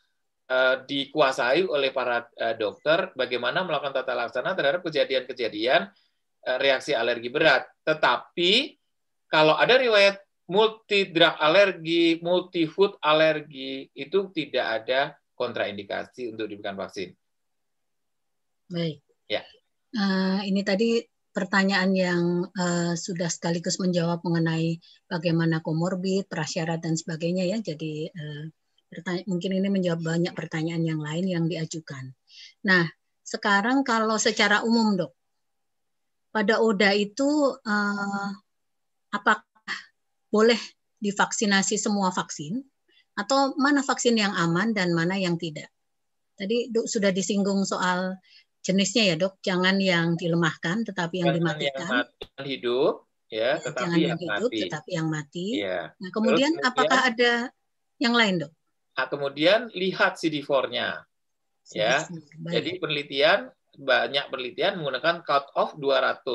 dikuasai oleh para dokter bagaimana melakukan tata laksana terhadap kejadian-kejadian Eh, reaksi alergi berat. Tetapi kalau ada riwayat multi drug alergi, multi food alergi itu tidak ada kontraindikasi untuk diberikan vaksin. Baik. Ya. Uh, ini tadi pertanyaan yang uh, sudah sekaligus menjawab mengenai bagaimana komorbid, prasyarat dan sebagainya ya. Jadi uh, mungkin ini menjawab banyak pertanyaan yang lain yang diajukan. Nah, sekarang kalau secara umum dok, pada Oda itu uh, apakah boleh divaksinasi semua vaksin atau mana vaksin yang aman dan mana yang tidak? Tadi dok sudah disinggung soal jenisnya ya dok, jangan yang dilemahkan tetapi yang jangan dimatikan. Yang mati, hidup ya, ya tetapi jangan yang, hidup mati. tetapi yang mati. Ya. Nah kemudian Terus, apakah ya. ada yang lain dok? Nah, kemudian lihat CD4-nya. Ya. Jadi penelitian banyak penelitian menggunakan cut off 200.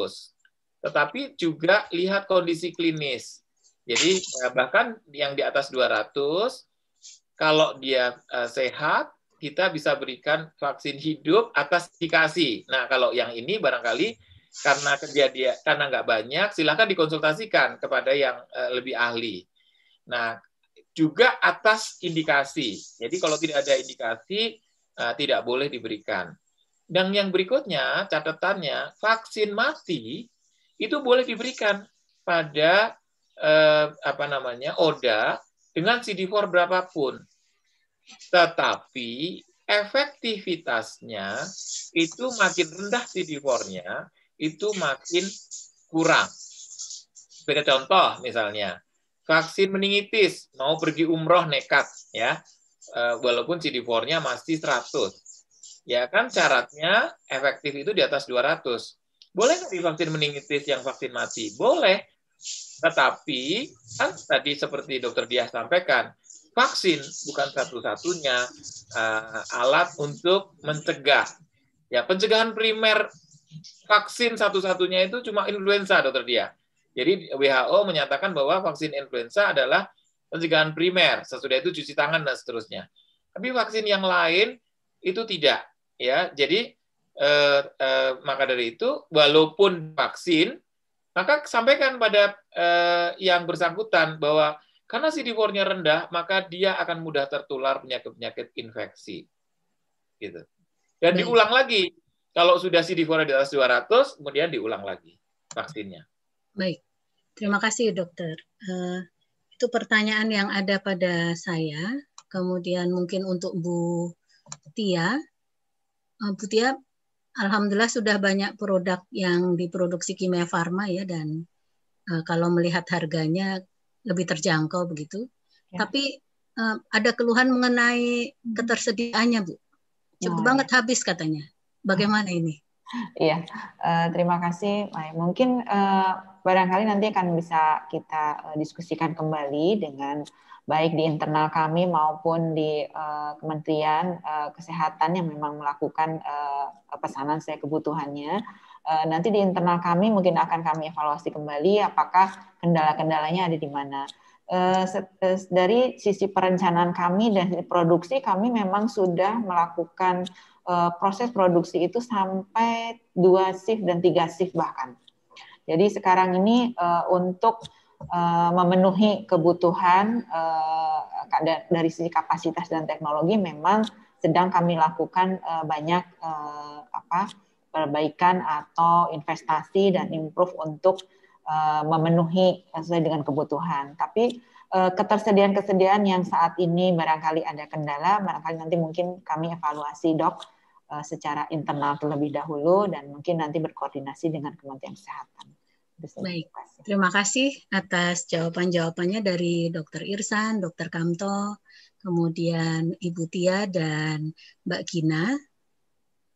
Tetapi juga lihat kondisi klinis. Jadi eh, bahkan yang di atas 200 kalau dia eh, sehat kita bisa berikan vaksin hidup atas indikasi. Nah, kalau yang ini barangkali karena kejadian karena nggak banyak, silahkan dikonsultasikan kepada yang eh, lebih ahli. Nah, juga atas indikasi. Jadi kalau tidak ada indikasi, tidak boleh diberikan. Dan yang berikutnya, catatannya, vaksin mati itu boleh diberikan pada eh, apa namanya ODA dengan CD4 berapapun. Tetapi efektivitasnya itu makin rendah CD4-nya, itu makin kurang. Sebagai contoh misalnya, vaksin meningitis, mau pergi umroh nekat ya, eh, walaupun CD4-nya masih 100 ya kan syaratnya efektif itu di atas 200. Boleh nggak divaksin meningitis yang vaksin mati? Boleh. Tetapi, kan tadi seperti dokter Diah sampaikan, vaksin bukan satu-satunya uh, alat untuk mencegah. Ya, pencegahan primer vaksin satu-satunya itu cuma influenza, dokter Diah. Jadi WHO menyatakan bahwa vaksin influenza adalah pencegahan primer, sesudah itu cuci tangan dan seterusnya. Tapi vaksin yang lain itu tidak ya jadi eh, eh, maka dari itu walaupun vaksin maka sampaikan pada eh, yang bersangkutan bahwa karena CD4-nya rendah maka dia akan mudah tertular penyakit-penyakit infeksi gitu dan diulang lagi kalau sudah CD4 di atas 200 kemudian diulang lagi vaksinnya Baik. Terima kasih, Dokter. Uh, itu pertanyaan yang ada pada saya. Kemudian mungkin untuk Bu Tia, Eh, Butia, alhamdulillah sudah banyak produk yang diproduksi Kimia Farma ya dan uh, kalau melihat harganya lebih terjangkau begitu. Ya. Tapi uh, ada keluhan mengenai hmm. ketersediaannya, Bu. Cukup nah, banget ya. habis katanya. Bagaimana ini? Iya, uh, terima kasih, Mai. Mungkin uh, barangkali nanti akan bisa kita uh, diskusikan kembali dengan baik di internal kami maupun di uh, Kementerian uh, Kesehatan yang memang melakukan uh, pesanan saya kebutuhannya. Uh, nanti di internal kami mungkin akan kami evaluasi kembali apakah kendala-kendalanya ada di mana. Uh, dari sisi perencanaan kami dan produksi kami memang sudah melakukan uh, proses produksi itu sampai dua shift dan tiga shift bahkan. Jadi sekarang ini uh, untuk Eh, memenuhi kebutuhan uh, dari sisi kapasitas dan teknologi memang sedang kami lakukan uh, banyak uh, apa perbaikan atau investasi dan improve untuk uh, memenuhi sesuai dengan kebutuhan. Tapi ketersediaan-kesediaan yang saat ini barangkali ada kendala, barangkali nanti mungkin kami evaluasi dok secara internal terlebih dahulu dan mungkin nanti berkoordinasi dengan Kementerian Kesehatan. Baik, terima kasih atas jawaban-jawabannya dari Dr. Irsan, Dr. Kamto, kemudian Ibu Tia dan Mbak Gina.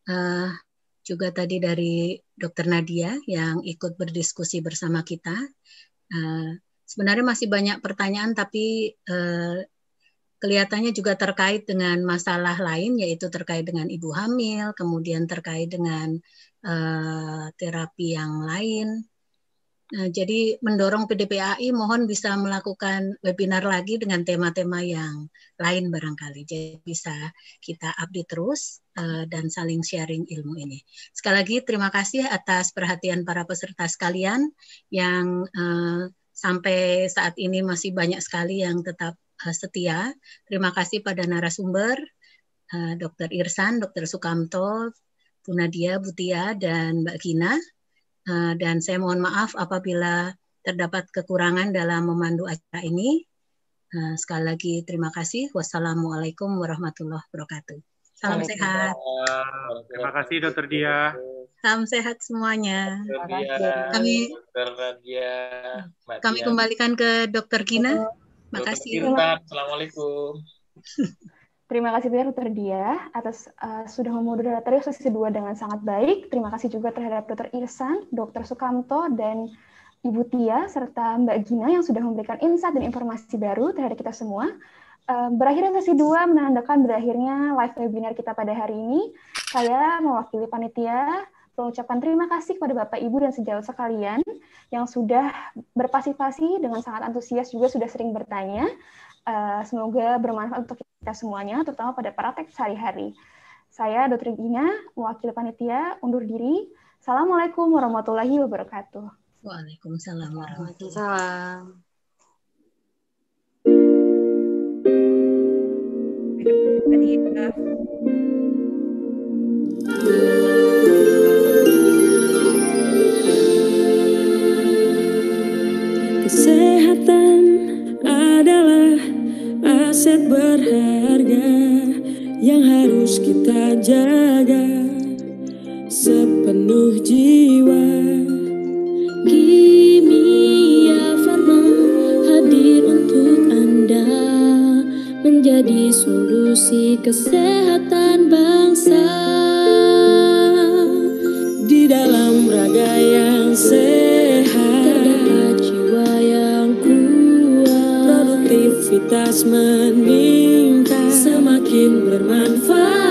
Uh, juga tadi dari Dr. Nadia yang ikut berdiskusi bersama kita. Uh, sebenarnya masih banyak pertanyaan tapi uh, kelihatannya juga terkait dengan masalah lain yaitu terkait dengan ibu hamil kemudian terkait dengan uh, terapi yang lain Nah, jadi mendorong PDPAI mohon bisa melakukan webinar lagi dengan tema-tema yang lain barangkali. Jadi bisa kita update terus uh, dan saling sharing ilmu ini. Sekali lagi terima kasih atas perhatian para peserta sekalian yang uh, sampai saat ini masih banyak sekali yang tetap uh, setia. Terima kasih pada narasumber uh, Dr. Irsan, Dr. Sukamto, Bu Nadia, Butia, dan Mbak Gina. Eh, dan saya mohon maaf apabila terdapat kekurangan dalam memandu acara ini. Eh, sekali lagi terima kasih. Wassalamualaikum warahmatullahi wabarakatuh. Salam sehat. Terima kasih Dokter Dia. Salam sehat semuanya. kami kami kembalikan ke Dokter Kina. Makasih. kasih. Assalamualaikum. Terima kasih banyak Dokter Dia atas uh, sudah memoderatori sesi dua dengan sangat baik. Terima kasih juga terhadap Dokter Irsan, Dokter Sukamto, dan Ibu Tia serta Mbak Gina yang sudah memberikan insight dan informasi baru terhadap kita semua. Uh, eh, berakhirnya sesi dua menandakan berakhirnya live webinar kita pada hari ini. Saya mewakili panitia mengucapkan terima kasih kepada Bapak Ibu dan sejauh sekalian yang sudah berpartisipasi dengan sangat antusias juga sudah sering bertanya. Eh, semoga bermanfaat untuk kita semuanya, terutama pada praktek sehari-hari. Saya Dr. Gina, mewakili panitia, undur diri. Assalamualaikum warahmatullahi wabarakatuh. Waalaikumsalam warahmatullahi wabarakatuh. Kesehatan aset berharga yang harus kita jaga sepenuh jiwa. Kimia ya Farma hadir untuk Anda menjadi solusi kesehatan bangsa di dalam raga yang sehat. Aktivitas meningkat Semakin bermanfaat